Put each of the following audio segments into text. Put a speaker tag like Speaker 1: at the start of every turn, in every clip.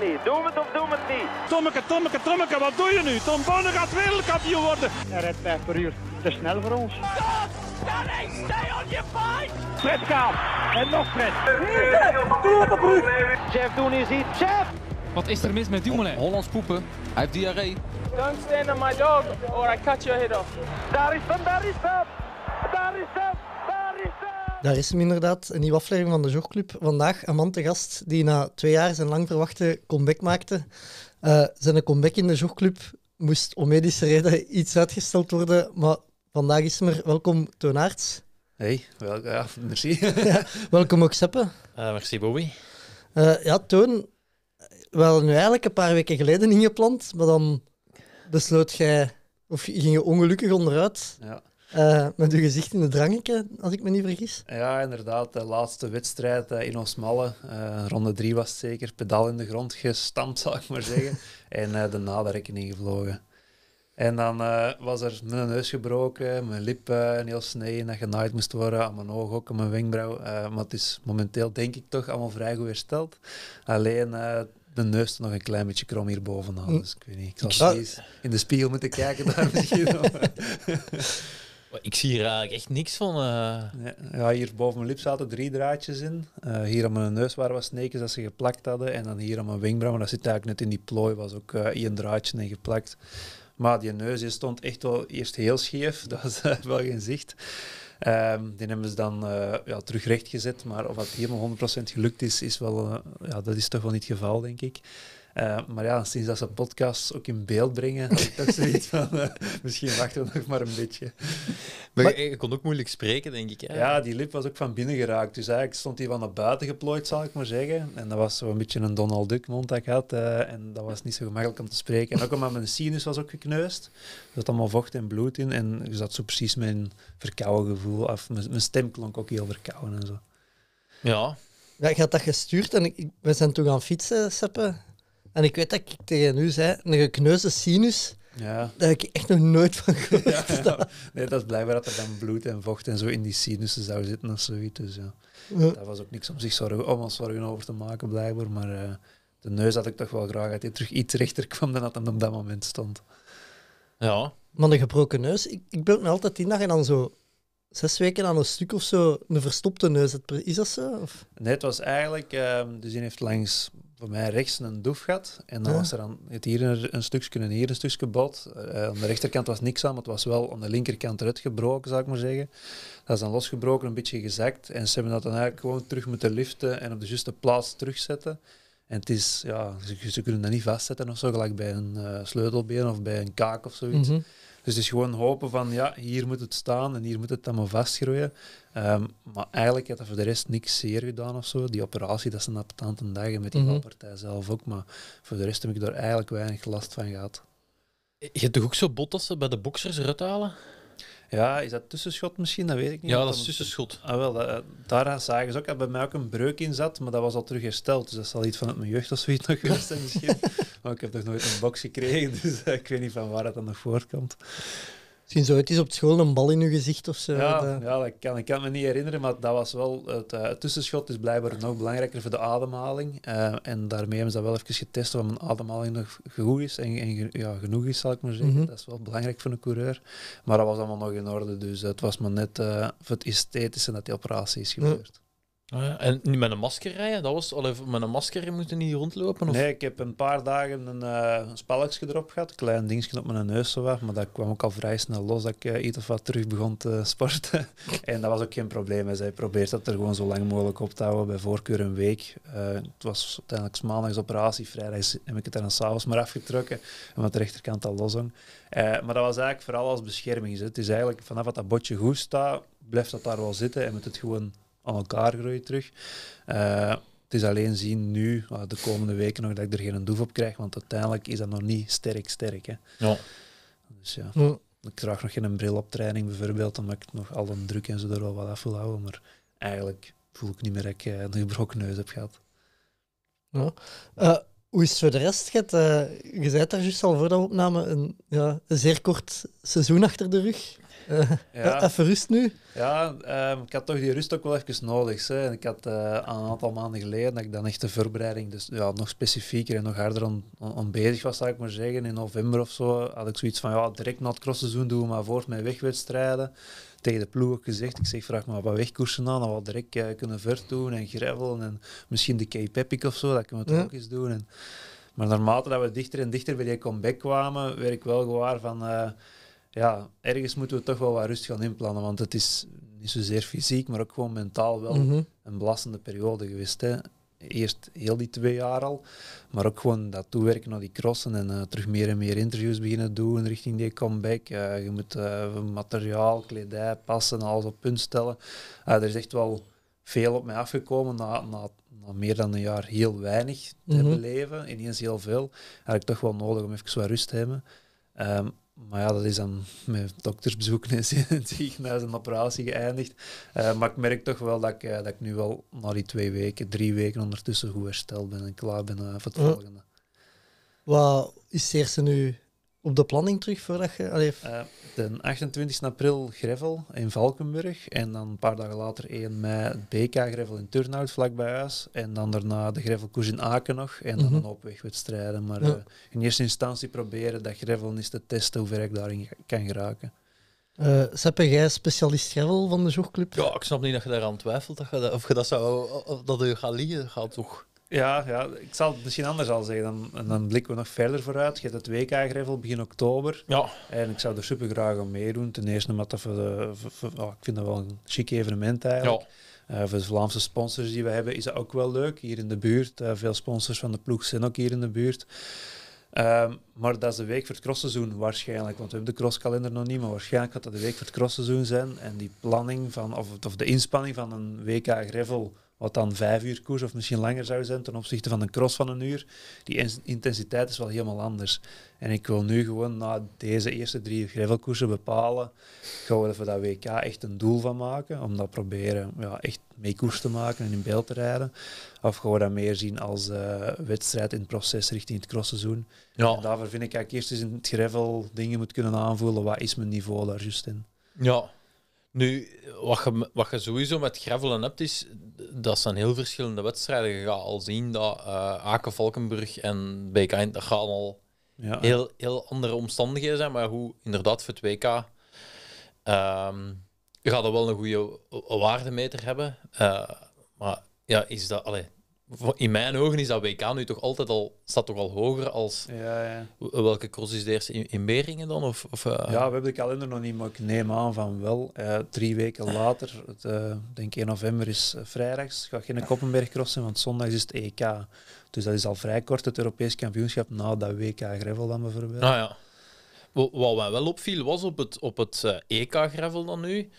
Speaker 1: het niet. Doe het of doe het niet. Tommeke, Tommeke, Tommeke, wat doe je nu? Tom Bonne gaat
Speaker 2: wereldkampioen worden. Hij red 5 per uur. Te snel voor ons. Stop!
Speaker 3: stay on your fight!
Speaker 2: Fred Kaap. En nog Fred. Jeff Doen
Speaker 3: is hier. Jeff!
Speaker 1: Wat is er mis met Dumoulin? Hollands poepen. Hij heeft diarree.
Speaker 3: Don't stand on my dog or I cut your head off. Daar is hem, daar is hem! Daar is hem!
Speaker 2: Daar is hem inderdaad, een nieuwe aflevering van de Jogclub. Vandaag een man te gast die na twee jaar zijn lang verwachte comeback maakte. Uh, zijn comeback in de Jogclub moest om medische reden iets uitgesteld worden, maar vandaag is hem er. Welkom, Toon Arts. Hey,
Speaker 1: wel, ja, merci.
Speaker 2: welkom ook, Seppe.
Speaker 1: Eh, merci, Bobby.
Speaker 2: Eh, ja, Toon, wel nu eigenlijk een paar weken geleden ingepland, maar dan besloot jij, of ging je ongelukkig onderuit. Ja. Eh, met uw gezicht in de drankje, eh, als ik
Speaker 4: me niet vergis. Ja, inderdaad. De laatste wedstrijd eh, in Osmalle, uh, ronde drie was het zeker. Pedaal in de grond gestampt, zou ik maar zeggen. en daarna de rekening gevlogen. En dan was er mijn neus gebroken, mijn lip een heel sneeuw, dat genaaid moest worden, mijn oog ook, aan mijn wenkbrauw. maar het is momenteel, denk ik, toch allemaal vrij goed hersteld. Alleen de neus nog een klein beetje krom hierbovenaan. Hm. Dus ik weet niet, ik zal precies in de spiegel moeten kijken daar misschien. Ik zie hier eigenlijk echt niks van. Eh. ja, hier boven mijn lip zaten drie draadjes in. Eh, hier aan mijn neus waren wat sneekjes dat ze geplakt hadden. En dan hier aan mijn wenkbrauw, maar dat zit eigenlijk net in die plooi, was ook eh, één draadje in geplakt. Maar die neus stond echt wel eerst heel scheef, dat was wel geen zicht. Ehm, die hebben ze dan ja, terug rechtgezet, maar of dat helemaal 100% gelukt is, is wel, ja, dat is toch wel niet het geval, denk ik. Eh, maar ja, sinds dat ze podcasts ook in beeld brengen, dat ik van, eh, misschien wachten we nog maar een beetje. Maar, je, kon ook moeilijk spreken, denk ik. Hè? Ja, die lip was ook van binnen geraakt. Dus eigenlijk stond hij van naar buiten geplooid, zal ik maar zeggen. En dat was zo'n beetje een Donald Duck mond dat ik had. Eh, en dat was niet zo gemakkelijk om te spreken. En ook omdat mijn sinus was ook gekneusd. Er zat allemaal vocht en bloed in. En ik zat zo precies mijn verkouden gevoel af. Mijn, mijn stem
Speaker 2: klonk ook heel verkouden en zo. Ja, ja, ik had dat gestuurd en ik, we zijn toen gaan fietsen, Seppe. En ik weet dat ik tegen u zei, een gekneusde sinus, ja. daar heb ik echt nog nooit van gehoord.
Speaker 4: Nee, dat is blijkbaar dat er dan bloed en vocht en zo in die sinussen zou zitten of zoiets. Dus ja. Dat was ook niks om zich zorgen, om ons zorgen over te maken, blijkbaar. Maar eh, de neus had ik toch wel graag dat hij terug iets rechter kwam dan dat hem op dat moment stond.
Speaker 2: Ja. Maar een gebroken neus, ik, ik beeld me altijd in dat en dan zo zes weken aan een stuk of zo een verstopte neus Is dat zo? Of?
Speaker 4: Nee, het was eigenlijk... Ehm, dus hij heeft langs voor mij rechts een doef gehad. En dan was er aan het hier een stukje en hier een stukje bot. Uh, eh, aan de rechterkant was niks aan, maar het was wel aan de linkerkant eruit gebroken, zou ik maar zeggen. Dat is dan losgebroken, een beetje gezakt. En ze hebben dat dan eigenlijk gewoon terug moeten liften en op de juiste plaats terugzetten. En het is, ja, ze, kunnen dat niet vastzetten of zo, gelijk bij een eh, sleutelbeen of bij een kaak of zoiets. Mhm. Dus is gewoon hopen van, ja, hier moet het staan en hier moet het dan maar vastgroeien. Ehm, maar eigenlijk had dat voor de rest niks zeer gedaan of zo. Die operatie, dat is een appetante dag met die mm zelf ook. Maar voor de rest heb ik daar eigenlijk weinig last van gehad. Je hebt toch ook zo bot als ze bij de boksers eruit ja, is dat tussenschot misschien? Dat weet ik niet. Ja, dat is tussenschot. Ah, wel, dat, eh, daar zagen ze ook dat bij mij ook een breuk in zat, maar dat was al terug hersteld. Dus dat zal iets vanuit mijn jeugd of zoiets nog geweest zijn misschien. maar ik heb nog nooit een box gekregen, dus eh, ik weet niet van waar dat dan nog
Speaker 2: voorkomt. Misschien zo het is op school een bal in uw gezicht of zo. Ja,
Speaker 4: ja dat kan, ik kan me niet herinneren, maar dat was wel... Het, uh, het tussenschot is blijkbaar nog belangrijker voor de ademhaling. Eh, en daarmee hebben ze dat wel even getest of mijn ademhaling nog goed is en, en ja, genoeg is, zal ik maar zeggen. Mhm. Dat is wel belangrijk voor een coureur. Maar dat was allemaal nog in orde, dus het was maar net eh, voor het esthetische dat die operatie is gebeurd.
Speaker 1: Ah, en niet met een masker rijden? Dat was, al met een masker moeten niet
Speaker 4: rondlopen? Of? Nee, ik heb een paar dagen een uh, spelletje erop gehad. Klein dingetje op mijn neus, maar dat kwam ook al vrij snel los dat ik eh, iets of wat terug begon te sporten. en dat was ook geen probleem. Zij probeert dat er gewoon zo lang mogelijk op te houden, bij voorkeur een week. Eh, het was uiteindelijk maandags operatie, vrijdag heb ik het dan s'avonds maar afgetrokken, omdat de rechterkant al los maar dat was eigenlijk vooral als bescherming. Het is eigenlijk vanaf dat dat botje goed staat, blijft dat daar wel zitten en moet het gewoon aan elkaar groeien terug. Eh, het is alleen zien nu, ah, de komende weken nog, dat ik er geen doef op krijg, want uiteindelijk is dat nog niet sterk sterk. Hè. Ja. Dus ja. Ik draag nog geen bril op training bijvoorbeeld, omdat ik nog al een druk en zo er wel wat af wil houden. Maar eigenlijk voel ik niet meer dat ik een eh, gebroken neus heb gehad.
Speaker 2: Ja. Eh, hoe is het voor de rest? je zei daar juist al voor de opname een, ja, een zeer kort seizoen achter de rug. Eh, ja. Even rust nu?
Speaker 4: Ja, ehm, ik had toch die rust ook wel even nodig. Ik had eh, een aantal maanden geleden dat ik dan echt de voorbereiding dus, ja, nog specifieker en nog harder aan, bezig was, zou ik maar zeggen. In november of zo had ik zoiets van, ja, direct na het crossseizoen doen we maar voort met wegwedstrijden. Tegen de ploeg ook gezegd, ik zeg, vraag maar wat wegkoersen aan, dat we direct uh, kunnen vert doen en gravelen en misschien de Cape Epic of zo, dat kunnen we toch ook eens doen. maar naarmate dat we dichter en dichter bij die comeback kwamen, werd ik wel gewaar van ja, ergens moeten we toch wel wat rust gaan inplannen, want het is niet zozeer fysiek, maar ook gewoon mentaal wel mhm. een belastende periode geweest. Hè. Eerst heel die twee jaar al, maar ook gewoon dat toewerken naar die crossen en eh, terug meer en meer interviews beginnen doen richting die comeback. Eh, je moet eh, materiaal, kledij, passen, alles op punt stellen. er is echt wel veel op mij afgekomen na, na, na meer dan een jaar heel weinig te mm beleven, ineens heel veel. Had ik toch wel nodig om even wat rust te hebben. Ehm, maar ja, dat is dan met doktersbezoek en ziekenhuis en operatie geëindigd. Eh, maar ik merk toch wel dat ik, eh, dat ik nu wel na die twee weken, drie weken ondertussen goed hersteld ben en klaar
Speaker 2: ben uh, voor het volgende. Wat is ze nu op de planning terug voordat je... Allee,
Speaker 4: eh, de 28 april Grevel in Valkenburg. En dan een paar dagen later 1 mei het BK Grevel in Turnhout, vlakbij huis. En dan daarna de Grevelkoers in Aken nog. En dan mhm. een opwegwedstrijden. Maar eh, in eerste instantie proberen dat Grevel eens te testen hoe ver ik
Speaker 2: daarin kan geraken. Uh, Seppe, jij specialist Grevel van de zoekclub? Ja, ik snap
Speaker 1: niet dat je daaraan twijfelt. Dat dat, of je dat zou... dat je gaat liegen, gaat toch...
Speaker 4: Ja, ja, ik zal het misschien anders al zeggen. Dan, en dan blikken we nog verder vooruit. Je hebt het wk gravel begin oktober. Ja. En ik zou er super graag aan meedoen. Ten eerste omdat dat voor oh, ik vind dat wel een chic evenement eigenlijk. Ja. Eh, voor de Vlaamse sponsors die we hebben is dat ook wel leuk. Hier in de buurt. Eh, veel sponsors van de ploeg zijn ook hier in de buurt. Ehm, maar dat is de week voor het crossseizoen waarschijnlijk, want we hebben de crosskalender nog niet, maar waarschijnlijk gaat dat de week voor het crossseizoen zijn. En die planning van, of, of de inspanning van een WK Gravel wat dan vijf uur koers of misschien langer zou zijn ten opzichte van een cross van een uur, die intensiteit is wel helemaal anders. En ik wil nu gewoon na deze eerste drie gravelkoersen bepalen, gaan we er voor dat WK echt een doel van maken, om dat proberen ja, echt mee koers te maken en in beeld te rijden. Of gaan we dat meer zien als eh, wedstrijd in het proces richting het crossseizoen. Ja. daarvoor vind ik dat ik eerst eens in het gravel dingen moet kunnen aanvoelen, wat is mijn niveau daar juist in. Ja. Nu, wat je, wat je sowieso
Speaker 1: met gravelen hebt, is dat zijn heel verschillende wedstrijden. Je gaat al zien dat uh, Aken Valkenburg en BK dat gaan al heel, heel andere omstandigheden zijn. Maar hoe inderdaad voor het WK ehm, gaat er wel een goede waardemeter hebben. Eh, maar ja, is dat. Allee, in mijn ogen is dat WK nu toch altijd al, staat toch al hoger als ja, ja. welke cross is de eerste in, in Beringen dan? Of,
Speaker 4: of eh? Ja, we hebben de kalender nog niet, maar ik neem aan van wel. Eh, drie weken ah. later, eh, ik denk 1 november is vrijdags, ga geen Koppenberg crossen, want zondag is het EK. Dus dat is al vrij kort het Europees kampioenschap na dat WK Gravel dan bijvoorbeeld. Ah, ja.
Speaker 1: Wat mij wel opviel was op het, op het EK e Gravel dan nu,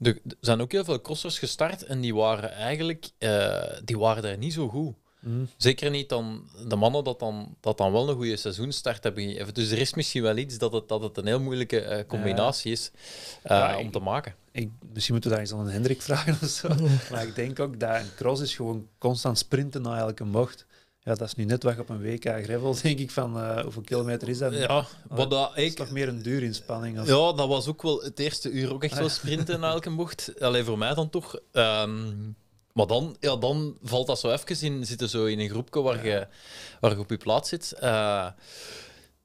Speaker 1: er zijn ook heel veel crossers gestart en die waren eigenlijk eh, die waren daar niet zo goed. Mm. Zeker niet dan de mannen dat dan, dat dan wel een goede seizoenstart hebben Dus er is misschien wel iets dat het, dat het een heel
Speaker 4: moeilijke eh, combinatie is eh, om te maken. Ik, misschien moeten we daar eens aan Hendrik vragen of zo. maar ik denk ook dat een cross is gewoon constant sprinten naar elke bocht. Ja, dat is nu net weg op een WK gravel, denk ik, van eh, hoeveel kilometer is dat? Ja, wat dat is toch meer een duurinspanning? Als...
Speaker 1: Ja, dat was ook wel het eerste uur ook echt ah, wel sprinten naar elke bocht. Alleen voor mij dan toch. Ehm, maar dan, ja, dan valt dat zo even in, zitten zo in een groepje waar, je, waar je op je plaats zit. Eh,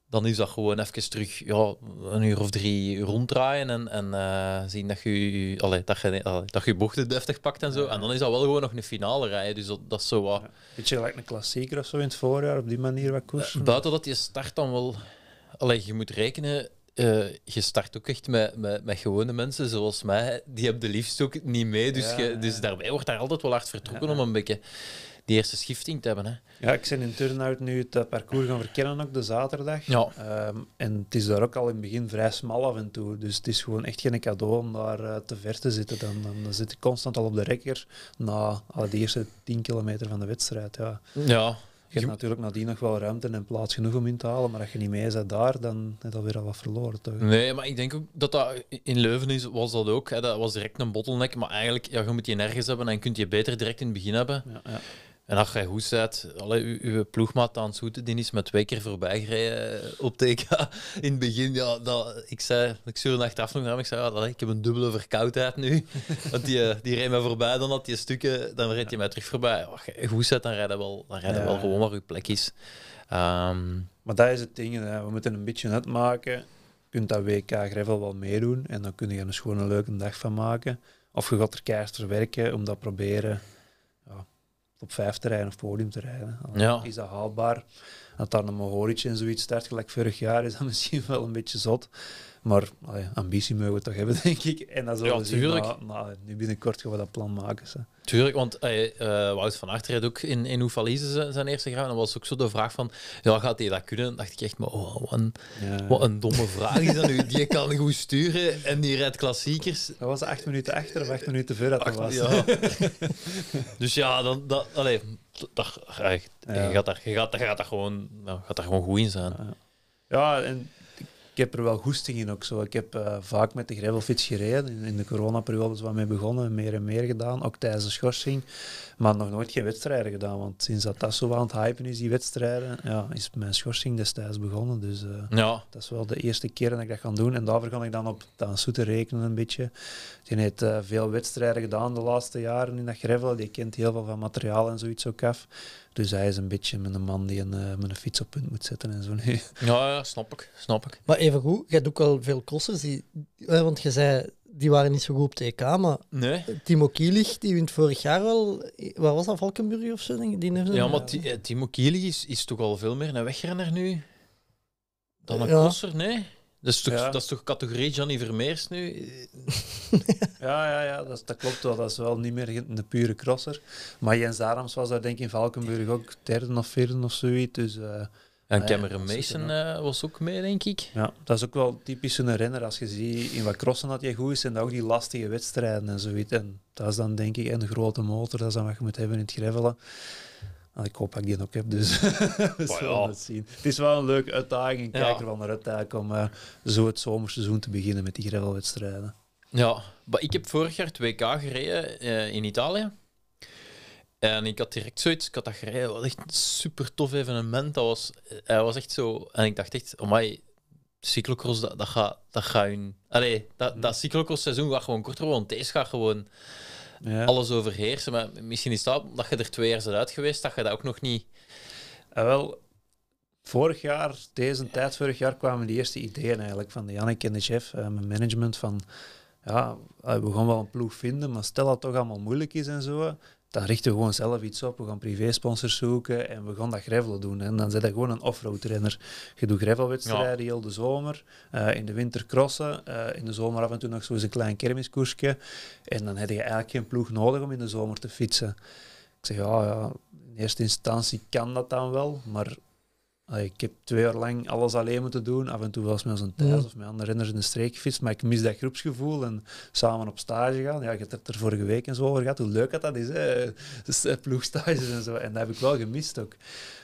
Speaker 1: dan is dat gewoon even terug ja, een uur of drie ronddraaien en, en eh, zien dat je, allee, dat, je, dat je bochten deftig pakt en zo. En dan is dat wel gewoon nog een finale rijden, dus dat, dat is zo wat... Ja.
Speaker 4: Beetje gelijk een klassieker of zo in het voorjaar, op die manier wat koersen. Eh, buiten
Speaker 1: dat je start dan wel... Allee, je moet rekenen, eh, je start ook echt met, met, met, gewone mensen zoals mij, die hebben de liefst ook niet mee, dus, je, dus daarbij wordt daar altijd wel hard vertrokken om een beetje die eerste schifting te hebben. Hè.
Speaker 4: Ja, ik ben in turnout nu het eh, parcours gaan verkennen ook de zaterdag. Ja. Ehm, en het is daar ook al in het begin vrij smal af en toe. Dus het is gewoon echt geen cadeau om daar eh, te ver te zitten. Dan, dan zit ik constant al op de rekker na ah, de eerste 10 kilometer van de wedstrijd. Ja. ja. Je hebt natuurlijk nadien nog wel ruimte en plaats genoeg om in te halen, maar als je niet mee bent daar, dan heb je weer al wat verloren. Toch?
Speaker 1: Nee, maar ik denk ook dat dat in Leuven is, was dat ook. Hè. Dat was direct een bottleneck, maar eigenlijk, ja, je moet je nergens hebben en kun je beter direct in het begin hebben. Ja, ja. En als jij goed zet alle, uw, uw ploegmaat aan het die is met twee keer voorbij gereden eh, op TK. In het begin, ja, dat, ik zei, ik stuurde echt achteraf nog naar hem, ik zei, ja, dat, ik heb een dubbele verkoudheid nu. Want die, eh, die rijdt mij voorbij, dan had die stukken, dan reed je mij terug voorbij. Als je goed zet, dan rijden wel, dan rijden wel gewoon waar uw plek is. Ehm,
Speaker 4: maar dat is het ding, hè. we moeten een beetje net maken. Je kunt dat WK Grevel wel meedoen en dan kun je er gewoon een leuke dag van maken. Of je gaat er keihard werken om dat proberen op 5 terreinen of podiumterreinen. Ja. Is dat haalbaar? Dat dan een Mohoric en zoiets start, gelijk vorig jaar, is dat misschien wel een beetje zot. Maar allee, ambitie mogen we toch hebben, denk ik. En dat zo ja, tuurlijk. nu binnenkort gaan we dat plan maken.
Speaker 1: Tuurlijk, want uh, Wout van Aert ook in, in Oefalize zijn eerste graad. En dan was ook zo de vraag van, ja, gaat hij dat kunnen? Dan dacht ik echt, maar oh, wat, een, wat een domme vraag is dat nu. Die
Speaker 4: kan goed sturen en die redt klassiekers. Dat was acht minuten achter of acht minuten voor dat, acht, was.
Speaker 1: dus ja, dan, dat, allee, dat, je, gaat daar, je, gaat, daar gewoon, gaat daar gewoon goed in zijn.
Speaker 4: Ja, en ik heb er wel goesting in ook zo. Ik heb eh, vaak met de gravelfiets gereden. In, in de coronaperiode is wat mee begonnen, meer en meer gedaan. Ook tijdens de schorsing. Maar nog nooit geen wedstrijden gedaan. Want sinds dat dat zo aan het hypen is, die wedstrijden, ja, is mijn schorsing destijds begonnen. Dus eh, ja. dat is wel de eerste keer dat ik dat ga doen. En daarvoor ga ik dan op Dan te rekenen een beetje. Die heeft eh, veel wedstrijden gedaan de laatste jaren in dat gravel. Die kent heel veel van materiaal en zoiets ook af. Dus hij is een beetje met een man die een, eh, met een fiets op punt moet zetten en zo. nu.
Speaker 1: Ja, snap ik.
Speaker 4: Snap ik.
Speaker 2: Maar even goed, jij doet ook al veel kossers. Die, eh, want je zei, die waren niet zo goed op ek, maar nee. Timo Kielich, die wint vorig jaar wel... wat was dat, Valkenburg of zo? Die ja, maar
Speaker 1: Timo Kielich is, is toch al veel meer een wegrenner nu
Speaker 2: dan een ja. crosser, nee?
Speaker 1: Dat is toch, dat is toch categorie Johnny Vermeers nu?
Speaker 4: ja, ja, ja dat, dat, klopt wel. Dat is wel niet meer de pure crosser. Maar Jens Arams was daar denk ik in Valkenburg ook derde of vierde of zoiets. Dus, eh, en ah Cameron ja, Mason
Speaker 1: eh, was ook mee, denk ik.
Speaker 4: Ja, dat is ook wel typisch een renner. Als je ziet in wat crossen dat hij goed is, en ook die lastige wedstrijden en zoiets. En dat is dan denk ik een grote motor. Dat is dan wat je moet hebben in het gravelen. Ah, ik hoop dat ik die ook heb, dus we zullen het zien. Het is wel een leuke uitdaging. kijk er wel om eh, zo het zomerseizoen te beginnen met die gravelwedstrijden.
Speaker 1: Ja, maar ik heb vorig jaar 2K gereden eh, in Italië. En ik had direct zoiets, ik had dat gereden, dat was echt een super tof evenement. Dat was, eh, hij was echt zo, en ik dacht echt, oh my, cyclocross, dat, dat gaat, dat gaat dat, mm. dat cyclocross seizoen gaat gewoon korter worden. Deze gaat gewoon ja. alles overheersen. Maar misschien is dat omdat je er twee jaar is uit geweest, dat je dat ook nog niet. En
Speaker 4: ah, wel, vorig jaar, deze tijd vorig jaar, kwamen die eerste ideeën eigenlijk van de Jannik en de chef, eh, mijn management. Van ja, we gaan wel een ploeg vinden, maar stel dat het toch allemaal moeilijk is en zo dan richten we gewoon zelf iets op. We gaan privé-sponsors zoeken en we gaan dat gravelen doen. En dan zit dat gewoon een off-road trainer. Je doet gravelwedstrijden heel de zomer, eh, in de winter crossen, eh, in de zomer af en toe nog zo'n een klein kermiskoersje. En dan heb je eigenlijk geen ploeg nodig om in de zomer te fietsen. Ik zeg, ja, ja in eerste instantie kan dat dan wel, maar ik heb twee jaar lang alles alleen moeten doen. Af en toe was met zo'n thuis of mijn andere renners in de streek gefietst. Maar ik mis dat groepsgevoel en samen op stage gaan. Ja, je hebt het er vorige week en zo over gehad, hoe leuk dat, dat is. Hè? ploegstages en zo. En dat heb ik wel gemist ook.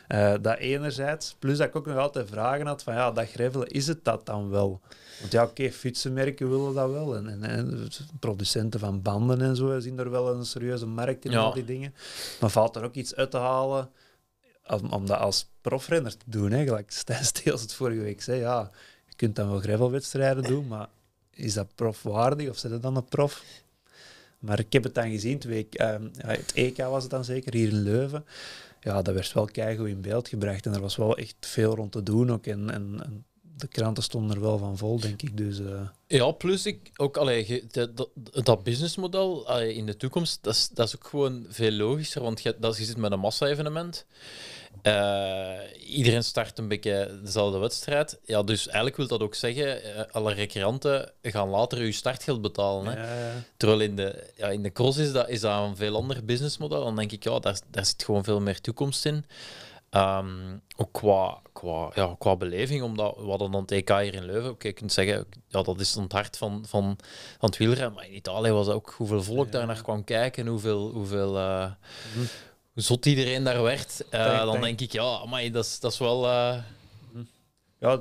Speaker 4: Eh, dat enerzijds. Plus dat ik ook nog altijd vragen had van ja, dat grevelen, is het dat dan wel? Want ja, oké, fietsenmerken willen dat wel. En, en, producenten van banden en zo zien er wel een serieuze markt in al die dingen. Maar valt er ook iets uit te halen? om, om dat als profrenner te doen, eigenlijk. Stijn Steels het vorige week zei, ja, je kunt dan wel gravelwedstrijden doen, maar is dat profwaardig of zit het dan een prof? Maar ik heb het dan gezien, twee week, ehm, het EK was het dan zeker, hier in Leuven. Ja, dat werd wel keigoed in beeld gebracht en er was wel echt veel rond te doen ook. En, en, en de kranten stonden er wel van vol, denk ik. Dus, eh.
Speaker 1: Ja, plus ik ook allee, dat, businessmodel in de toekomst, dat is, dat is ook gewoon veel logischer. Want je, dat, je zit met een massa-evenement. Eh, iedereen start een beetje dezelfde wedstrijd. Ja, dus eigenlijk wil dat ook zeggen, eh, alle recreanten gaan later hun startgeld betalen. Hè? Ja, ja. Terwijl in de, ja, in de cross is dat, is een veel ander businessmodel. Dan denk ik, ja, daar, daar zit gewoon veel meer toekomst in. Ehm, ook qua, qua, ja, qua beleving, omdat we hadden dan TK hier in Leuven. Oké, je kunt zeggen, ja, dat is het hart van, van, van het wielrennen. Maar in Italië was ook hoeveel volk daar naar kwam kijken, hoeveel, hoeveel eh, mhm. hoe zot iedereen daar werd. Eh, dan denk. ik, ja, maar dat is, dat is wel... Eh, mhm. ja,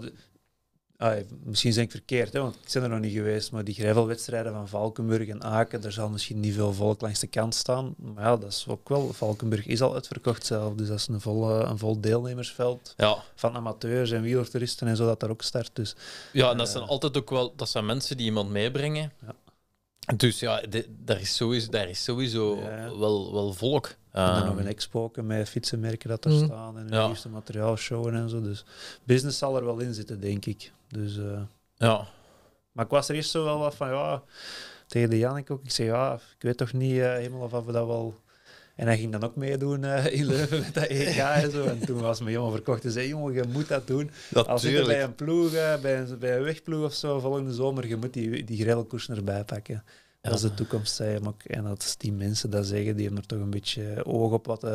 Speaker 4: misschien zijn ik verkeerd, hè, want ik ben er nog niet geweest, maar die grijvelwedstrijden van Valkenburg en Aken, daar zal misschien niet veel volk langs de kant staan. Maar ja, dat is ook wel. Valkenburg is al uitverkocht zelf, dus dat is een vol, eh, een vol deelnemersveld van amateurs en wielertoeristen en zo dat daar ook start. Dus,
Speaker 1: ja, en dat eh, zijn altijd ook wel dat zijn mensen die iemand meebrengen. Ja. Dus ja, daar is sowieso, daar is sowieso
Speaker 4: wel, wel volk en dan nog ehm, een expo met fietsenmerken dat er mm. staan en hun ja. materiaal showen en zo. Dus business zal er wel in zitten, denk ik. Dus, eh, ja. Maar ik was er eerst zo wel wat van, ja, tegen de Jannik ook. Ik zei, ja, ik weet toch niet eh, helemaal of we dat wel... En hij ging dan ook meedoen eh, in Leuven met dat EK en zo. En toen was mijn jongen verkocht en zei, jongen, je moet dat doen. Natuurlijk. Als je bij een ploeg, bij een, bij wegploeg of zo, volgende zomer, je moet die, die grelkoers erbij pakken. Dat is de toekomst, zei hem ook. En als die mensen dat zeggen, die hebben er toch een beetje oog op wat,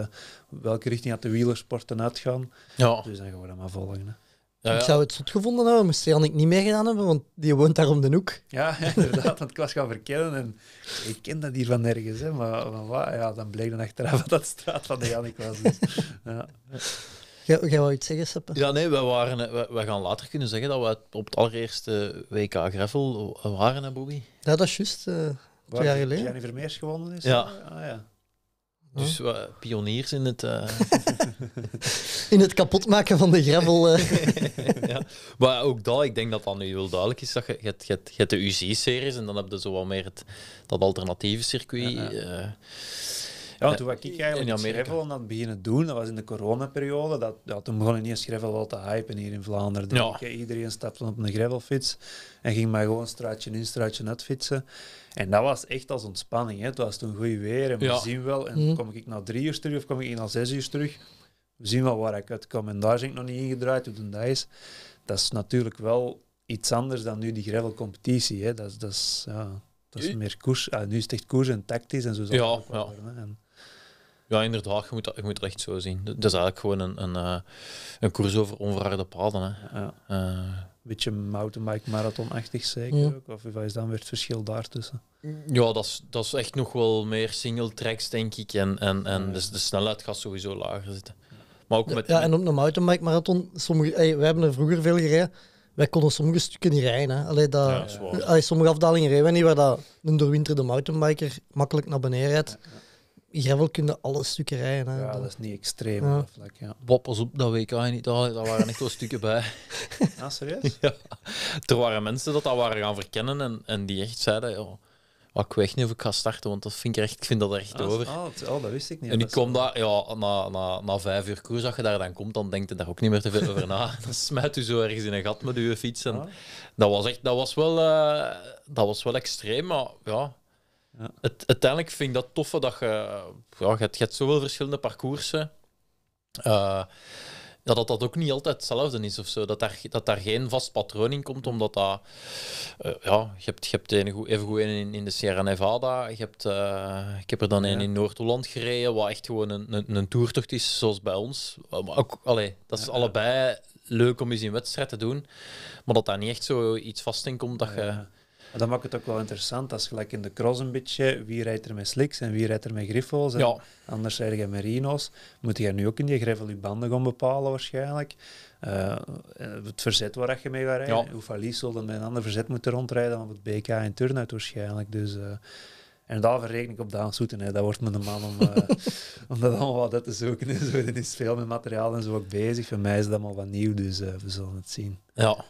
Speaker 4: welke richting gaat de wielersporten uitgaan. Ja. Dus dan gaan we dat maar volgen. Hè. Ik zou
Speaker 2: het zot gevonden hebben, moest ik niet meegedaan hebben, want die woont daar om de hoek. Ja, inderdaad,
Speaker 4: want ik was gaan verkennen en ik ken dat hier van nergens. Hè, maar, wat, ja, dan bleek dan achteraf dat de straat van de Janik was. Dus, ja. Jij,
Speaker 2: jij wou iets zeggen, Seppe?
Speaker 1: Ja, nee, we, waren, we, gaan later kunnen zeggen dat we op het allereerste WK Greffel waren, hè, Bobby?
Speaker 2: Ja, dat is juist. Uh, twee jaar geleden. Gianni Vermeers gewonnen is. Ja.
Speaker 1: Ah, ja. Dus pioniers in het... Uh...
Speaker 2: in het kapotmaken van de gravel. Eh. ja.
Speaker 1: Maar ook dat, ik denk dat dat nu wel duidelijk is. Dat je, je, je, je hebt de UC-series en dan heb je zo wat meer het, dat alternatieve circuit. Ja, toen was ik eigenlijk in Schrevel
Speaker 4: aan het beginnen doen, dat was in de coronaperiode, dat, toen begon niet Schrevel wel te hypen hier in Vlaanderen. Ja. Ik, iedereen stapte op een gravelfiets en ging maar gewoon straatje in, straatje uit fietsen. En dat was echt als ontspanning. Hè. Het was toen goed weer en we zien wel. En mhm. kom ik na drie uur terug of kom ik al zes uur terug? We zien wel waar ik kom En daar zijn ik nog niet ingedraaid hoe dat is. Dat is natuurlijk wel iets anders dan nu die gravelcompetitie. Hè. Dat, dat is, ja, dat is meer koers. Ah, nu is het echt koers en tactisch en zo. Ja,
Speaker 1: ja. Ja, inderdaad, je moet, dat, je moet het echt zo zien. Dat is eigenlijk gewoon een, een, eh, een koers over onverharde paden. Hè. Ja. Uh,
Speaker 4: beetje mountainbike marathon-achtig zeker ook? Of wat is dan weer het verschil daartussen?
Speaker 1: Ja, dat is, dat is echt nog wel meer single tracks, denk ik. En, en, en dus de snelheid gaat sowieso lager zitten. Maar ook met... Ja, en
Speaker 2: op een mountainbike marathon, sommige, wij hebben er vroeger veel gereden. Wij konden sommige stukken niet rijden. Hè. Allee, dat, ja, sommige afdalingen rijden we niet, waar dat een doorwinterde mountainbiker makkelijk naar beneden rijdt wel kunnen alle stukken rijden. Hè. Ja, dat is niet extreem. Ja. Dat vlak, ja.
Speaker 1: Bob was op dat daar waren echt wel stukken bij. Ja, ah, serieus? Ja. Er waren mensen dat dat waren gaan verkennen en, en die echt zeiden, joh, wat ik weet niet of ik ga starten, want dat vind ik, echt, ik vind dat echt ah, over. Ah,
Speaker 4: oh, dat wist ik niet. En ik
Speaker 1: kom daar, ja, na, na, na vijf uur koers, als je daar dan komt, dan denkt je daar ook niet meer te veel over na. Dan smijt u zo ergens in een gat met uw fiets. En dat, was echt, dat, was wel, eh, dat was wel extreem, maar ja uiteindelijk vind ik dat toffe dat je... je, hebt, zoveel verschillende parcoursen. Uh, dat, dat ook niet altijd hetzelfde is of zo. Dat daar, dat daar geen vast patroon in komt, omdat dat... Eh, ja, je hebt, een, even goed een in, in de Sierra Nevada. Je hebt, eh, ik heb er dan een in Noord-Holland gereden, wat echt gewoon een, een, een toertocht is, zoals bij ons. Maar ook, allee,
Speaker 4: dat is allebei leuk om eens in wedstrijd te doen. Maar dat daar niet echt zoiets vast in komt dat je dat maakt het ook wel interessant. Als gelijk in de cross een beetje, wie rijdt er met slicks en wie rijdt er met griffels? En Anders rijd je met rino's. Moet je nu ook in die griffel je banden gaan bepalen waarschijnlijk. Eh, het verzet waar je mee gaat rijden. Ja. Hoe zal dan met een ander verzet moeten rondrijden dan op het BK en turnout waarschijnlijk. Dus... Eh, en daar verreken ik op Daan Soeten. Hè. Dat wordt me de man om, eh, dat allemaal wat uit te zoeken. Dus is veel met materiaal en zo ook bezig. Voor mij is dat allemaal wat nieuw, dus we zullen het zien.
Speaker 2: Ja,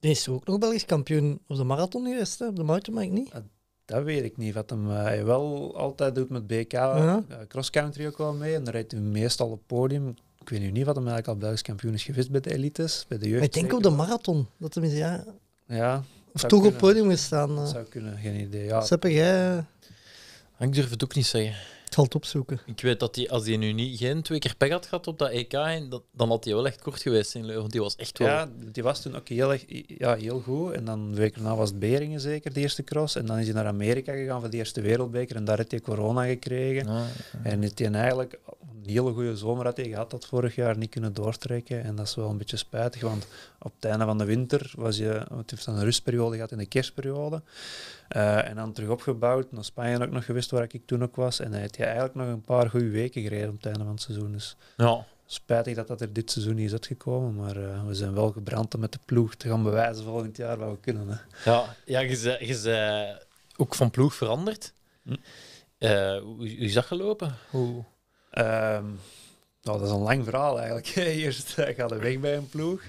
Speaker 2: die is ook nog Belgisch kampioen op
Speaker 4: de marathon geweest, op de mountainbike niet? Ah, dat weet ik niet. Wat hem eh, hij wel altijd doet met BK, eh, cross country ook wel mee. En dan rijdt hij meestal op podium. Ik weet nu niet wat hem eigenlijk al Belgisch kampioen is geweest bij de elites, bij de jeugd. ik denk op de
Speaker 2: marathon. Dat hem ja.
Speaker 4: ja of toch op het podium gestaan. staan. Eh. Zou kunnen, geen idee. Ja. Seppig, jij... Ik durf het ook niet zeggen. Ik zal opzoeken.
Speaker 1: Ik weet dat hij, als hij nu niet geen twee keer pech had gehad op dat EK, dan had hij wel echt kort geweest in Leuven. Want die was echt wel... Ja,
Speaker 4: die was toen ook heel, ja, heel goed. En dan week daarna was het Beringen zeker, de eerste cross. En dan is hij naar Amerika gegaan voor de eerste wereldbeker. En daar heeft hij corona gekregen. Ah, en heeft hij eigenlijk een hele goede zomer had hij gehad dat vorig jaar niet kunnen doortrekken. En dat is wel een beetje spijtig, want op het einde van de winter was je... Het heeft dan een rustperiode gehad in de kerstperiode. Eh, en dan terug opgebouwd, naar Spanje ook nog geweest waar ik toen ook was. En hij je eigenlijk nog een paar goede weken gereden op het einde van het seizoen. Dus ja. spijtig dat dat er dit seizoen niet is uitgekomen. Maar eh, we zijn wel gebrand met de ploeg te gaan bewijzen volgend jaar wat we kunnen. Hè.
Speaker 1: Ja, ja je is ook van ploeg veranderd. Hm? Eh, hoe,
Speaker 4: is dat gelopen? Hoe... Ehm, nou, dat is een lang verhaal eigenlijk. Eerst gaat een weg bij een ploeg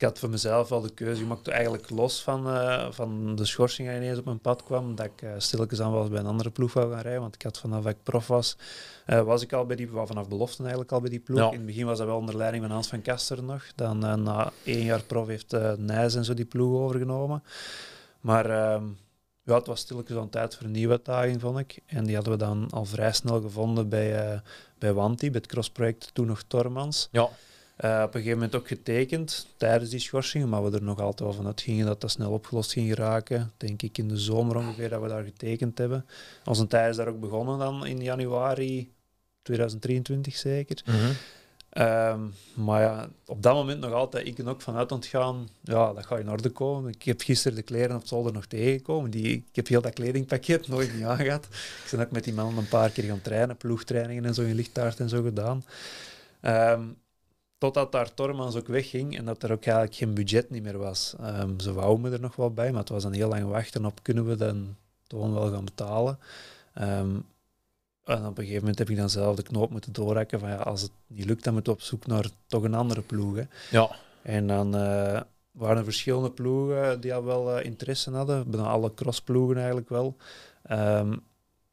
Speaker 4: ik had voor mezelf al de keuze gemaakt, eigenlijk los van, eh, van de schorsing die ineens op mijn pad kwam, dat ik uh, stilletjes aan was bij een andere ploeg wou gaan rijden. Want ik had vanaf dat ik prof was, eh, was ik al bij die, vanaf beloften eigenlijk al bij die ploeg. In het begin was dat wel onder leiding van Hans van Kaster nog. Dan na één jaar prof heeft Nijs en zo die ploeg overgenomen. Maar ehm, ja, het was stilletjes aan tijd voor een nieuwe uitdaging, vond ik. En die hadden we dan al vrij snel gevonden bij, bij Wanti, bij het crossproject toen nog Tormans. Ja. Eh, op een gegeven moment ook getekend tijdens die schorsingen, maar we er nog altijd wel vanuit gingen dat dat snel opgelost ging raken. Denk ik in de zomer ongeveer dat we daar getekend hebben. Onze tijd is daar ook begonnen dan in januari 2023 zeker. Mhm. Ehm, maar ja, op dat moment nog altijd, ik ben ook vanuit ontgaan, ja, dat gaat in orde komen. Ik heb gisteren de kleren op zolder nog tegengekomen. Die, ik heb heel dat kledingpakket nooit niet aangehad. Ik ben ook met die man een paar keer gaan trainen, ploegtrainingen en zo in lichtaart en zo gedaan. Ehm, Totdat daar Tormans ook wegging en dat er ook eigenlijk geen budget niet meer was. Ehm, ze wouden me er nog wel bij, maar het was een heel lang wachten op kunnen we dan toch wel gaan betalen. Ehm, en op een gegeven moment heb ik dan zelf de knoop moeten doorhakken van ja, als het niet lukt, dan moeten we op zoek naar toch een andere ploeg. Ja. En dan eh, waren er verschillende ploegen die al wel eh, interesse hadden, bijna alle crossploegen eigenlijk wel. Ehm,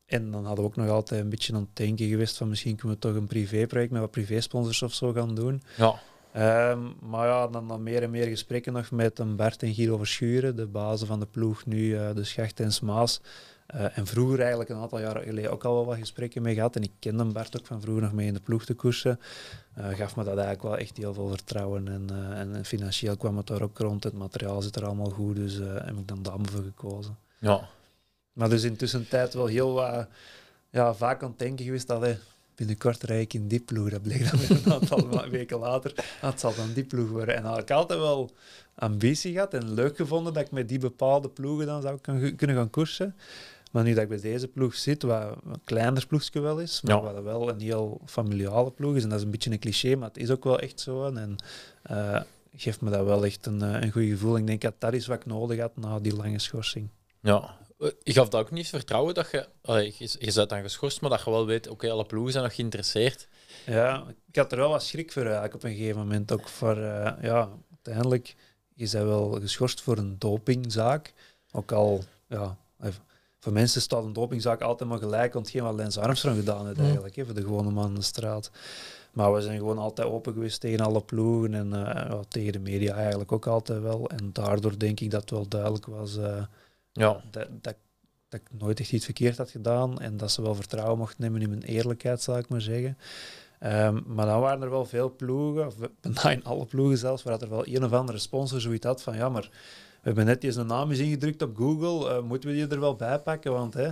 Speaker 4: en dan hadden we ook nog altijd een beetje aan het denken geweest van misschien kunnen we toch een privéproject met wat privésponsors of zo gaan doen. Ja. Ehm, maar ja, dan, meer en meer gesprekken nog met Bert en Guido Verschuren, de bazen van de ploeg nu, eh, de Schacht en Smaas. Eh, en vroeger eigenlijk een aantal jaren geleden ook al wel wat gesprekken mee gehad. En ik kende Bert ook van vroeger nog mee in de ploeg te koersen. Eh, gaf me dat eigenlijk wel echt heel veel vertrouwen. En, en financieel kwam het daar ook rond. Het materiaal zit er allemaal goed, dus heb ik dan voor gekozen. Ja, maar dus intussen tijd wel heel ja, vaak aan het denken geweest. dat binnenkort rij ik in die ploeg. Dat bleek dan een aantal weken later. Dat zal dan die ploeg worden. En had ik altijd wel ambitie gehad en leuk gevonden dat ik met die bepaalde ploegen dan zou kunnen gaan koersen. Maar nu dat ik bij deze ploeg zit, wat een kleiner ploegje wel is, maar wat wel een heel familiale ploeg is. En dat is een beetje een cliché, maar het is ook wel echt zo. En eh, geeft me dat wel echt een, eh, een goed gevoel. Ik denk dat dat is wat ik nodig had na die lange schorsing. Ja,
Speaker 1: eh, je gaf dat ook niet vertrouwen dat je, je, zat dan geschorst, maar dat je wel weet, oké, alle ploegen zijn nog geïnteresseerd.
Speaker 4: Ja, ik had er wel wat schrik voor eigenlijk op een gegeven moment. Ook voor, eh, ja, uiteindelijk, is hij wel geschorst voor een dopingzaak. Ook al, ja, voor mensen staat een dopingzaak altijd maar gelijk, want geen wat Lens Armstrong gedaan heeft mm. eigenlijk, voor de gewone man in de straat. Maar we zijn gewoon altijd open geweest tegen alle ploegen en eh, tegen de media eigenlijk ook altijd wel. En daardoor denk ik dat het wel duidelijk was ja. dat, dat, dat ik nooit echt iets verkeerd had gedaan en dat ze wel vertrouwen mocht nemen in mijn eerlijkheid, zou ik maar zeggen. Ehm, maar dan waren er wel veel ploegen, of bijna in alle ploegen zelfs, waar er wel een of andere sponsor zoiets had van ja, maar we hebben net eens een naam eens ingedrukt op Google, eh, moeten we die er wel bij pakken? Want, hè.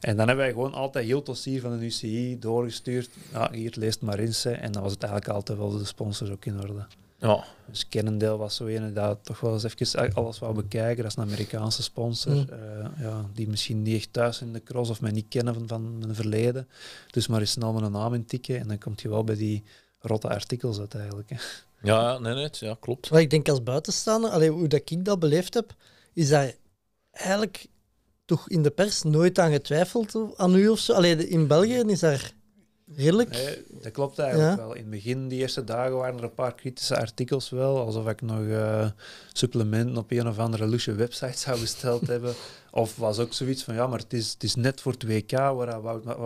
Speaker 4: En dan hebben wij gewoon altijd heel dossier van de UCI doorgestuurd. hier leest maar eens. En dan was het eigenlijk altijd wel de sponsors ook in orde. Ja. Dus kennendeel was zo inderdaad toch wel eens even eh, alles wou bekijken. Dat is een Amerikaanse sponsor. Mm. Eh, ja, die misschien niet echt thuis in de cross of mij niet kennen van, van mijn verleden. Dus maar eens snel mijn naam intikken en dan kom je wel bij die rotte
Speaker 2: artikels uit eigenlijk. Hè.
Speaker 4: Ja, nee,
Speaker 1: nee, ja, klopt.
Speaker 2: Maar ik denk als buitenstaander, allee, hoe dat ik dat beleefd heb, is dat eigenlijk toch in de pers nooit aan getwijfeld aan u of zo. Alleen in België is daar heerlijk. dat klopt eigenlijk wel.
Speaker 4: In het begin, die eerste dagen, waren er een paar kritische artikels wel. Alsof ik nog uh, supplementen op een of andere lusje website zou besteld hebben. Of was ook zoiets van, ja, maar het is, het is net voor het WK, waar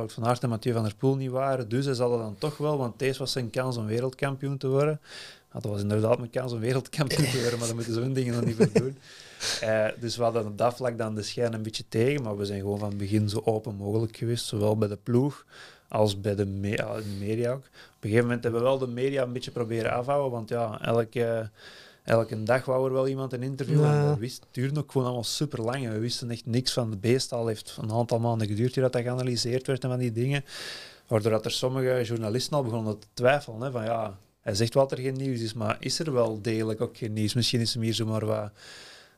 Speaker 4: ik van Aert en Mathieu van der Poel niet waren. Dus hij zal dan toch wel, want deze was zijn kans om wereldkampioen te worden. Ah, dat was inderdaad mijn kans om wereldkampioen te worden, maar dan moeten zo'n dingen nog niet voor doen. Eh, dus we hadden op dat vlak dan de schijn een beetje tegen, maar we zijn gewoon van het begin zo open mogelijk geweest, zowel bij de ploeg als bij de media ook. Op een gegeven moment hebben we wel de media een beetje proberen afhouden, want ja, elke, elke dag wou er wel iemand een interview. Ja. En we wisten, het duurde ook gewoon allemaal super lang. we wisten echt niks van de beest. Al heeft een aantal maanden geduurd dat dat geanalyseerd werd en van die dingen. Waardoor dat er sommige journalisten al begonnen te twijfelen. Hè, van ja, hij zegt wel dat er geen nieuws is, maar is er wel degelijk ook geen nieuws? Misschien is hem hier zomaar wat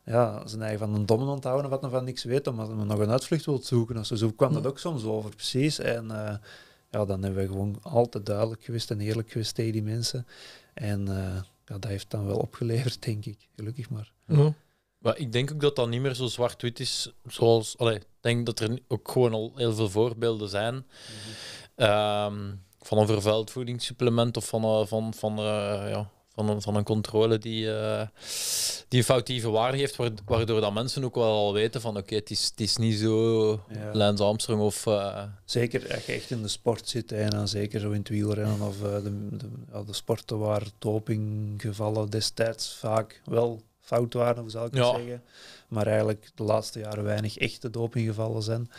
Speaker 4: ja, zijn eigen van een domme onthouden wat nog van niks weet, omdat men nog een uitvlucht wilt zoeken. Of zo. zo kwam dat ook soms over, precies. En eh, ja, dan hebben we gewoon altijd duidelijk geweest en eerlijk geweest tegen die mensen. En eh, ja, dat heeft dan wel opgeleverd, denk ik. Gelukkig maar.
Speaker 1: Maar ik denk ook dat dat niet meer zo zwart-wit is. Zoals, allee, ik denk dat er ook gewoon al heel veel voorbeelden zijn. Mhm. Ehm, van een vervuild voedingssupplement of van, eh, van, van ja, van een, van een controle die, eh, die een foutieve waarde heeft, waardoor dat mensen ook wel al weten van oké, het, is, het is
Speaker 4: niet zo Lens Lance
Speaker 1: Armstrong of... Eh,
Speaker 4: zeker als je echt in de sport zit, en dan zeker zo in het wielrennen of eh, de, de, ja, de, sporten waar dopinggevallen destijds vaak wel fout waren, zou ik ja. zeggen. Maar eigenlijk de laatste jaren weinig echte dopinggevallen zijn.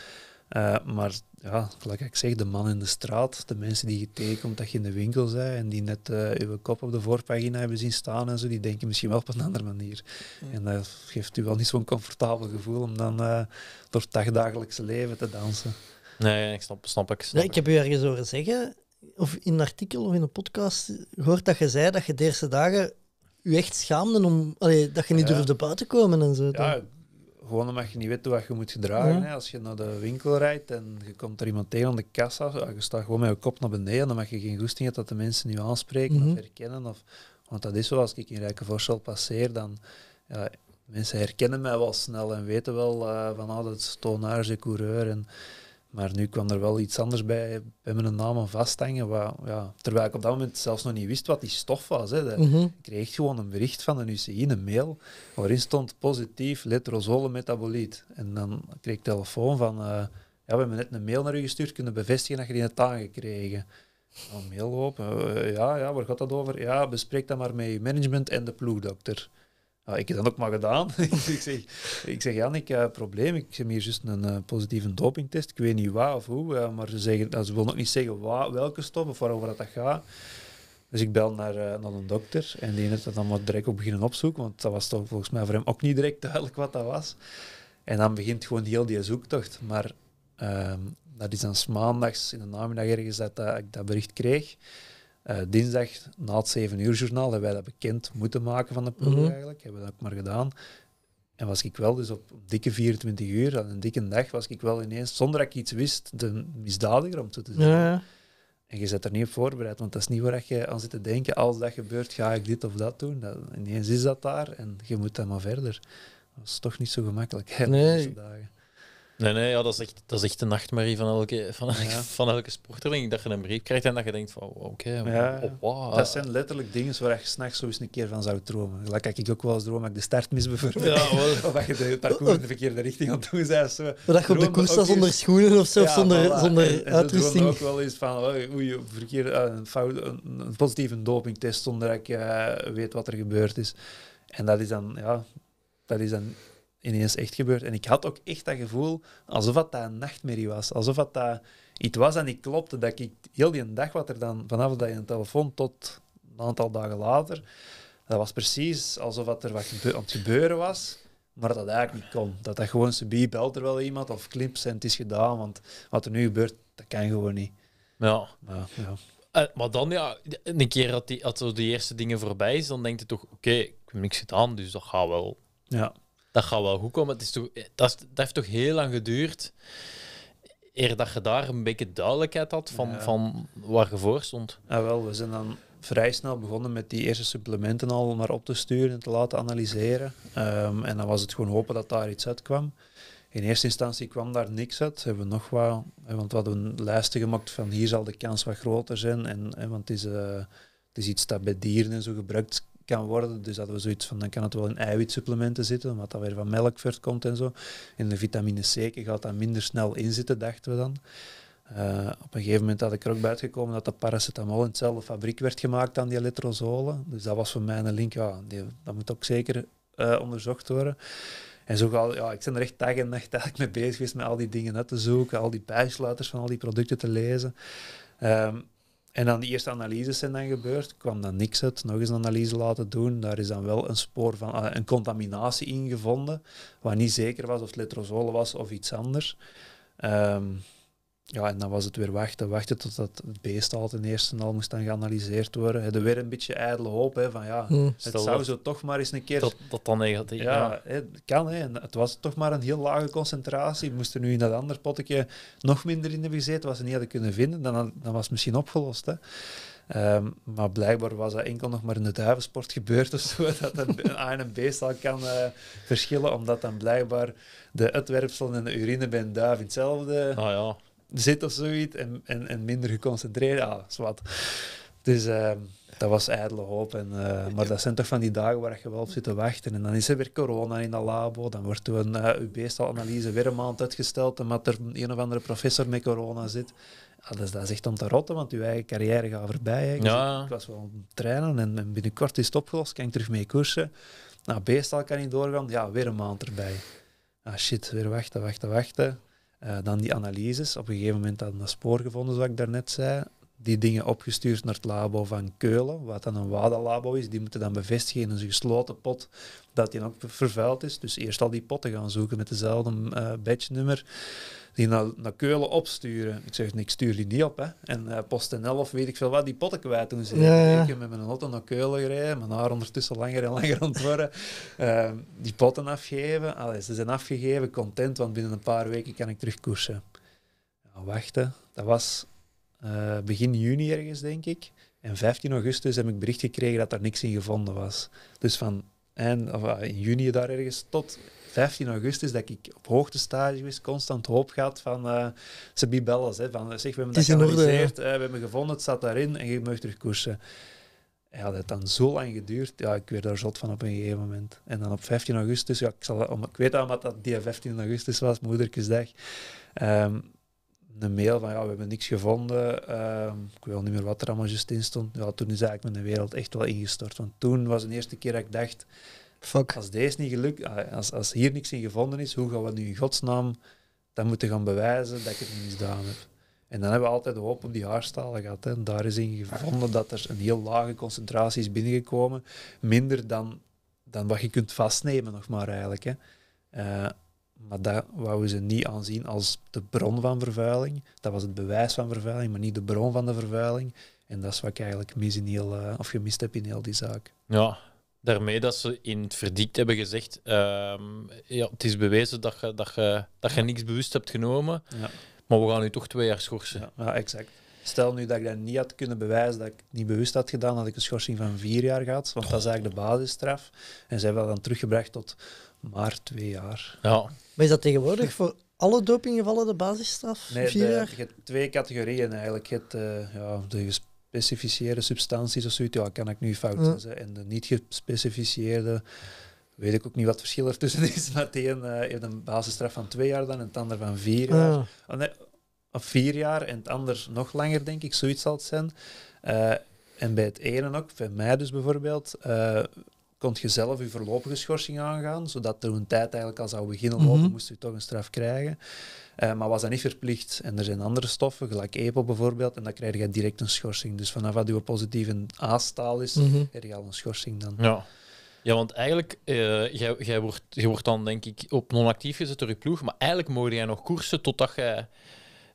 Speaker 4: Eh, maar ja, gelijk ik zeg, de man in de straat, de mensen die je tegenkomt dat je in de winkel bent en die net uh, uw kop op de voorpagina hebben zien staan en zo, die denken misschien wel op een andere manier. En dat geeft u wel niet zo'n comfortabel gevoel om dan eh, door het dagdagelijkse leven te dansen.
Speaker 2: Nee, ik snap, snap ik. Snap ik heb u ergens horen zeggen, of in een artikel of in een podcast, gehoord dat je zei dat je de eerste dagen je echt schaamde om, dat je niet ja. durfde buiten komen en zo. Ja,
Speaker 4: gewoon omdat je niet weet wat je moet gedragen. Hè. Als je naar de winkel rijdt en je komt er iemand tegen aan de kassa, je staat gewoon met je kop naar beneden, dan mag je geen goesting hebben dat de mensen je aanspreken of mhm. herkennen. Of, want dat is zo, als ik in Voorstel passeer, dan... Ja, mensen herkennen mij wel snel en weten wel eh, van, al ah, dat is coureur. En, maar nu kwam er wel iets anders bij, bij mijn naam aan vasthangen. Wat, ja, terwijl ik op dat moment zelfs nog niet wist wat die stof was. Hè. Mhm. Ik kreeg gewoon een bericht van een UCI, een mail, waarin stond positief letrozole-metaboliet. En dan kreeg ik telefoon van, eh, ja, we hebben net een mail naar u gestuurd, kunnen bevestigen dat je die hebt aangekregen. Een nou, mail open, eh, ja, ja, waar gaat dat over? Ja, bespreek dat maar met je management en de ploegdokter. Ja, ah, ik heb dat ook maar gedaan. ik, zeg, ik zeg, Jan, ik heb eh, een probleem. Ik heb hier juist een eh, positieve dopingtest. Ik weet niet waar of hoe, eh, maar ze, zeggen, ze willen nog niet zeggen waar, welke stof of waarover dat, dat gaat. Dus ik bel naar, naar een dokter en die heeft dat dan maar direct op beginnen opzoeken, want dat was toch volgens mij voor hem ook niet direct duidelijk wat dat was. En dan begint gewoon heel die zoektocht. Maar ehm, dat is dan maandags in de namiddag ergens dat, dat ik dat bericht kreeg. Eh, dinsdag na het 7 uur journaal hebben wij dat bekend moeten maken van de ploeg mhm. eigenlijk. Hebben we dat ook maar gedaan. En was ik wel, dus op dikke 24 uur, aan een dikke dag, was ik wel ineens, zonder dat ik iets wist, de misdadiger, om zo te zeggen. Ja. En je zit er niet op voorbereid, want dat is niet waar je aan zit te denken, als dat gebeurt, ga ik dit of dat doen. Dat, ineens is dat daar en je moet dan maar verder. Dat is toch niet zo gemakkelijk, hè, nee. deze
Speaker 1: dagen. Nee, nee ja, dat, is echt, dat is
Speaker 4: echt de nachtmerrie
Speaker 1: van elke, van, elke, ja. dat je een brief krijgt en dat je denkt van, oké, wow. Dat zijn
Speaker 4: letterlijk dingen waar je s'nachts zo eens een keer van zou dromen. Dat kijk ik ook wel eens dromen dat ik de start mis bijvoorbeeld. Ja, wel. of dat je de parcours in de verkeerde richting aan toe Zo. Dat je op de koers staat zonder schoenen of zo, zonder, voilà. zonder en, uitrusting. ook wel eens van, je verkeer, eh, een, fout, een, een positieve dopingtest zonder dat ik eh, weet wat er gebeurd is. En dat is dan, ja, dat is dan ineens echt gebeurd. En ik had ook echt dat gevoel alsof dat een nachtmerrie was. Alsof dat, iets was en ik klopte. Dat ik heel die dag, wat er dan vanaf dat je een telefoon tot een aantal dagen later, dat was precies alsof dat er wat gebe aan het gebeuren was. Maar dat eigenlijk niet kon. Dat dat gewoon ze belt er wel iemand of klips en het is gedaan. Want wat er nu gebeurt, dat kan gewoon niet. Ja. Maar, ja. Eh, maar dan, ja, een keer
Speaker 1: dat die, als die eerste dingen voorbij is, dan denkt je toch: oké, okay, ik heb niks gedaan, dus dat gaat wel. Ja dat gaat wel goed komen. Het is toch, eh, dat, heeft toch heel lang geduurd eer dat je daar een beetje duidelijkheid had van, van waar je
Speaker 4: voor stond. Ja, wel, we zijn dan vrij snel begonnen met die eerste supplementen al maar op te sturen en te laten analyseren. Ehm, en dan was het gewoon hopen dat daar iets uit kwam. In eerste instantie kwam daar niks uit. Hebben we nog wel, want we hadden lijsten gemaakt van hier zal de kans wat groter zijn. En, want het is, eh, het is iets dat bij dieren en zo gebruikt worden. Dus hadden we zoiets van, dan kan het wel in eiwitsupplementen zitten, omdat dat weer van melkverd komt en zo. In de vitamine C gaat dat minder snel inzitten, dachten we dan. Eh, op een gegeven moment had ik er ook uitgekomen dat de paracetamol in hetzelfde fabriek werd gemaakt dan die elektrozolen. Dus dat was voor mij een link, ja, dat moet ook zeker eh, onderzocht worden. En zo ga, ja, ik ben er echt dag en nacht eigenlijk mee bezig geweest met al die dingen uit te zoeken, al die bijsluiters van al die producten te lezen. Ehm, en dan die eerste analyses zijn dan gebeurd, kwam dan niks uit, nog eens een analyse laten doen. Daar is dan wel een spoor van eh, een contaminatie in gevonden, wat niet zeker was of het letrozole was of iets anders. Um, ja, en dan was het weer wachten, wachten totdat het beest al ten eerste al moest dan geanalyseerd worden. de weer een beetje ijdele hoop hè, van ja, hm. het zou zo toch maar eens een keer... Dat, dat dan negatief, ja. ja. Hè, kan hè, het was toch maar een heel lage concentratie. Moest er nu in dat ander potje nog minder in de gezeten, wat ze niet hadden kunnen vinden, dan, dan was het misschien opgelost. Hè. Ehm, maar blijkbaar was dat enkel nog maar in de duivensport gebeurd of zo, dat een A en een B al kan eh, verschillen, omdat dan blijkbaar de uitwerpselen en de urine bij een duif hetzelfde... Ah, ja zit of zoiets en, en, en minder geconcentreerd. Ah, wat. Dus ehm, dat was ijdele hoop. En, eh, maar dat zijn toch van die dagen waar je wel op zit te wachten. En dan is er weer corona in dat labo. Dan wordt een uh, eh, analyse weer een maand uitgesteld. Omdat er een of andere professor met corona zit. Ja, dus dat is echt om te rotten, want je eigen carrière gaat voorbij. Ik, ik was wel aan het trainen en, binnenkort is het opgelost. Kan ik terug mee koersen? Nou, b kan niet doorgaan. Ja, weer een maand erbij. Ah shit, weer wachten, wachten, wachten. Eh, dan die analyses, op een gegeven moment hadden we dat spoor gevonden, zoals ik daarnet zei die dingen opgestuurd naar het labo van Keulen, wat dan een WADA-labo is. Die moeten dan bevestigen in een gesloten pot dat die ook vervuild is. Dus eerst al die potten gaan zoeken met dezelfde uh, eh, batchnummer. Die naar, naar Keulen opsturen. Ik zeg, ik stuur die niet op. Hè. En uh, eh, PostNL of weet ik veel wat, die potten kwijt doen ze. Ik heb met mijn auto naar Keulen gereden, mijn haar ondertussen langer en langer ontworpen. Ehm, die potten afgeven. Allee, ze zijn afgegeven, content, want binnen een paar weken kan ik terug koersen. wachten, dat was eh, begin juni ergens, denk ik. En 15 augustus heb ik bericht gekregen dat er niks in gevonden was. Dus van eind, of, eh, in juni daar ergens tot 15 augustus, dat ik op hoogtestage was, constant hoop gehad van uh, Sabi van, zeg, we hebben dat geanalyseerd, we hebben gevonden, het staat daarin en je mag terugkoersen. Ja, dat het dan zo lang geduurd. Ja, ik werd daar zot van op een gegeven moment. En dan op 15 augustus, ja, ik, zal, ik weet al wat dat die 15 augustus was, moederkesdag. Um, ehm, een mail van ja, we hebben niks gevonden. Ehm, ik weet niet meer wat er allemaal just in stond. Ja, toen is eigenlijk mijn wereld echt wel ingestort. Want toen was de eerste keer dat ik dacht, Fuck. als deze niet gelukt, eh, als, als hier niks in gevonden is, hoe gaan we nu in godsnaam dat moeten gaan bewijzen dat ik het niet gedaan heb. En dan hebben we altijd de hoop op die haarstalen gehad. Hè. daar is in gevonden dat er een heel lage concentratie is binnengekomen. Minder dan, dan wat je kunt vastnemen nog maar eigenlijk. Hè. Eh, maar dat wouden ze niet aanzien als de bron van vervuiling. Dat was het bewijs van vervuiling, maar niet de bron van de vervuiling. En dat is wat ik eigenlijk mis in heel, eh, of gemist heb in heel die zaak.
Speaker 1: Ja, daarmee dat ze in het verdikt hebben gezegd: ehm, ja, het is bewezen dat
Speaker 4: je, dat je,
Speaker 1: dat je niks bewust hebt genomen, ja. maar we gaan nu
Speaker 4: toch twee jaar schorsen. Ja, exact. Stel nu dat ik dat niet had kunnen bewijzen, dat ik niet bewust had gedaan, had ik een schorsing van vier jaar gehad, want dat is eigenlijk de basisstraf. En ze hebben dat dan teruggebracht tot maar twee jaar. Ja.
Speaker 2: Maar is dat tegenwoordig voor alle dopinggevallen de basisstraf? Nee, vier jaar?
Speaker 4: je hebt twee categorieën eigenlijk. Je hebt eh, ja, de gespecificeerde substanties of zoiets. Ja, kan ik nu fout zeggen. En de niet gespecificeerde, weet ik ook niet wat het verschil ertussen is. Maar de een eh, heeft een basisstraf van twee jaar dan en het ander van vier ah. jaar. Ah, nee, of vier jaar en het ander nog langer, denk ik. Zoiets zal het zijn. Eh, en bij het ene ook, bij mij dus bijvoorbeeld, kon je zelf je voorlopige schorsing aangaan, zodat er een tijd eigenlijk al zou beginnen mhm. lopen, moest je toch een straf krijgen. Eh, maar was dat niet verplicht. En er zijn andere stoffen, gelijk EPO bijvoorbeeld, en dan krijg je direct een schorsing. Dus vanaf dat je positief een A-staal is, mhm. krijg je al een schorsing dan. Ja.
Speaker 1: Ja, want eigenlijk, uh, jij, jij, wordt, je wordt dan denk ik op non-actief gezet door je ploeg, maar eigenlijk mogen jij nog koersen totdat jij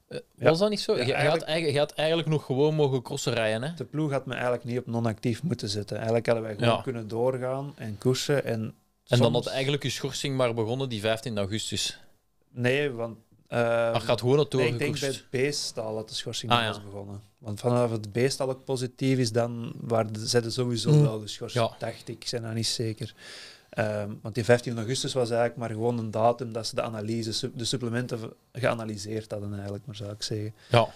Speaker 1: eh,
Speaker 4: was dat niet zo? je, had eigenlijk, had eigenlijk, nog gewoon mogen crossen rijden. Hè? De ploeg had me eigenlijk niet op non-actief moeten zetten. Eigenlijk hadden wij gewoon kunnen doorgaan en koersen. En, en dan had eigenlijk je
Speaker 1: schorsing maar begonnen die 15 augustus. Nee, want. Uh, ehm, gaat gewoon het nee, Ik denk bij het
Speaker 4: beestal dat de schorsing ah, was begonnen. Want vanaf het beestal ook positief is, dan zetten ze sowieso mm. wel de schorsing. Dacht ik, zijn daar niet zeker. Ehm, want die 15 augustus was eigenlijk maar gewoon een datum dat ze de analyse, de supplementen geanalyseerd hadden eigenlijk, maar zou ik zeggen. Ja.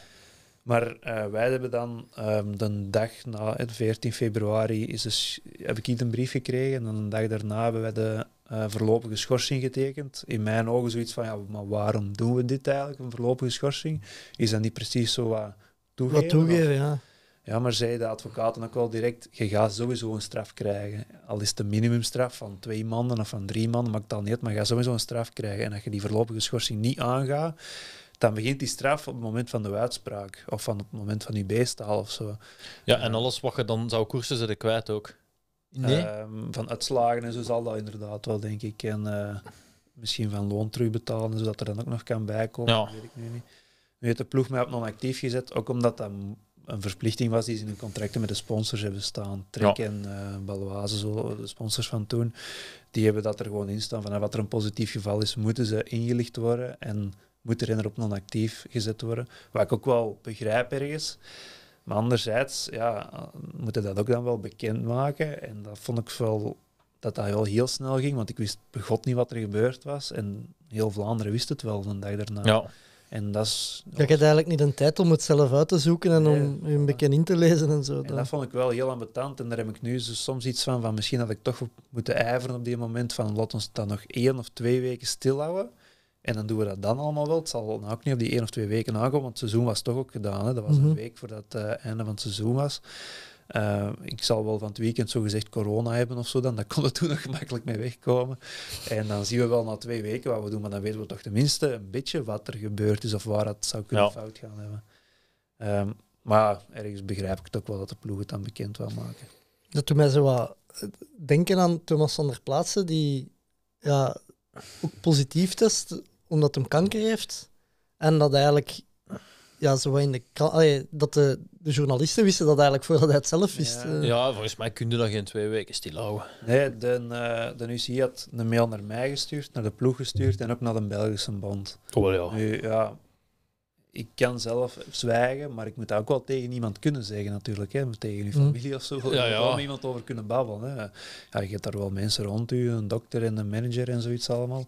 Speaker 4: Maar eh, wij hebben dan ehm, de dag na, het 14 februari, is dus, heb ik niet een brief gekregen. En dan een dag daarna hebben wij de uh, voorlopige schorsing getekend. In mijn ogen zoiets van, ja, maar waarom doen we dit eigenlijk, een voorlopige schorsing? Is dat niet precies zo wat toegeven? Wat toegeven, ja. Ja, maar zei de advocaat dan ook al direct, je gaat sowieso een straf krijgen. Al is het een minimumstraf van twee maanden of van drie maanden, maakt dat niet, maar je gaat sowieso een straf krijgen. En als je die voorlopige schorsing niet aangaat, dan begint die straf op het moment van de uitspraak of van het moment van je bijstaal of zo.
Speaker 1: Ja, en alles wat je dan zou koersen,
Speaker 4: ze de kwijt ook. Nee? Ehm, van uitslagen en zo zal dat inderdaad wel, denk ik. En eh, misschien van loon terugbetalen, zodat er dan ook nog kan bijkomen. Dat weet ik nu niet. Nu heeft de ploeg mij op non-actief gezet, ook omdat dat een verplichting was die ze in hun contracten met de sponsors hebben staan. Trek en uh, zo, de sponsors van toen, die hebben dat er gewoon in staan. van wat er een positief geval is, moeten ze ingelicht worden en moet er renner erop non-actief gezet worden. Wat ik ook wel begrijp ergens. Maar anderzijds ja, moeten dat ook dan wel bekendmaken. En dat vond ik wel dat dat wel heel snel ging, want ik wist begot niet wat er gebeurd was. En heel Vlaanderen wist het wel een dag daarna. Ja. En dat is... Je hebt
Speaker 2: eigenlijk niet een tijd om het zelf uit te zoeken en om je een beetje in te lezen en zo. En dat
Speaker 4: vond ik wel heel ambetant. En daar heb ik nu soms iets van, van misschien had ik toch moeten ijveren op die moment van laat ons dan nog één of twee weken stilhouden. En dan doen we dat dan allemaal wel. Het zal nou ook niet op die één of twee weken aankomen, want het seizoen was toch ook gedaan. Hè. Dat was een mhm. week voordat het eh, einde van het seizoen was. Eh, ik zal wel van het weekend zogezegd corona hebben of zo, dan, dat kon het toen nog gemakkelijk mee wegkomen. En dan zien we wel na twee weken wat we doen, maar dan weten we toch tenminste een beetje wat er gebeurd is of waar het zou kunnen fout gaan hebben. Um, maar ergens begrijp ik het ook wel dat de ploeg het dan bekend wil maken.
Speaker 2: Dat doet mij zo wat eh, denken aan Thomas van der Plaatsen, die ja, ook positief test omdat hij kanker heeft. En dat eigenlijk ja, zo in de dat de, de, journalisten wisten dat eigenlijk voordat hij het zelf wist. Ja,
Speaker 4: eh. volgens mij kun je dat geen twee weken stilhouden. Nee, dan uh, de eh, UCI had een mail naar mij gestuurd, naar de ploeg gestuurd en ook naar de Belgische band. Oh ja. Nu, ja, ik kan zelf zwijgen, maar ik moet dat ook wel tegen iemand kunnen zeggen natuurlijk. Hè. Tegen je hm. familie of zo. Ja, ja. wel iemand over kunnen babbelen. Hè. Ja, je hebt daar wel mensen rond u, een dokter en een manager en zoiets allemaal.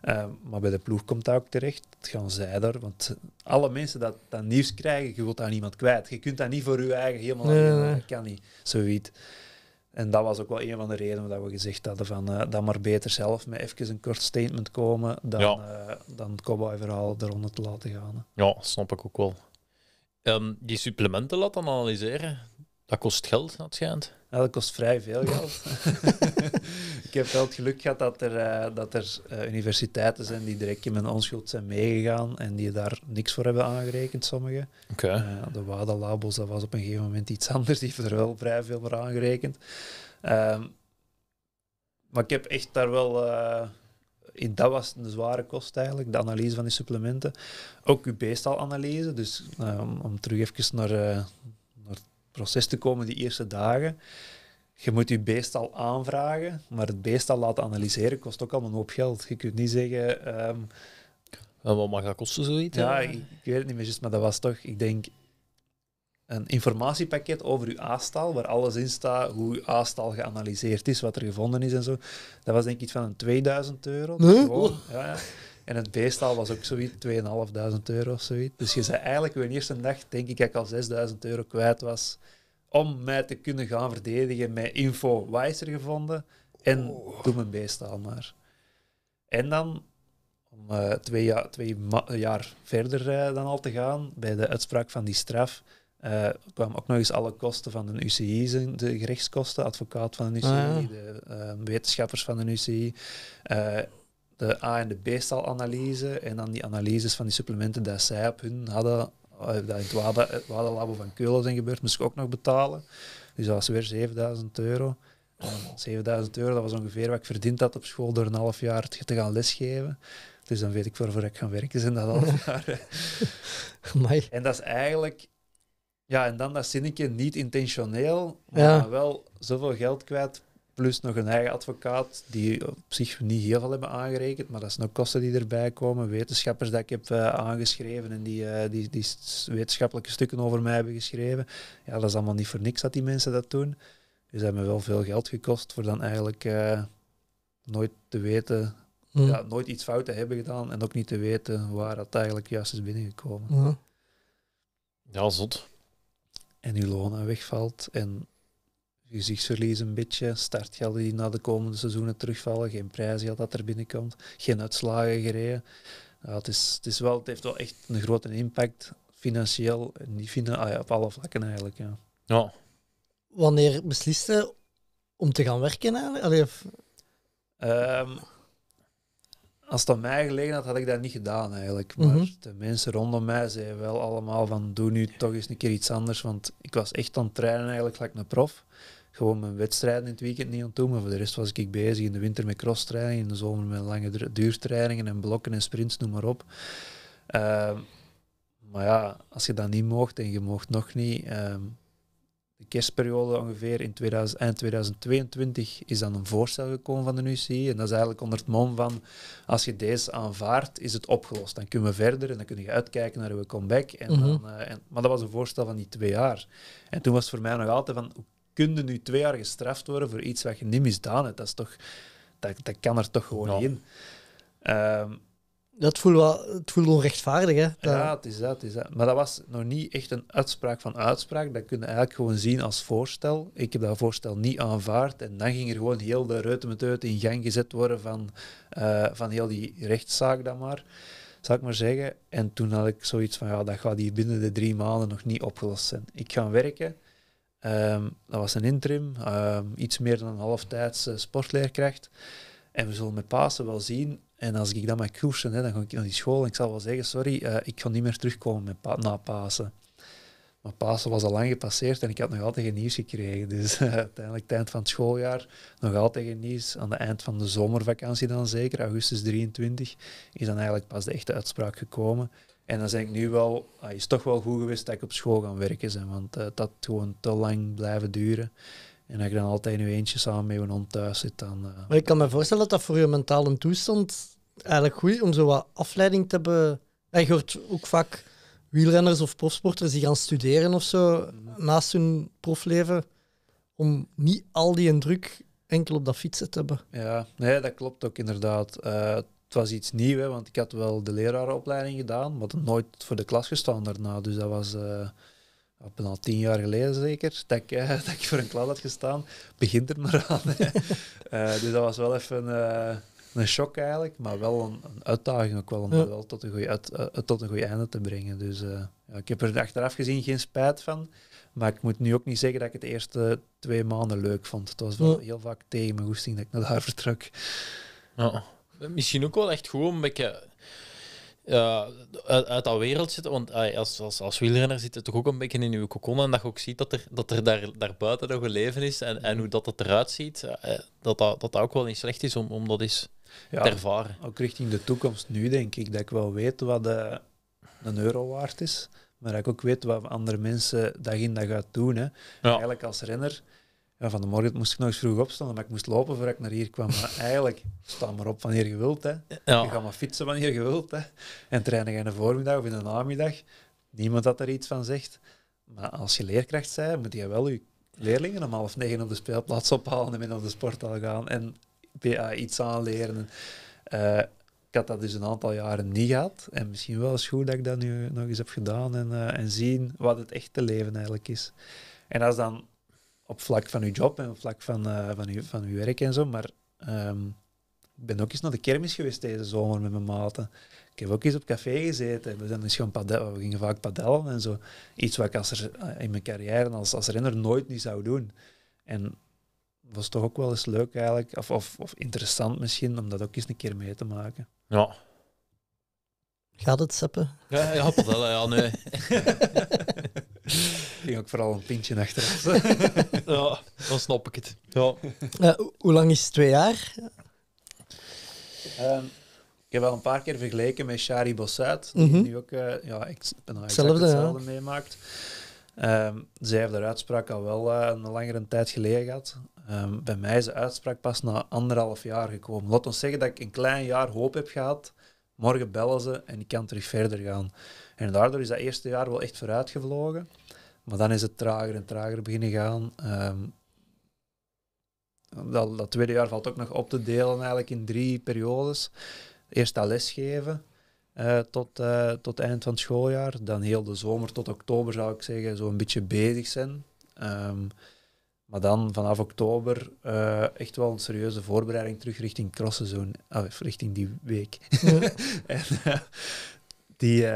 Speaker 4: Ehm, maar bij de ploeg komt dat ook terecht. Het gaan zij daar. Want alle mensen dat, dat nieuws krijgen, je wilt daar niemand kwijt. Je kunt dat niet voor je eigen helemaal. Nee, Dat kan niet. Zoiets. En dat was ook wel een van de redenen dat we gezegd hadden van uh, eh, dan maar beter zelf met even een kort statement komen dan, eh, dan het cowboy-verhaal eronder te laten gaan. Ja,
Speaker 1: snap ik ook wel. Ehm, die supplementen laten analyseren,
Speaker 4: dat kost geld, dat schijnt. Ja, dat kost vrij veel geld. ik heb wel het geluk gehad dat er, eh, dat er eh, universiteiten zijn die direct in mijn onschuld zijn meegegaan en die daar niks voor hebben aangerekend, sommigen. Oké. Eh, de wada dat was op een gegeven moment iets anders, die hebben er wel vrij veel voor aangerekend. Ehm, maar ik heb echt daar wel... In, dat was een zware kost eigenlijk, de analyse van die supplementen. Ook uw beestalanalyse, dus om, om terug even naar proces te komen die eerste dagen. Je moet je beest al aanvragen, maar het beest al laten analyseren kost ook al een hoop geld. Je kunt niet zeggen... Ehm, wat mag dat kosten, zoiets? Ja, ik, weet het niet meer maar dat was toch, ik denk, een informatiepakket over uw Aastal, waar alles in staat, hoe uw Aastal geanalyseerd is, wat er gevonden is en zo. Dat was denk ik iets van een 2000 euro. ja, ja. En het beestal was ook zoiets, 2.500 euro of zoiets. Dus je zei eigenlijk, in eerste dag denk ik dat ik al 6.000 euro kwijt was om mij te kunnen gaan verdedigen met info, wijzer gevonden? En oh. doe mijn beestal maar. En dan, om eh, twee, jaar, twee jaar verder eh, dan al te gaan, bij de uitspraak van die straf, uh, eh, kwamen ook nog eens alle kosten van een UCI, de gerechtskosten, advocaat van een UCI, de ah. ehm, wetenschappers van een UCI de A- en de B-stalanalyse en dan die analyses van die supplementen die zij op hun hadden, eh, dat in het Wadelabo van Keulen zijn gebeurd, moest ik ook nog betalen. Dus dat was weer 7000 euro. 7000 euro, dat was ongeveer wat ik verdiend had op school door een half jaar te gaan lesgeven. Dus dan weet ik voor ik ga werken zijn dat half jaar. en dat is eigenlijk... Ja, en dan dat zinnetje niet intentioneel, maar wel zoveel geld kwijt plus nog een eigen advocaat, die op zich niet heel veel hebben aangerekend, maar dat zijn ook kosten die erbij komen. Wetenschappers die ik heb eh, aangeschreven en die, eh, die, die wetenschappelijke stukken over mij hebben geschreven. Ja, dat is allemaal niet voor niks dat die mensen dat doen. Dus dat me wel veel geld gekost voor dan eigenlijk eh, nooit te weten, mm. ja, nooit iets fout te hebben gedaan en ook niet te weten waar dat eigenlijk juist is binnengekomen. Mm. Ja, zot. En uw loon wegvalt en gezichtsverlies een beetje, startgelden die na de komende seizoenen terugvallen, geen prijsgeld dat er binnenkomt, geen uitslagen gereden. het, is, het, is wel, het heeft wel echt een grote impact, financieel en niet ah op alle vlakken eigenlijk. Ja.
Speaker 1: ja.
Speaker 2: Wanneer besliste om te gaan werken eigenlijk?
Speaker 4: Ehm, als het aan mij gelegen had, had ik dat niet gedaan eigenlijk. Maar mhm. de mensen rondom mij zeiden wel allemaal van doe nu toch eens een keer iets anders. Want ik was echt aan het trainen eigenlijk, gelijk een prof gewoon mijn wedstrijden in het weekend niet aan Maar voor de rest was ik bezig in de winter met cross training, in de zomer met lange duurtrainingen en blokken en sprints, noem maar op. Ehm, maar ja, als je dat niet mocht en je mocht nog niet, ehm, de kerstperiode ongeveer in eind 2022 is dan een voorstel gekomen van de UCI. En dat is eigenlijk onder het mom van, als je deze aanvaardt, is het opgelost. Dan kunnen we verder en dan kun je uitkijken naar uw comeback. En mhm. dan, eh, en, maar dat was een voorstel van die twee jaar. En toen was het voor mij nog altijd van, kunnen nu twee jaar gestraft worden voor iets wat je niet misdaan hebt. Dat, is toch, dat, dat kan er toch gewoon niet in.
Speaker 2: dat ehm, voelt wel, het voelt onrechtvaardig, hè?
Speaker 4: Ja, het is dat, het is dat. Maar dat was nog niet echt een uitspraak van uitspraak. Dat kun je eigenlijk gewoon zien als voorstel. Ik heb dat voorstel niet aanvaard. En dan ging er gewoon heel de reutemeteut in gang gezet worden van, eh, van heel die rechtszaak dan maar. Zal ik maar zeggen. En toen had ik zoiets van, ja, dat gaat hier binnen de drie maanden nog niet opgelost zijn. Ik ga werken. Ehm, dat was een interim, ehm, iets meer dan een halftijds uh, sportleerkracht. En we zullen met Pasen wel zien. En als ik dan met koersen, hè, dan ga ik naar die school en ik zal wel zeggen, sorry, eh, ik ga niet meer terugkomen met na Pasen. Maar Pasen was al lang gepasseerd en ik had nog altijd geen nieuws gekregen. Dus eh, uiteindelijk, het eind van het schooljaar, nog altijd geen nieuws. Aan het eind van de zomervakantie dan zeker, augustus 23, is dan eigenlijk pas de echte uitspraak gekomen. En dan zeg ik nu wel, het ah, is toch wel goed geweest dat ik op school ga werken. Zijn, want uh, dat gewoon te lang blijven duren. En dat ik dan altijd nu eentje samen met mijn hond thuis zit. Dan,
Speaker 2: eh, Maar ik kan me voorstellen dat dat voor je mentale toestand eigenlijk goed is om zo wat afleiding te hebben. En je hoort ook vaak wielrenners of profsporters die gaan studeren of zo mhm. naast hun profleven. Om niet al die druk enkel op dat fietsen te hebben.
Speaker 4: Ja, nee, dat klopt ook inderdaad. Eh, het was iets nieuws, hè, want ik had wel de lerarenopleiding gedaan, maar nooit voor de klas gestaan daarna. Dus dat was uh, al tien jaar geleden zeker, dat ik, eh, dat ik voor een klas had gestaan. Begint er maar aan. Eh, dus dat was wel even een shock eigenlijk, maar wel een, een uitdaging ook wel om ja. dat wel tot een goed tot een einde te brengen. Dus ja, ik heb er achteraf gezien geen spijt van. Maar ik moet nu ook niet zeggen dat ik het de eerste twee maanden leuk vond. Het was wel heel vaak tegen mijn goesting dat ik naar daar vertrok. Ja
Speaker 1: misschien ook wel echt gewoon een beetje uit, dat wereld zitten. Want als, als, als wielrenner zit je toch ook een beetje in je cocon, En dat je ook ziet dat er, dat er daar, daarbuiten nog een leven is. En, en hoe dat, dat eruit ziet. Eh, dat, dat, ook wel niet slecht is om, om dat eens te ervaren.
Speaker 4: Ook richting de toekomst nu denk ik. Dat ik wel weet wat eh, een euro waard is. Maar dat ik ook weet wat andere mensen dag in dag uit doen. Hè. Eigenlijk als renner ja, van de morgen moest ik nog eens vroeg opstaan, maar ik moest lopen voordat ik naar hier kwam. Maar eigenlijk, sta maar op wanneer je wilt. Hè. Je gaat maar fietsen wanneer je wilt. Hè. En trainen in de voormiddag of in de namiddag. Niemand dat er iets van zegt. Maar als je leerkracht bent, moet je wel je leerlingen om half negen op de speelplaats ophalen en naar de sporthal gaan en PA iets aanleren. Eh, ik had dat dus een aantal jaren niet gehad. En misschien wel eens goed dat ik dat nu nog eens heb gedaan en, eh, en zien wat het echte leven eigenlijk is. En als dan op vlak van uw job en op vlak van, uh, van, uw, van uw werk en zo. Maar ehm, ik ben ook eens naar de kermis geweest deze zomer met mijn maten. Ik heb ook eens op café gezeten. We, zijn misschien dus een padellen, we gingen vaak padellen en zo. Iets wat ik als er, eh, in mijn carrière als, als renner nooit niet zou doen. En was toch ook wel eens leuk eigenlijk, of, of, of interessant misschien, om dat ook eens een keer mee te maken.
Speaker 2: Ja. Gaat het, Seppe?
Speaker 1: Ja, ja padellen, ja, nee.
Speaker 4: ging ook vooral een pintje achter. ja, dan snap ik het. Ja.
Speaker 2: Eh, hoe lang is het, twee jaar?
Speaker 4: Ehm, ik heb wel een paar keer vergeleken met Shari Bossuit, die mhm. nu ook eh, ja, ik ben hetzelfde, hetzelfde meemaakt. Um, zij heeft haar uitspraak al wel eh, een langere tijd geleden gehad. Ehm, bij mij is de uitspraak pas na anderhalf jaar gekomen. Laat ons zeggen dat ik een klein jaar hoop heb gehad. Morgen bellen ze en ik kan terug verder gaan. En daardoor is dat eerste jaar wel echt vooruitgevlogen. Maar dan is het trager en trager beginnen gaan. Ehm, dat, tweede jaar valt ook nog op te delen eigenlijk in drie periodes. Eerst dat lesgeven eh, tot, uh, tot eind van het schooljaar. Dan heel de zomer tot oktober zou ik zeggen zo'n beetje bezig zijn. Ehm, maar dan vanaf oktober eh, echt wel een serieuze voorbereiding terug richting crossseizoen. Ah, richting die week. en, die,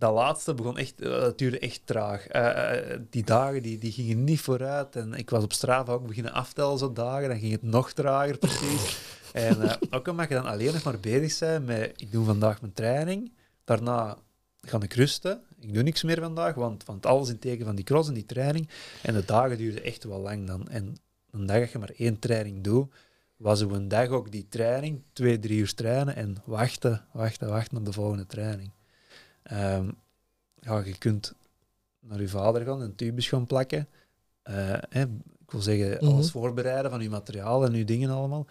Speaker 4: dat laatste begon echt, uh, duurde echt traag. Eh, eh, die dagen die, die gingen niet vooruit. En ik was op Strava ook beginnen aftellen, zo dagen. Dan ging het nog trager, precies. en ook omdat je dan alleen nog maar bezig zijn met: ik doe vandaag mijn training. Daarna ga ik rusten. Ik doe niks meer vandaag, want, want alles in teken van die cross en die training. En de dagen duurden echt wel lang dan. En een dag dat je maar één training doet, was een dag ook die training, twee, drie uur trainen en wachten, wachten, wachten op de volgende training. Ehm, ja, je kunt naar je vader gaan en tubes gaan plakken. Eh, hè, ik wil zeggen, alles mhm. voorbereiden van je materiaal en je dingen allemaal.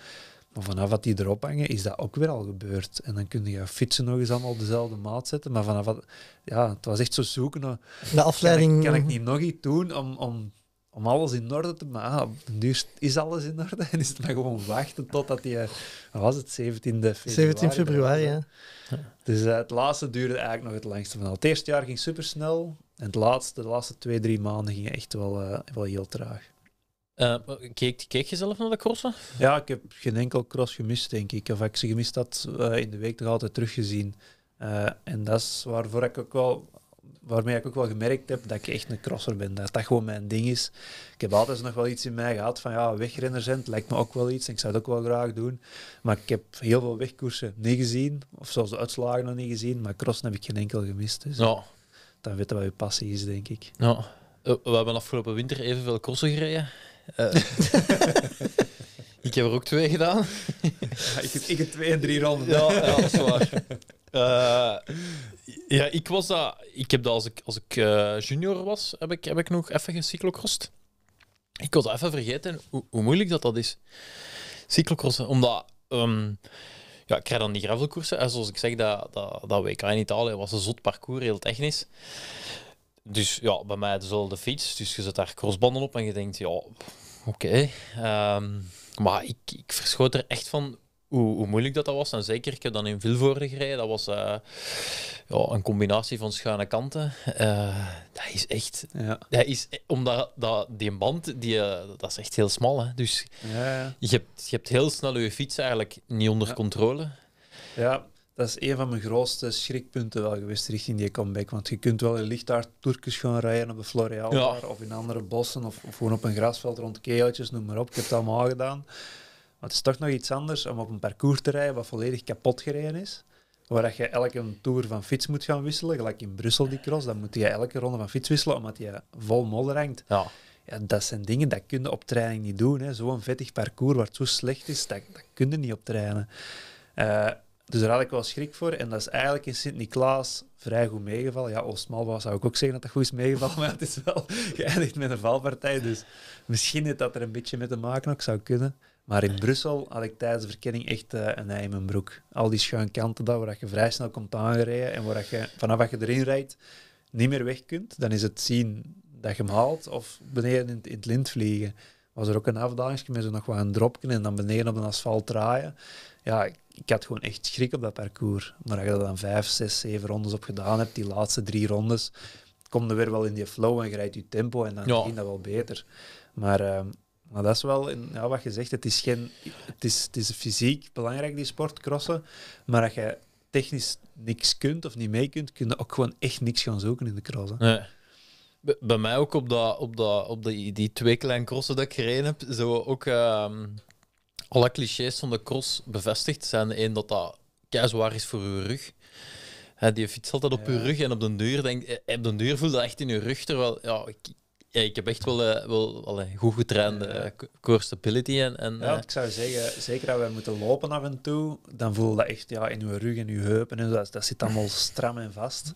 Speaker 4: Maar vanaf dat die erop hangen, is dat ook weer al gebeurd. En dan kun je fietsen nog eens allemaal dezelfde maat zetten. Maar vanaf ja, het was echt zo zoeken naar. De afleiding. Kan ik, kan ik niet nog iets doen om, om om alles in orde te maken. Nu ah, is alles in orde en is het maar gewoon wachten totdat die... Eh, was het? 17 februari. 17 februari, ja. Eh. Dus eh, het laatste duurde eigenlijk nog het langste van al. Het eerste jaar ging supersnel. En het laatste, de laatste twee, drie maanden ging echt wel, wel heel traag.
Speaker 1: Uh, keek, keek je zelf naar de crossen?
Speaker 4: Ja, ik heb geen enkel cross gemist, denk ik. Of ik ze gemist had, in de week toch altijd teruggezien. en dat is waarvoor ik ook wel waarmee ik ook wel gemerkt heb dat ik echt een crosser ben. Dat dat gewoon mijn ding is. Ik heb altijd nog wel iets in mij gehad van ja, wegrenner zijn, lijkt me ook wel iets en ik zou het ook wel graag doen. Maar ik heb heel veel wegkoersen niet gezien, of zelfs de uitslagen nog niet gezien, maar crossen heb ik geen enkel gemist. Dus ja. dan weten we wat je passie is, denk ik. Ja.
Speaker 1: Eh, we hebben afgelopen winter evenveel crossen gereden. Eh,
Speaker 4: ik heb er ook twee
Speaker 1: gedaan. Ja, ik, heb, twee en drie ronden. ja dat is waar. Eh, ja, ik, was dat, ik heb dat als ik, als ik eh, junior was, heb ik, heb ik nog even gecyclocrossed. Ik was even vergeten hoe, hoe, moeilijk dat, dat is. Cyclocrossen, omdat... Ehm, ja, ik krijg dan die gravelkoersen. En zoals ik zeg, dat, dat, dat WK in Italië was een zot parcours, heel technisch. Dus ja, bij mij is de fiets. Dus je zet daar crossbanden op en je denkt, ja, oké. Ehm, maar ik, ik verschoot er echt van hoe, moeilijk dat, dat was. En zeker, ik heb dan in Vilvoorde gereden. Dat was eh, ja, een combinatie van schuine kanten. Eh, dat is echt... Ja. Dat is, omdat dat, die band, die, eh, dat is echt heel
Speaker 4: smal. Hè? Dus
Speaker 1: ja, Je, hebt, je hebt heel snel je fiets eigenlijk niet onder controle.
Speaker 4: Ja, dat is een van mijn grootste schrikpunten wel geweest richting die comeback. Want je kunt wel in lichtaard gaan rijden op een Floreal of in andere bossen of, of, gewoon op een grasveld rond keeltjes, noem maar op. Ik heb dat allemaal gedaan. Maar het is toch nog iets anders om op een parcours te rijden wat volledig kapot gereden is. Waar je elke tour van fiets moet gaan wisselen. Gelijk in Brussel die cross, dan moet je elke ronde van fiets wisselen omdat je vol modder hangt. Ja. dat zijn dingen dat kun je op training niet doen. Zo'n vettig parcours waar het zo slecht is, dat, kun je niet op trainen. Eh, dus daar had ik wel schrik voor. En dat is eigenlijk in Sint-Niklaas vrij goed meegevallen. Ja, Oostmalwa zou ik ook zeggen dat dat goed is meegevallen, maar het is wel geëindigd met een valpartij. Dus misschien heeft dat er een beetje mee te maken ook zou kunnen. Maar in Brussel had ik tijdens de verkenning echt eh, een ei in mijn broek. Al die schuine kanten daar, waar je vrij snel komt aangereden en waar je vanaf dat je erin rijdt niet meer weg kunt, dan is het zien dat je hem haalt of beneden in, het lint vliegen. Was er ook een afdaling met zo nog wat een dropje en dan beneden op een asfalt draaien. Ja, ik, had gewoon echt schrik op dat parcours. Maar als je er dan vijf, zes, zeven rondes op gedaan hebt, die laatste drie rondes, kom je weer wel in die flow en je rijdt je tempo en dan ging dat wel beter. Maar... Ehm, maar dat is wel, ja, wat je zegt, het is, geen, het, is, het is fysiek belangrijk, die sport, crossen. Maar als je technisch niks kunt of niet mee kunt, kun je ook gewoon echt niks gaan zoeken in de cross.
Speaker 1: Bij mij ook op, dat, op, dat, op die, die twee kleine crossen dat ik gereden heb, zo ook ehm, alle clichés van de cross bevestigd zijn. één dat dat keizwaar is voor uw rug. die fiets altijd op ja. uw rug en op de duur, denk, eh, op de deur voelt dat echt in je rug. Terwijl ja, ja, ik heb echt wel, eh, wel alle goed getrainde eh,
Speaker 4: core stability. En, en, ja, eh, ik zou zeggen, zeker dat we moeten lopen af en toe, dan voel je dat echt ja, in uw rug en je heupen. En dat, dat zit allemaal stram en vast.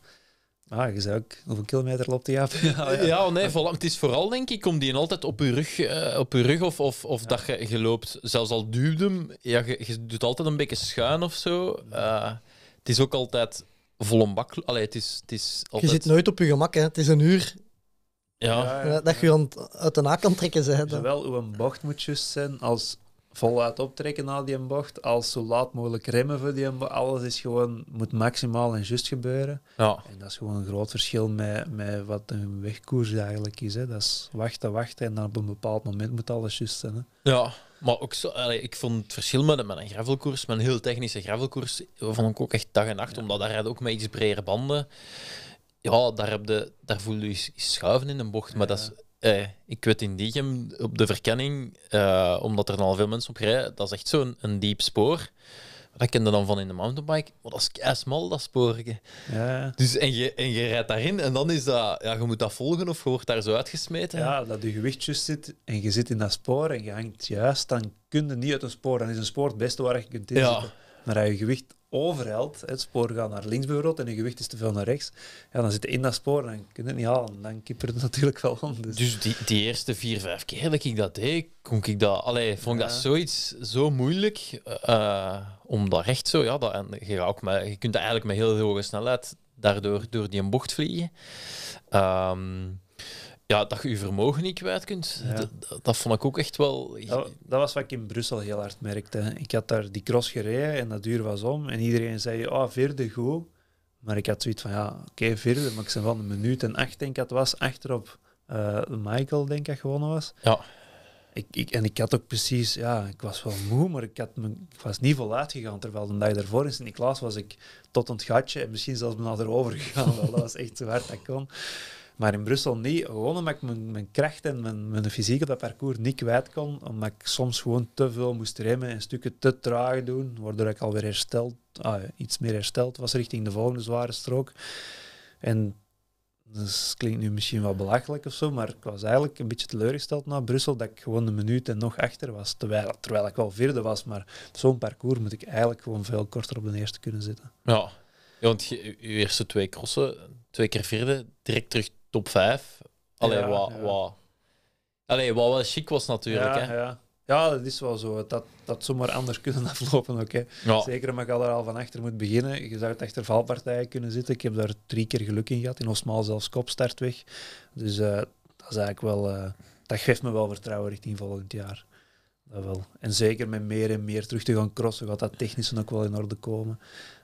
Speaker 4: maar ah, je zei ook, hoeveel kilometer loopt die af?
Speaker 1: ja, nee, het is vooral, denk ik, om die altijd op je rug, uh, op je rug of, of, of dat je, je, loopt. Zelfs al duwt ja, je, doet altijd een beetje schuin of zo. het is ook altijd vol een bak. het is, het is altijd... Je zit nooit op je
Speaker 2: gemak, hè. Het is een uur ja. Dat je het uit de naak kan trekken. zijn. Zowel hoe een
Speaker 4: bocht moet juist zijn, als voluit optrekken na die bocht, als zo laat mogelijk remmen voor die bocht. Alles is gewoon, moet maximaal en juist gebeuren. Ja. En dat is gewoon een groot verschil met, met wat een wegkoers eigenlijk is. Hè. Dat is wachten, wachten en dan op een bepaald moment moet alles juist zijn. Hè.
Speaker 1: Ja, maar ook zo, ik vond het verschil met, met een gravelkoers, met een heel technische gravelkoers, vond ik ook echt dag en nacht, omdat daar rijden ook met iets bredere banden ja, daar, heb de, daar voel je schuiven in een bocht. Maar dat is, eh, ik weet in die op de verkenning, eh, omdat er dan al veel mensen op rijden, dat is echt zo'n een diep spoor. Dat kende dan van in de mountainbike, maar dat is smal, dat spoorje. Ja. Dus, en, je, en je rijdt daarin en dan
Speaker 4: is dat, ja, je moet dat volgen of je wordt daar zo uitgesmeten. Ja, dat je gewichtjes zit en je zit in dat spoor en je hangt juist, dan kun je niet uit een spoor. Dan is een spoor het beste waar je kunt inzitten. Ja. Maar als je gewicht overheld. Het spoor gaat naar links bijvoorbeeld en je gewicht is te veel naar rechts. Ja, dan zit je in dat spoor en dan kun je het niet halen. Dan kipper het natuurlijk wel om. Dus. dus, die,
Speaker 1: die, eerste vier, vijf keer dat ik dat deed, kon ik dat, allee, vond ik dat zoiets zo moeilijk eh, om dat recht zo. Ja, dat, en je, ook met, je kunt eigenlijk met heel hoge snelheid daardoor door die bocht vliegen.
Speaker 4: Ehm, ja, dat je je vermogen niet kwijt kunt, dat, vond ik ook echt wel... Dat, dat, was wat ik in Brussel heel hard merkte. Ik had daar die cross gereden en dat duur was om. En iedereen zei, oh, vierde, goed. Maar ik had zoiets van, ja, oké, okay, vierde. Maar ik zei van een minuut en acht, denk ik, dat was. Achterop uh, Michael, denk ik, dat gewonnen was. Ja. Ik, ik, en ik had ook precies, ja, ik was wel moe, maar ik, had ik was niet voluit gegaan. Terwijl de dag daarvoor in Sint-Niklaas was ik tot een gatje en misschien zelfs ben ik erover gegaan. dat was echt zo hard dat kon. Maar in Brussel niet. Gewoon omdat ik mijn, mijn kracht en mijn, mijn fysiek op dat parcours niet kwijt kon. Omdat ik soms gewoon te veel moest remmen en stukken te traag doen. Waardoor ik alweer hersteld, ah, iets meer hersteld was richting de volgende zware strook. En dat dus klinkt nu misschien wel belachelijk of zo, maar ik was eigenlijk een beetje teleurgesteld na Brussel dat ik gewoon een minuut en nog achter was, terwijl, terwijl ik wel vierde was. Maar zo'n parcours moet ik eigenlijk gewoon veel korter op de eerste kunnen zitten.
Speaker 1: Ja, want je, je, eerste twee crossen, twee keer vierde, direct terug top 5. Allee, wat, Wat, wat wel chic was natuurlijk. Ja, hè.
Speaker 4: Ja. ja, dat is wel zo. Dat, dat zomaar anders kunnen aflopen ook. Zeker omdat je al er al van achter moet beginnen. Je zou het achter valpartijen kunnen zitten. Ik heb daar drie keer geluk in gehad. In Osmaal zelfs kopstart weg. Dus eh, dat is eigenlijk wel... Eh, dat geeft me wel vertrouwen richting volgend jaar. Dat wel. En zeker met meer en meer terug te gaan crossen, gaat dat technisch ook wel in orde komen.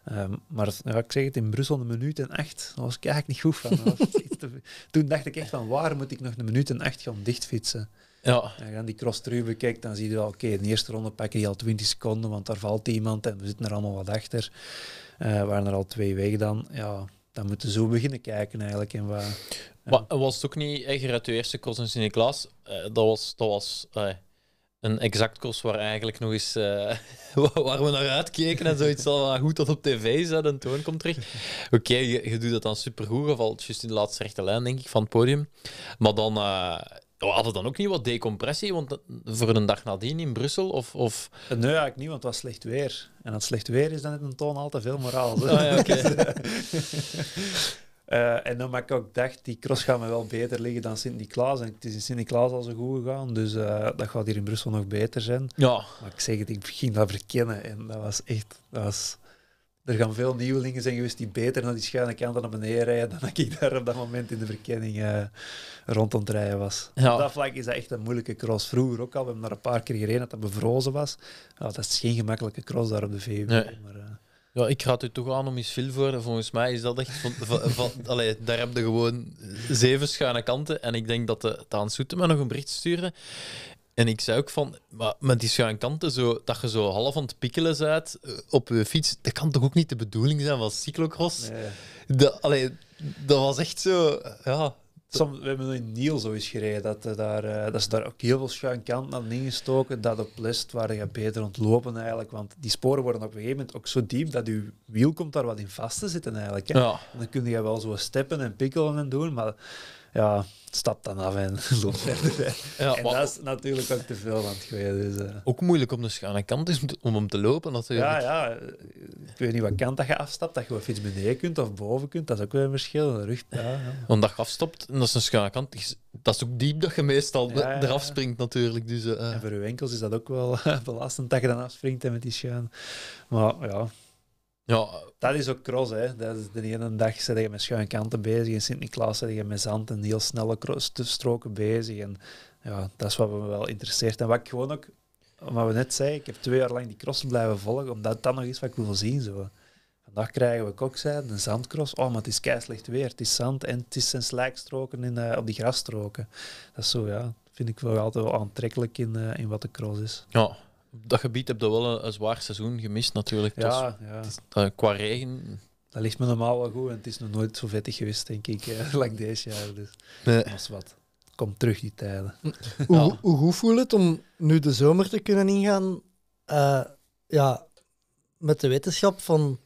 Speaker 4: Ehm, maar ja, ik zeg het, in Brussel een minuut en acht, daar was ik eigenlijk niet goed van. Toen dacht ik echt van, waar moet ik nog een minuut en acht gaan dichtfietsen? Ja. En dan die cross terug bekijkt, dan zie je wel, oké, in de eerste ronde pakken die al 20 seconden, want daar valt iemand en we zitten er allemaal wat achter. We eh, waren er al twee weg dan. Ja, dan moeten zo beginnen kijken eigenlijk. En wat.
Speaker 1: Maar was het ook niet, eh, je uit je eerste cross in Sint-Niklaas, eh, dat was, dat was een exact kost waar eigenlijk nog eens eh, waar we naar uitkeken en zoiets al goed dat op tv zat en toon komt terug. Oké, je, doet dat dan supergoed, of al juist in de laatste rechte lijn, denk ik, van het podium. Maar dan uh, had dan ook niet wat decompressie, want eh,
Speaker 4: voor een dag nadien in Brussel of... of... Nee, eigenlijk niet, want het was slecht weer. En dat slecht weer is, dan net een toon altijd veel moraal. Ah, ja, oké. Eh, en dan maak ik ook dacht, die cross gaat me wel beter liggen dan Sint-Niklaas. En het is in Sint-Niklaas al zo goed gegaan, dus eh, dat gaat hier in Brussel nog beter zijn. Ja. Maar ik zeg het, ik ging dat verkennen en dat was echt... Dat was, er gaan veel nieuwelingen zijn geweest die beter naar die schuine kant naar beneden rijden dan dat ik daar op dat moment in de verkenning eh, rondom het rijden was. Ja. Op dat vlak is dat echt een moeilijke cross. Vroeger ook al, we hebben daar een paar keer gereden dat dat bevrozen was. Nou, dat is geen gemakkelijke cross daar op de VW. Nee.
Speaker 1: Ja, ik raad u toch aan om eens veel voor. Volgens mij is dat echt van, van, allee, daar heb je gewoon zeven schuine kanten. En ik denk dat de Taan me nog een bericht sturen. En ik zei ook van, maar met die schuine kanten, zo, dat je zo half aan het pikkelen bent eh, op je fiets, dat
Speaker 4: kan toch ook niet de bedoeling zijn van cyclocross? allee, dat was echt zo, ja, we hebben in Niel zo eens gereden dat, eh, daar, eh, dat ze daar ook heel veel schuin kant aan ingestoken. Dat op list waar je beter ontlopen eigenlijk. Want die sporen worden op een gegeven moment ook zo diep dat je wiel komt daar wat in vast te zitten eigenlijk. Hè? En dan kun je wel zo steppen en pikkelen en doen. Maar ja, stapt dan af en verder. Ja, en dat is natuurlijk ook te veel aan het Dus, eh. Ook moeilijk om de schane kant is om hem te lopen natuurlijk. Ja, ja, eh, ik weet niet wat kant dat je afstapt. Dat je wat iets beneden kunt of boven kunt, dat is ook weer een verschil. Rug, ja, ja. Want dat
Speaker 1: je afstapt, en dat is een schuine kant, dat is ook diep dat je meestal eraf
Speaker 4: springt natuurlijk. Dus, eh, En voor je enkels is dat ook wel belastend dat je dan afspringt en met die schuin. Maar ja... Ja. Dat is ook cross, hè. Dat is de ene dag zit je met schuine kanten bezig, in Sint-Niklaas zit je met zand en heel snelle stroken bezig. En ja, dat is wat me wel interesseert. En wat ik gewoon ook, wat we net zei, ik heb twee jaar lang die cross blijven volgen, omdat dat nog iets wat ik wil zien. Zo. Vandaag krijgen we kokzijde, een zandcross. Oh, maar het is keislicht weer. Het is zand en het is zijn slijkstroken in, uh, op die grasstroken. Dat is zo, ja. Vind ik wel altijd wel aantrekkelijk in, eh, in wat de cross is.
Speaker 1: Ja, op dat gebied heb je wel een, zwaar seizoen gemist natuurlijk. ja, eh, qua
Speaker 4: regen... Dat ligt me normaal wel goed en het is nog nooit zo vettig geweest, denk ik, eh, lang deze jaar. Dus nee. dat wat. Kom terug die tijden.
Speaker 2: Hoe, ja. hoe, voelt het om nu de zomer te kunnen ingaan eh, ja, met de wetenschap van...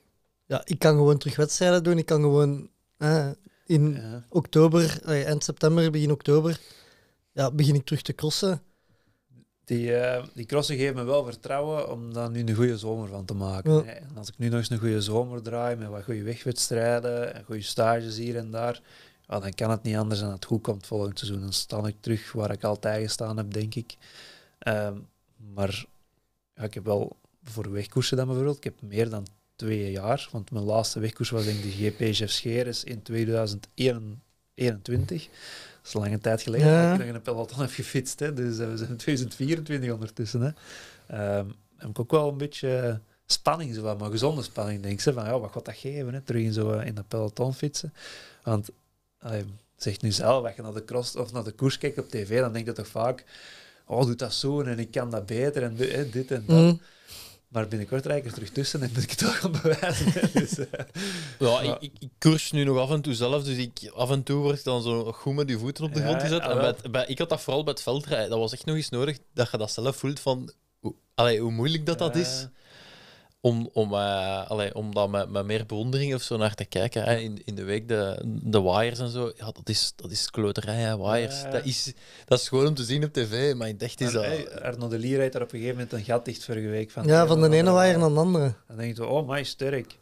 Speaker 2: Ja, ik kan gewoon terug wedstrijden doen, ik kan gewoon... Eh, in oktober, eind september, begin oktober, ja, begin ik terug te crossen
Speaker 4: die, eh, die crossen geven me wel vertrouwen om daar nu een goede zomer van te maken. Ja. als ik nu nog eens een goede zomer draai met wat goede wegwedstrijden en goede stages hier en daar, dan kan het niet anders dan dat het goed komt volgend seizoen. Dan sta ik terug waar ik altijd gestaan heb, denk ik. Ehm, maar ik heb wel voor wegkoersen dan bijvoorbeeld, ik heb meer dan twee jaar, want mijn laatste wegkoers was denk ik de GP Jeff Scheres in 2021 is is lange tijd geleden dat ik nog een peloton heb gefietst. Hè. Dus eh, we zijn in 2024 ondertussen. Hè. Ehm, heb ik ook wel een beetje spanning, zo wat, maar gezonde spanning, denk ik. Van, ja, wat gaat dat geven, hè? terug in, zo, eh, in een peloton fietsen. Want zegt zeg nu zelf, als je naar de cross of naar de koers kijkt op tv, dan denk je toch vaak, oh, doe dat zo en ik kan dat beter en dit en dat. Mm. Maar binnenkort rij ik er terug tussen en moet ik het al gaan bewijzen. Dus, eh, ja, ik, ik, koers nu nog af en toe zelf, dus ik, af en toe word
Speaker 1: ik dan zo goed met je voeten op de grond gezet. en ik had dat vooral bij het veldrijden. Dat was echt nog eens nodig dat je dat zelf voelt van hoe, hoe moeilijk dat, dat is om, om, uh, om met, met, meer bewondering of zo naar te kijken. Hè. In, in de week de, de wires en zo. Ja, dat
Speaker 4: is, dat is kleuterij, hè, wires. Dat, is, dat is gewoon om te zien op tv, maar in dacht is dat... Arno de Lier daar op een gegeven moment een gat dicht vorige week. Van ja, de van de, ene wire naar de andere. Dan denk je, oh my, sterk.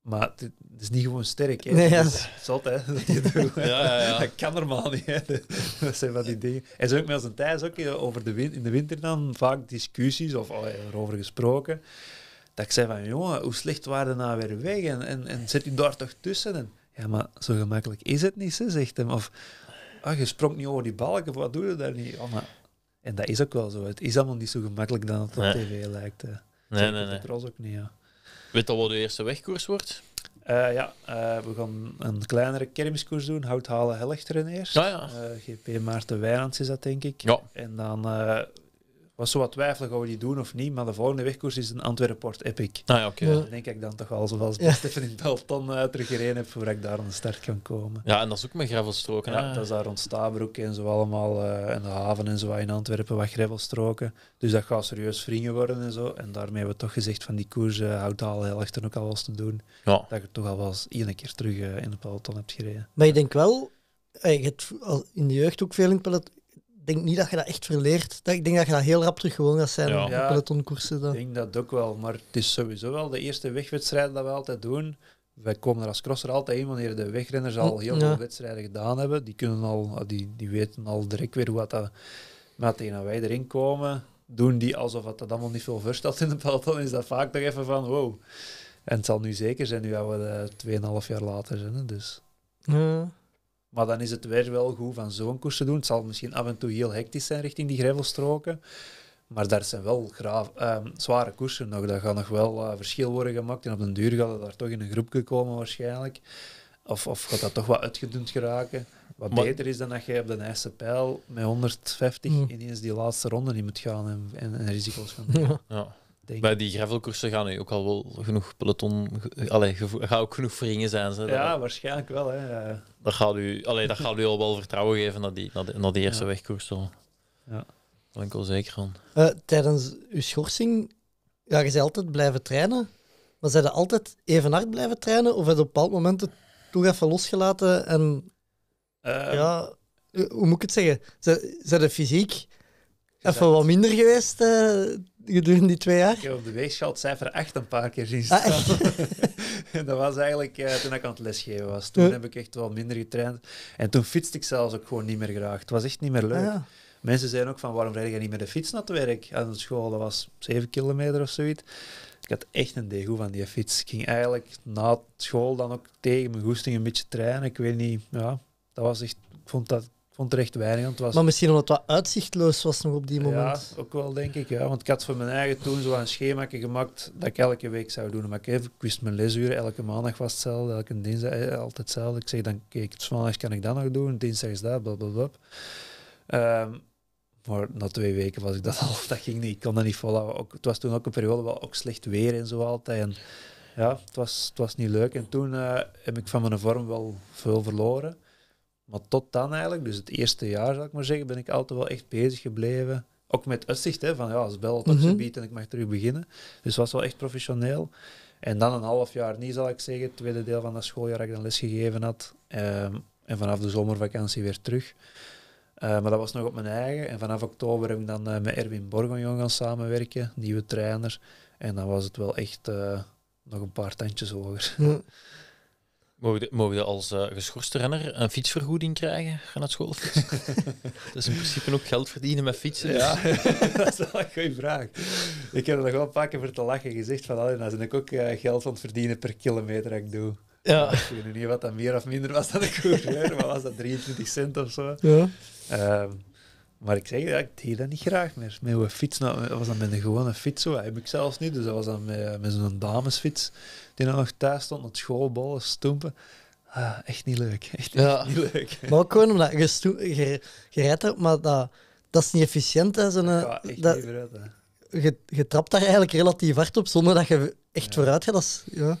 Speaker 4: Maar het is niet gewoon sterk, hè. Nee, ja. is zot, hè, dat je ja, kan normaal niet, Dat zijn wat die dingen. En zo ook met een thuis, ook eh, over de in de winter dan, vaak discussies, of oh, over gesproken ik zei van, jongen, hoe slecht waren nou weer weg? En, en, zit u daar toch tussen? En, ja, maar zo gemakkelijk is het niet, ze zegt hem. Of, ah, je sprong niet over die balken wat doe je daar niet? Oh, maar, en dat is ook wel zo. Het is allemaal niet zo gemakkelijk dan het op tv lijkt. Nee, nee, nee. Dat ook niet, ja. Weet al wat de eerste wegkoers wordt? Eh, ja, eh, we gaan een kleinere kermiskoers doen. Houthalen Helchteren eerst. Ah, ja, ja. Eh, GP Maarten Wijnands is dat, denk ik. Ja. En dan was zo wat twijfelig gaan we die doen of niet? Maar de volgende wegkoers is een Antwerpport Epic. Ah, denk ik dan toch al zoals ja. Stefan in Belton uh, eh, teruggereden heb, voordat ik daar aan de start kan komen. Ja, en dat is ook met gravelstroken. Ja, dat is daar rond Stabroek en zo allemaal, uh, en de haven en zo in Antwerpen, wat gravelstroken. Dus dat gaat serieus vrienden worden en zo. En daarmee hebben we toch gezegd van die koers uh, houdt al heel echt ook al wel te doen. Dat je toch al wel eens één keer terug in het peloton hebt gereden.
Speaker 2: Maar je denkt wel, je hebt in de jeugd ook veel in het peloton ik denk niet dat je dat echt verleert. Ik denk dat je dat heel rap terug gewoon gaat zijn op pelotonkoersen.
Speaker 4: Dan. Ik denk dat ook wel, maar het is sowieso wel de eerste wegwedstrijden dat we altijd doen. Wij komen er als crosser altijd in wanneer de wegrenners al heel veel wedstrijden gedaan hebben. Die, kunnen al, die, die weten al direct weer wat dat... meteen tegen wij erin komen, doen die alsof het dat allemaal niet veel verstelt in de peloton, is dat vaak toch even van wow. En het zal nu zeker zijn, nu gaan we 2,5 eh, jaar later zijn. Dus. Maar dan is het weer wel goed van zo'n koers te doen. Het zal misschien af en toe heel hectisch zijn richting die gravelstroken. Maar daar zijn wel graaf, ehm, zware koersen nog. Daar gaat nog wel uh, verschil worden gemaakt. En op den duur gaat het daar toch in een groepje komen waarschijnlijk. Of, of gaat dat toch wat uitgedund geraken. Wat beter is dan dat je op de eerste pijl met 150 mm. ineens die laatste ronde niet moet gaan en, risico's gaan nemen. ja
Speaker 1: bij die gravelkoersen gaan nu ook al wel genoeg peloton... Allee, ga ook genoeg verringen zijn. Ze, ja,
Speaker 4: waarschijnlijk wel. Hè.
Speaker 1: Dat, gaat u, allee, dat gaat u al wel vertrouwen geven naar die, naar die eerste ja. wegkoers. Ja. Daar ben ik zeker van.
Speaker 2: Uh, tijdens uw schorsing ga ja, je altijd blijven trainen. Maar zijn er altijd even hard blijven trainen? Of heb op bepaald momenten toch even losgelaten en... Ehm, ja, hoe moet ik het zeggen? Zijn, zijn de fysiek even wat minder geweest eh, gedurende die twee jaar? Ik heb op de weegschaal het cijfer 8 een paar keer zien ah,
Speaker 4: staan. en dat was eigenlijk eh, toen ik aan het lesgeven was. Toen heb ik echt wel minder getraind. En toen fietste ik zelfs ook gewoon niet meer graag. Het was echt niet meer leuk. Ah. Mensen zeiden ook van, waarom rijd je niet met de fiets naar het werk? Aan de school, dat was 7 kilometer of zoiets. Ik had echt een degoe van die fiets. Ik ging eigenlijk na school dan ook tegen mijn goesting een beetje trainen. Ik weet niet, ja, dat was echt...
Speaker 2: Ik vond dat vond weinig. was... Maar misschien omdat het wat uitzichtloos was nog op die moment.
Speaker 4: Ja, ook wel denk ik. Ja. Want ik had voor mijn eigen toen zo'n schema gemaakt dat ik elke week zou doen. Maar ik, ik wist mijn lesuren, elke maandag was hetzelfde, elke dinsdag altijd hetzelfde. Ik zeg dan, kijk, het maandag kan ik dat nog doen, dinsdag is dat, blablabla. Ehm, maar na twee weken was ik dat al, dat ging niet, ik kon dat niet volhouden. het was toen ook een periode wel ook slecht weer en zo altijd. En ja, het was, het was niet leuk. En toen eh, heb ik van mijn vorm wel veel verloren. Maar tot dan eigenlijk, dus het eerste jaar zal ik maar zeggen, ben ik altijd wel echt bezig gebleven. Ook met uitzicht, hè, van ja, als bel op zijn mhm. biedt en ik mag terug beginnen. Dus was wel echt professioneel. En dan een half jaar niet, zal ik zeggen. Het tweede deel van dat schooljaar dat ik dan lesgegeven had. Ehm, en vanaf de zomervakantie weer terug. Eh, maar dat was nog op mijn eigen. En vanaf oktober heb ik dan eh, met Erwin Borgonjon gaan samenwerken, nieuwe trainer. En dan was het wel echt eh, nog een paar tandjes hoger.
Speaker 1: Mogen we, als uh, geschorste renner een fietsvergoeding krijgen van het schoolfiets? dat is in principe ook geld verdienen met fietsen. Ja, dus. dat
Speaker 4: is wel een goede vraag. Ik heb er nog wel een paar keer voor te lachen gezegd van, nou, dan ben ik ook eh, geld aan het verdienen per kilometer dat ik doe. Ja. Ik weet niet wat dat meer of minder was dan ik hoor, maar was dat 23 cent of zo? Ja. Ehm, maar ik zeg, ja, ik deed dat niet graag meer. Met een fiets, nou, was dat met een gewone fiets, zo. dat heb ik zelfs niet. Dus dat was dan met, met zo'n damesfiets
Speaker 2: die dan nog thuis stond, met schoolballen, stoempen. Ah, echt niet leuk. Echt, ja. niet leuk. Maar ook gewoon omdat je, je, rijdt maar dat, dat is niet efficiënt. Hè, ja, eh, dat, Je, trapt daar eigenlijk relatief hard op zonder dat je echt vooruit gaat. Dat is, ja.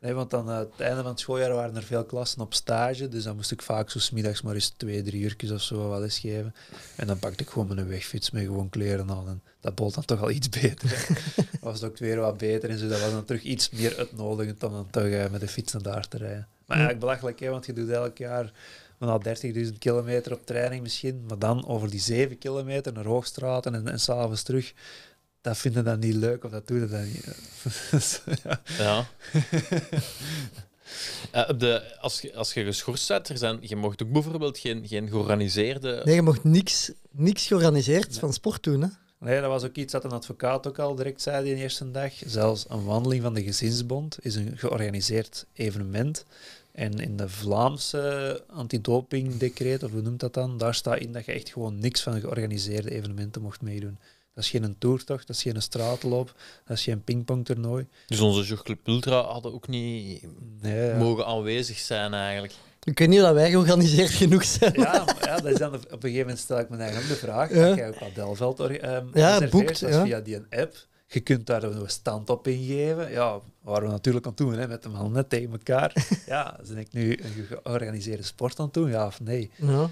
Speaker 4: Nee, want dan, aan eh, het einde van het schooljaar waren er veel klassen op stage. Dus dan moest ik vaak zo smiddags maar eens twee, drie uurtjes of zo wel eens geven. En dan pakte ik gewoon mijn wegfiets mee gewoon kleren aan. En dat bolt dan toch al iets beter. was het ook weer wat beter en zo. Dat was dan terug iets meer uitnodigend om dan toch eh, met de fiets naar daar te rijden. Maar eigenlijk belachelijk, hè, want je doet elk jaar al 30.000 kilometer op training misschien. Maar dan over die 7 kilometer naar Hoogstraten en, en s'avonds terug dat vinden dat niet leuk of dat doen dat niet. ja.
Speaker 1: Eh, de, als, je, als je geschorst bent, er zijn, je mocht ook bijvoorbeeld
Speaker 4: geen, geen georganiseerde...
Speaker 2: Nee, je mocht niks, niks georganiseerd van sport doen. Hè?
Speaker 4: Nee, dat was ook iets dat een advocaat ook al direct zei die eerste dag. Zelfs een wandeling van de gezinsbond is een georganiseerd evenement. En in de Vlaamse antidopingdecreet, of hoe noemt dat dan, daar staat in dat je echt gewoon niks van georganiseerde evenementen mocht meedoen. Dat is geen toertocht, dat is geen straatloop, dat is geen pingpongtoernooi.
Speaker 1: Dus onze Jogclub
Speaker 4: Ultra hadden ook niet mogen aanwezig zijn eigenlijk.
Speaker 2: Ik weet niet dat wij georganiseerd genoeg zijn.
Speaker 4: Ja, ja dat is dan op een gegeven moment stel ik me eigenlijk de vraag. Ja. Dat jij op Padelveld um, eh, ja, dat is via die app. Je kunt daar een stand op in geven. Ja, waar we natuurlijk aan doen, hè, met de man net tegen elkaar. ja, ben ik nu een georganiseerde sport aan het doen, ja of nee? Ja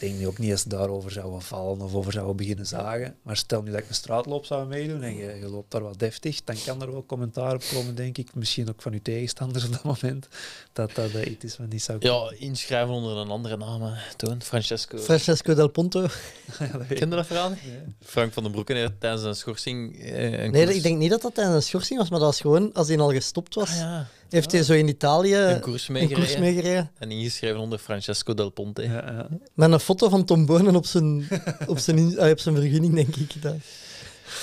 Speaker 4: denk nu ook niet eens daarover zouden vallen of over zouden beginnen zagen. Maar stel nu dat ik een straatloop zou meedoen en je, loopt daar wat deftig, dan kan er wel commentaar op komen, denk ik. Misschien ook van uw tegenstanders op dat moment. Dat dat eh, iets is wat niet zou kunnen.
Speaker 1: Ja, inschrijven onder een andere naam, eh, toen. Francesco.
Speaker 2: Francesco Del Ponto. Ken
Speaker 1: dat verhaal? Frank van den Broeken heeft tijdens een schorsing... Eh, nee, ik denk
Speaker 2: niet dat dat tijdens een schorsing was, maar dat was gewoon als hij al gestopt was. Ah, ja. Heeft hij zo in Italië een koers meegereden?
Speaker 1: en ingeschreven onder
Speaker 4: Francesco Del Ponte. Ja,
Speaker 2: Met een foto van Tom Bonen op zijn, op zijn, op zijn vergunning, denk ik.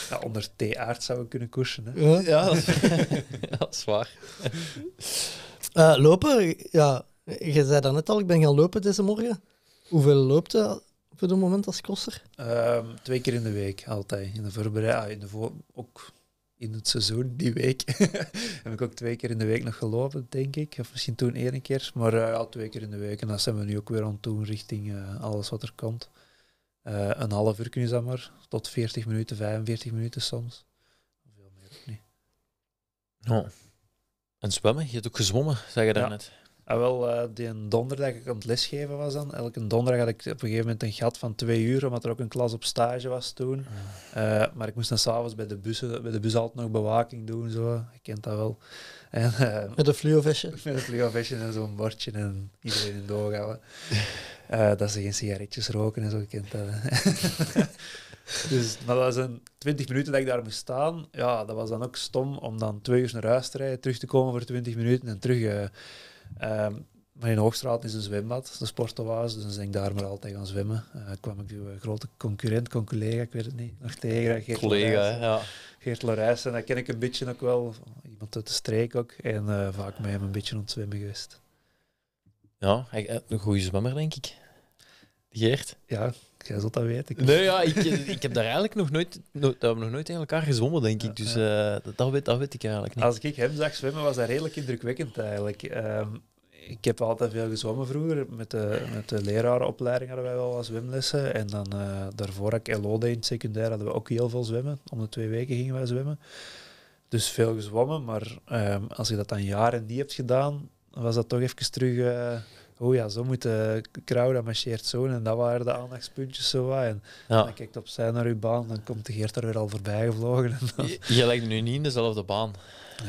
Speaker 4: Ja, onder T-aard zouden we kunnen koersen. Ja, dat, is, waar.
Speaker 2: Eh, lopen, ja. Je zei dat net al, ik ben gaan lopen deze morgen. Hoeveel loopt je voor het moment als crosser? Ehm, twee keer in de
Speaker 4: week, altijd. In de voorbereiding, ah, in de ook in het seizoen, die week. heb ik ook twee keer in de week nog gelopen, denk ik. Of misschien toen één keer, maar al eh, ja, twee keer in de week. En dan zijn we nu ook weer aan het doen richting eh, alles wat er komt. Eh, een half uur kun je dat maar, tot 40 minuten, 45 minuten soms. Veel meer ook niet. Oh. En
Speaker 1: zwemmen? Je hebt ook gezwommen,
Speaker 4: zei je daarnet. Ah, wel, uh, die donderdag ik aan het lesgeven was dan. Elke donderdag had ik op een gegeven moment een gat van twee uur, omdat er ook een klas op stage was toen. Ah. Eh, maar ik moest dan s'avonds bij de bussen, bij de bus altijd nog bewaking doen. Zo. Je kent dat wel. En, eh, met een fluovestje? Met een fluovestje en zo'n bordje en iedereen in doorgaan. dat ze geen sigaretjes roken en zo, je kent dat. dus, maar dat was een 20 minuten dat ik daar moest staan. Ja, dat was dan ook stom om dan twee uur naar huis te rijden, terug te komen voor 20 minuten en terug Um, maar in Hoogstraat is een zwembad, de sportoase, dus ik daar maar altijd gaan zwemmen. Uh, kwam ik die eh, grote concurrent, collega, ik weet het niet, nog tegen. Eh, Geert collega, ja. Geert Lorijs, en dat ken ik een beetje ook wel, iemand uit de streek ook, en uh, vaak met hem een beetje ontzwemmen geweest. Ja, een goede zwemmer, denk ik. Geert? Ja, jij zult dat weten. Nee, ja, ik, ik heb daar eigenlijk nog nooit, no, dat nog nooit eigenlijk elkaar gezwommen, denk ik. Dus uh, dat, weet, dat weet ik eigenlijk niet. Als ik hem zag zwemmen, was dat redelijk indrukwekkend eigenlijk. Ehm, ik heb altijd veel gezwommen vroeger. Met de, met de lerarenopleiding hadden wij wel wat zwemlessen. En dan eh, daarvoor had ik LOD in het secundair, hadden we ook heel veel zwemmen. Om de twee weken gingen wij zwemmen. Dus veel gezwommen, maar ehm, als je dat dan jaren niet hebt gedaan, was dat toch even terug... Eh, oh ja, zo moet de eh, Krauw, dat marcheert zo. En dat waren de aandachtspuntjes zo. En dan kijkt zijn naar uw baan, dan komt de Geert er weer al voorbij gevlogen. En je,
Speaker 1: je nu niet in dezelfde baan.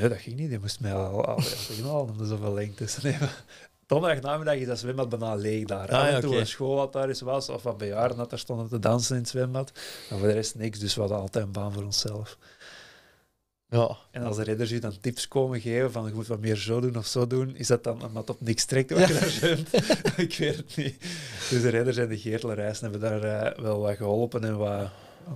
Speaker 4: Nee, dat ging niet. Die moest mij al, al signaal om zoveel te nemen. Donderdag namiddag is dat zwembad bijna leeg daar. Ah, en toen school wat daar is was, of wat bejaarden dat er stonden te dansen in het zwembad. Maar voor de rest niks, dus we hadden altijd een baan voor onszelf. Ja. En als de redders je dan tips komen geven van je moet wat meer zo doen of zo doen, is dat dan een mat op niks trekt wat je ik weet het niet. Dus de redders en de Geertlerijs hebben daar eh, wel wat geholpen en wat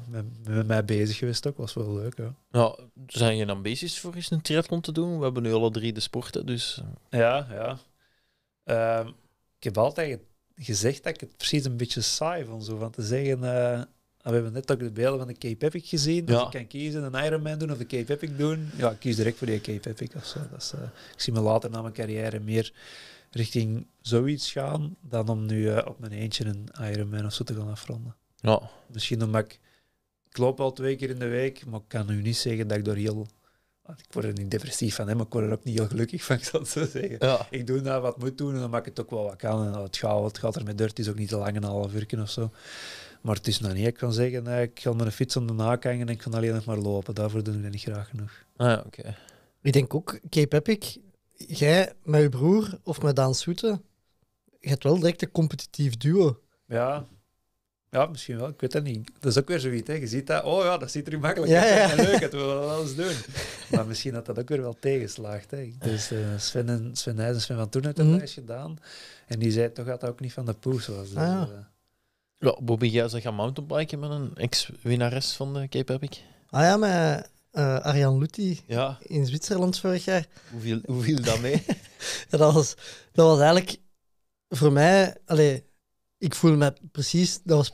Speaker 4: met, mij bezig geweest ook. Was wel leuk. Ja. zijn je ambities voor eens een triathlon te doen?
Speaker 1: We hebben nu alle drie de sporten, dus... Eh. Ja, ja. Ehm, ik heb altijd
Speaker 4: gezegd dat ik het precies een beetje saai vond, zo van te zeggen... Eh, we hebben net ook de beelden van de Cape Epic gezien. dat ik kan kiezen, een Ironman doen of de Cape Epic doen, ja, ik kies direct voor die Cape Epic. Of zo. Dat eh, ik zie me later na mijn carrière meer richting zoiets gaan dan om nu eh, op mijn eentje een Ironman of zo te gaan afronden. Ja. Misschien omdat ik, ik loop al twee keer in de week, maar ik kan nu niet zeggen dat ik door heel ik word er niet depressief van, hè, maar ik word er ook niet heel gelukkig van, ik zal het zo zeggen. Ik doe nou wat moet doen en dan maak ik het ook wel wat kan. En het gaat, het gaat er met dirt is ook niet te lang, een half uur of zo. Maar het is nog niet, ik kan zeggen, eh, ik ga mijn een fiets om de naak hangen en ik kan alleen nog maar lopen. Daarvoor doen we dat niet graag genoeg. Ah, oké. Ik denk ook,
Speaker 2: Cape Epic, jij met je broer of met Daan Soete, je hebt wel direct een competitief duo.
Speaker 4: Ja, ja, misschien wel. Ik weet dat niet. Dat is ook weer zoiets. Hè. Je ziet dat, oh ja, dat ziet er makkelijk uit. Ja, Leuk, dat we wel alles doen. Maar misschien had dat ook weer wel tegenslaagd. Hè. Dus uh, Sven, en, Sven en Sven van Toen hebben mm -hmm. gedaan. En die zei toch dat dat
Speaker 2: ook niet van de poes was. Dus, ah, ja.
Speaker 1: Eh, ja, Bobby, jij zou gaan mountainbiken met een ex-winnares
Speaker 2: van de Cape Epic. Ah ja, met eh, Arjan Luthi ja. in Zwitserland vorig jaar. Hoe viel, hoe dat mee? ja, dat, was, dat was eigenlijk voor mij... Allee, ik voel me precies... Dat was,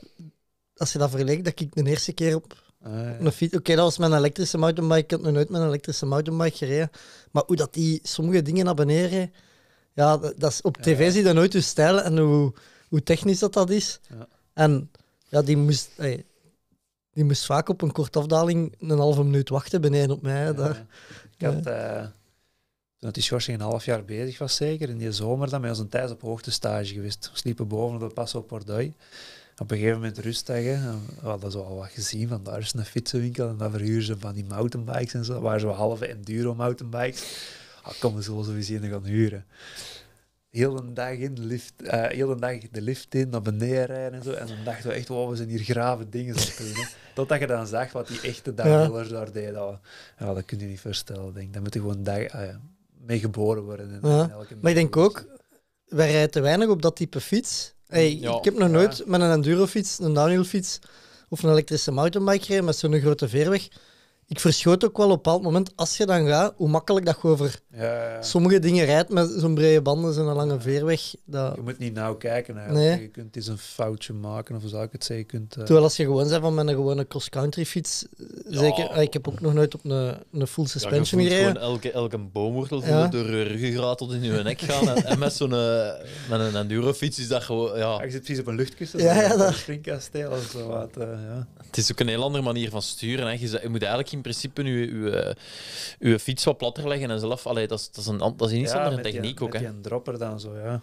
Speaker 2: als je dat vergelijkt, dat ik de eerste keer op ah, een fiets Oké, dat was mijn elektrische mountainbike. Ik had nog nooit mijn elektrische mountainbike gereden. Maar hoe dat die sommige dingen naar beneden... Ja, dat, is, op tv ja. zie je nooit hoe stijl en hoe, hoe technisch dat, dat is. Ja. En ja, die moest, die moest vaak op een korte afdaling een halve minuut wachten beneden op mij. Ja, ik had,
Speaker 4: uh, toen die schorsing een half jaar bezig was, zeker in die zomer, dan bij ons een tijd op hoogtestage geweest. We sliepen boven op de Paso op Op een gegeven moment rustig, we hadden zo al wat gezien, van daar is een fietsenwinkel en daar verhuren ze van die mountainbikes en zo. Dat waren zo halve enduro mountainbikes. Ah, kom, we zullen sowieso gaan huren heel een dag in de lift, eh, heel een dag de lift in, naar beneden rijden en zo. En dan dachten we echt, wow, we zijn hier grave dingen aan het doen. Totdat je dan zag wat die echte Danielers daar deden. Dat, ja, dat kun je niet voorstellen, denk Daar moet je gewoon dag, uh, ah mee geboren worden. elke maar
Speaker 2: ik denk ook, wij rijden te weinig op dat type fiets. Hey, mm, Ik heb nog nooit met een endurofiets, een downhillfiets of een elektrische mountainbike gereden met zo'n grote veerweg ik verschoot ook wel op een bepaald moment, als je dan gaat, hoe makkelijk dat je over ja, ja. sommige dingen rijdt met zo'n brede banden, zo'n lange veerweg. Dat...
Speaker 4: Je moet niet nauw kijken. Eigenlijk. Je kunt eens een foutje maken, of zou ik het zeggen. Je kunt, eh, Terwijl als
Speaker 2: je gewoon bent van met een gewone cross-country fiets, zeker, ah, ik heb ook nog nooit op een, een full suspension gereden. gewoon
Speaker 4: elke, elke
Speaker 1: boomwortel door je ruggengraat in je nek gaan. en, en, met zo'n eh, met een endurofiets is dat gewoon... Ja. je zit precies op een luchtkussen,
Speaker 2: ja, ja,
Speaker 4: een of zo. Wat, eh, ja.
Speaker 1: Het is ook een heel andere manier van sturen. Hè. Je, je moet eigenlijk in principe je, eh, je, fiets wat platter leggen en zelf. Allee, dat, is, dat, is een, dat is een iets andere techniek die, ook. Met hè.
Speaker 4: dropper dan zo, ja.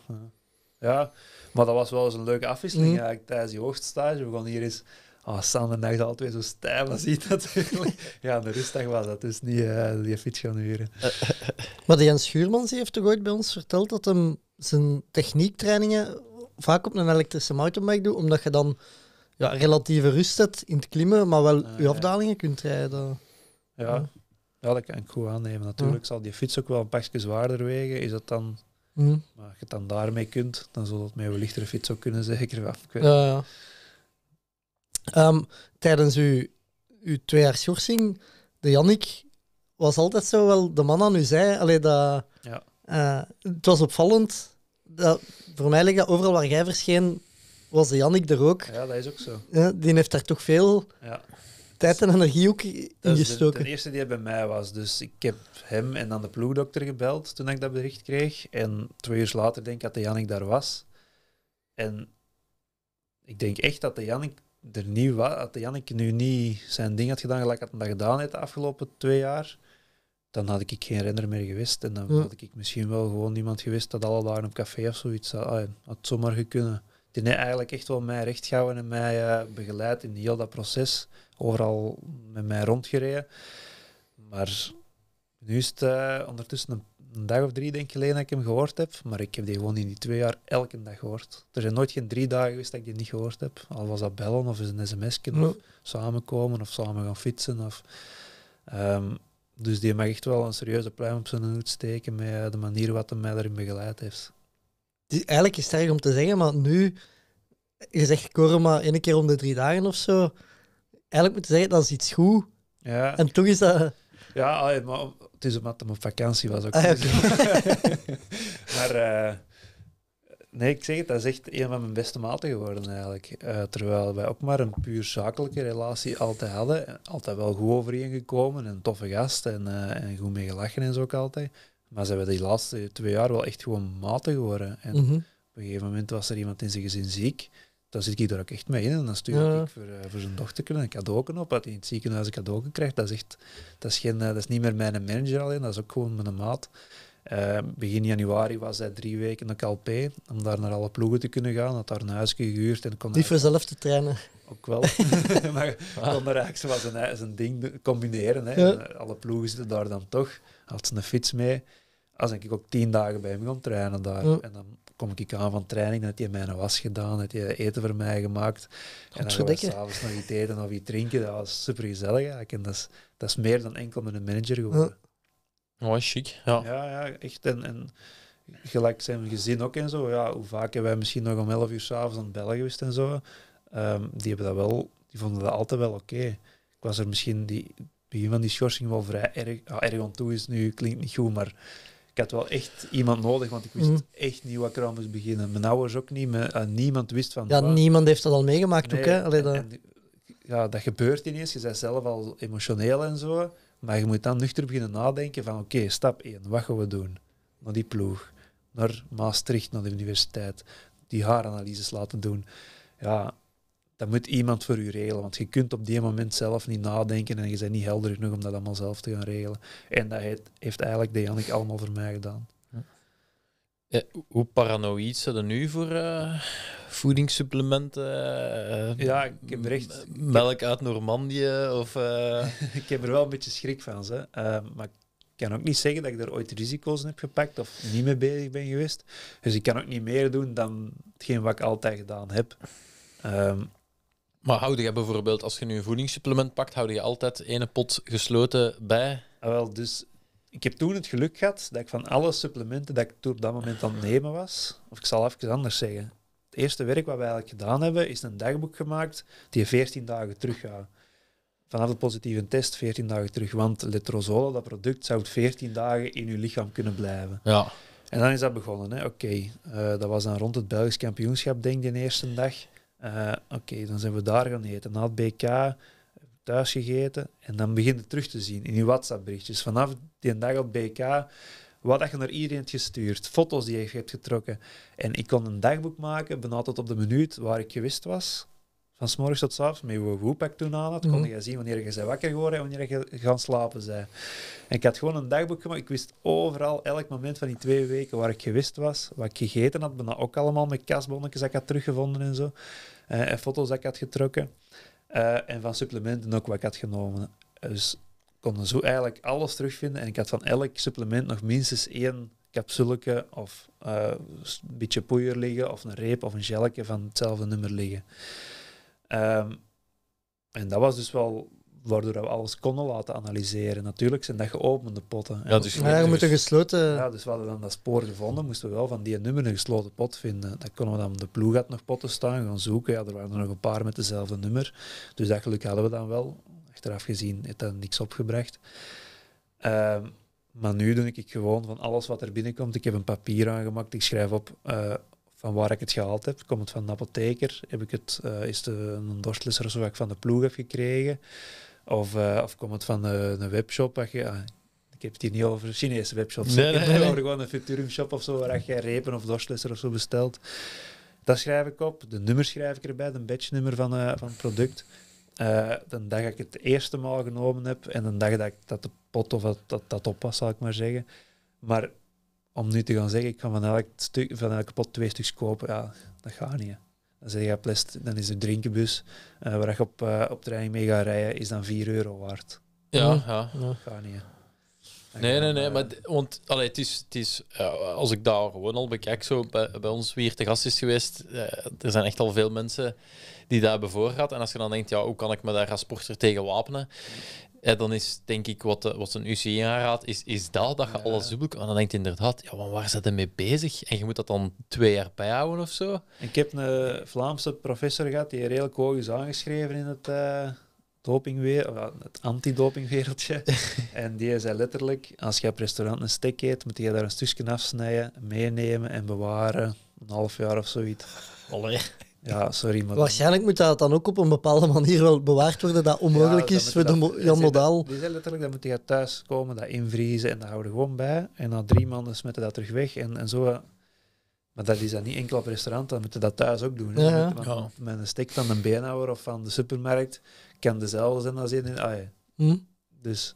Speaker 4: Ja, maar dat was wel eens een leuke afwisseling mm. eigenlijk tijdens die hoogstage, We gaan hier eens. Oh, ah, samen en Nacht altijd zo stijl als je natuurlijk. ja, de rustdag was dat, dus niet uh, die fiets gaan huren. Eh.
Speaker 2: maar de Jens Schuurmans heeft toch ooit bij ons verteld dat hem zijn techniektrainingen vaak op een elektrische mountainbike doet, omdat je dan ja, relatieve rust hebt in het klimmen, maar wel ah, je afdalingen kunt rijden. Ja.
Speaker 4: ja, dat kan ik goed aannemen. Natuurlijk zal die fiets ook wel een pakje zwaarder wegen. Is dat dan... Mhm. Maar als je het dan daarmee kunt, dan zal dat met een lichtere fiets ook kunnen, zeker.
Speaker 2: Ja, um, tijdens uw, uw twee jaar sourcing, de Jannik was altijd zo wel de man aan u zij. Allee, dat, ja. Eh, het was opvallend. Dat, voor mij liggen dat overal waar jij verscheen, was de Jannik er ook. Ja, dat is ook zo. die heeft daar toch veel ja tijd en energie ook ingestoken. De, de,
Speaker 4: eerste die bij mij was. Dus ik heb hem en dan de ploegdokter gebeld toen ik dat bericht kreeg. En twee uur later denk ik dat de Jannik daar was. En ik denk echt dat de Jannik er niet was. Dat de Jannik nu niet zijn ding had gedaan gelijk had dat gedaan heeft de afgelopen twee jaar. Dan had ik geen renner meer geweest. En dan had ik misschien wel gewoon iemand geweest dat alle dagen op café of zoiets had. Ah, had zomaar gekunnen die heeft eigenlijk echt wel mij recht gehouden en mij eh, begeleid in heel dat proces. Overal met mij rondgereden. Maar nu is het eh, ondertussen een, dag of drie denk ik geleden dat ik hem gehoord heb. Maar ik heb die gewoon in die twee jaar elke dag gehoord. Er zijn nooit geen drie dagen geweest dat ik die niet gehoord heb. Al was dat bellen of een sms of samenkomen of samen gaan fietsen. Of, ehm, dus die mag echt wel een serieuze pluim op zijn
Speaker 2: hoed steken met eh, de manier wat hij mij daarin begeleid heeft die, eigenlijk is het erg om te zeggen, maar nu, je zegt Korma één keer om de drie dagen of zo. Eigenlijk moet je zeggen, dat is iets goed. Ja. En toch is dat...
Speaker 4: Ja, maar het is omdat mijn vakantie was ook. Ah, dus- maar eh, nee, ik zeg het, dat is echt een van mijn beste maten geworden eigenlijk. Eh, terwijl wij ook maar een puur zakelijke relatie altijd hadden. Altijd wel goed overeengekomen en toffe gast eh, en, goed mee gelachen en zo ook altijd. Maar ze hebben die laatste twee jaar wel echt gewoon matig geworden. En mhm. op een gegeven moment was er iemand in zijn gezin ziek. Dan zit ik daar ook echt mee in. En dan stuur ik voor, uh, voor zijn dochter een op. Dat hij in het ziekenhuis een cadeauken krijgt. Dat is, echt, dat, is geen, eh, dat is niet meer mijn manager alleen. Dat is ook gewoon mijn maat. Eh, begin januari was hij drie weken naar Calpe, om daar naar alle ploegen te kunnen gaan. Had daar een huisje gehuurd. En kon Niet voor
Speaker 2: zelf te trainen. Ook wel. maar ah.
Speaker 4: kon er eigenlijk zijn, zijn ding combineren. Hè. Alle ploegen zitten daar dan toch had ze een fiets mee. Als ik ook tien dagen bij hem kon trainen daar. En dan kom ik aan van training, dat je mijn was gedaan, had je eten voor mij gemaakt. En dan we s'avonds nog iets eten of iets drinken. Dat was super gezellig eigenlijk. En dat is, dat is meer dan enkel met een manager geworden. Ja. Oh, chic. Ja. ja, ja, echt. En, gelijk zijn gezin ook en zo. Ja, hoe vaak hebben wij misschien nog om elf uur s'avonds aan Bellen geweest en zo. Ehm, die hebben dat wel, die vonden dat altijd wel oké. Ik was er misschien die, begin van die schorsing wel vrij erg, ja, erg aan toe is. Nu klinkt niet goed, maar ik had wel echt iemand nodig, want ik wist mm. echt niet wat ik eraan moest beginnen. Mijn ouders ook niet, eh, niemand wist van... Ja, niemand heeft
Speaker 2: dat al meegemaakt ook, hè?
Speaker 4: ja, dat gebeurt ineens, je bent zelf al emotioneel en zo, maar je moet dan nuchter beginnen nadenken van oké, stap 1, wat gaan we doen? Naar die ploeg, naar Maastricht, naar de universiteit, die haaranalyses laten doen. Ja, dat moet iemand voor u regelen. Want je kunt op die moment zelf niet nadenken en je bent niet helder genoeg om dat allemaal zelf te gaan regelen. En dat heeft eigenlijk de allemaal voor mij gedaan.
Speaker 1: Ja, hoe paranoïd zijn er nu voor uh, voedingssupplementen?
Speaker 4: Eh, ja, ik heb er echt... Melk uit Normandië of... Eh, ik heb er wel een beetje schrik van, ze. maar ik kan ook niet zeggen dat ik er ooit risico's in heb gepakt of niet mee bezig ben geweest. Dus ik kan ook niet meer doen dan hetgeen wat ik altijd gedaan heb. Ehm,
Speaker 1: maar houd je bijvoorbeeld,
Speaker 4: als je nu een voedingssupplement pakt, houd je altijd ene pot gesloten bij? Ah, wel, dus ik heb toen het geluk gehad dat ik van alle supplementen dat ik toen op dat moment aan het nemen was, of ik zal even anders zeggen, het eerste werk wat wij eigenlijk gedaan hebben, is een dagboek gemaakt die je 14 dagen teruggaat. Vanaf de positieve test 14 dagen terug, want letrozole, dat product, zou 14 dagen in je lichaam kunnen blijven. Ja. En dan is dat begonnen. Oké, eh, dat was dan rond het Belgisch kampioenschap, denk ik, de eerste dag. Eh, oké, dan zijn we daar gaan eten. Na het BK thuis gegeten en dan begin je terug te zien in je WhatsApp-berichtjes. Vanaf die dag op BK, wat je naar iedereen hebt gestuurd, foto's die je hebt getrokken. En ik kon een dagboek maken, benadert op de minuut waar ik geweest was van s tot s avonds, met je woepak toen aan had, konden -hmm. zien wanneer je ze wakker geworden en wanneer je gaan slapen zei. En ik had gewoon een dagboek gemaakt. Ik wist overal, elk moment van die twee weken waar ik gewist was, wat ik gegeten had, dat ook allemaal met kasbonnetjes dat ik had teruggevonden en zo. Eh, en foto's dat ik had getrokken. Eh, en van supplementen ook wat ik had genomen. Dus kon zo eigenlijk alles terugvinden. En ik had van elk supplement nog minstens één capsuleke of eh, een beetje poeier liggen, of een reep of een gelke van hetzelfde nummer liggen. Ehm, en dat was dus wel waardoor we alles konden laten analyseren. Natuurlijk zijn dat geopende potten. Ja, dus, ja, dus- gesloten... Ja, dus we hadden dan dat spoor gevonden, moesten we wel van die nummer een gesloten pot vinden. Dan konden we dan, de ploeg had nog potten staan, gaan zoeken. Ja, er waren er nog een paar met dezelfde nummer. Dus dat geluk hadden we dan wel. Achteraf gezien heeft dat niks opgebracht. Ehm, maar nu doe ik gewoon van alles wat er binnenkomt. Ik heb een papier aangemaakt, ik schrijf op eh, van waar ik het gehaald heb. Komt het van een apotheker? Heb ik het, eh, is het een dorstlesser of zo wat ik van de ploeg heb gekregen? Of, uh, of komt het van eh, een webshop? Wat je, ah, ik heb het hier niet over Chinese webshops. Nee, nee, over gewoon een Futurum shop of zo, waar je repen of dorstlesser of zo bestelt. Dat schrijf ik op. De nummer schrijf ik erbij, de batchnummer van, van het product. de dag dat ik het eerste maal genomen heb en de dag dat, ik, dat de pot of dat, dat, dat op was, zal ik maar zeggen. Maar om nu te gaan zeggen, ik kan van elk, stuk, van elke pot twee stuks kopen, ja, dat gaat niet. Dan, zeg je, dan is de drinkenbus eh, waar ik op, uh, op trein mee ga rijden, is dan 4 euro waard. Ja, ja. Dat gaat niet.
Speaker 1: Nee, nee, nee. Eh, maar, want allee, het is, het is, als ik daar gewoon al bekijk, zo bij, ons wie hier te gast is geweest, er zijn echt al veel mensen die daar hebben gehad. En als je dan denkt, ja, hoe kan ik me daar als sporter tegen wapenen? Ja, eh, dan is denk ik wat, de, eh, wat een UCI aanraadt, is, is dat, dat je alles zoekt. En dan denkt inderdaad, ja, maar waar zijn ze mee bezig? En je moet dat dan twee jaar
Speaker 4: bijhouden of zo. ik heb een Vlaamse professor gehad die redelijk hoog is aangeschreven in het, uh, het antidopingwereldje. en die zei letterlijk, als je op restaurant een steak eet, moet je daar een stukje afsnijden, meenemen en bewaren. Een half jaar of zoiets. Allee. Ja, sorry. Maar Waarschijnlijk
Speaker 2: moet dat dan ook op een bepaalde manier wel bewaard worden dat onmogelijk is voor dat, model. Jan Modaal.
Speaker 4: Die zei letterlijk, dan moet je thuis komen, dat invriezen en dat houden gewoon bij. En na drie maanden smeten dat terug weg en, en zo. Eh, maar dat is dan niet enkel op restaurant, dan moeten dat thuis ook doen. met een stek van een beenhouwer of van de supermarkt kan dezelfde zijn als in... Ah, hm? Dus...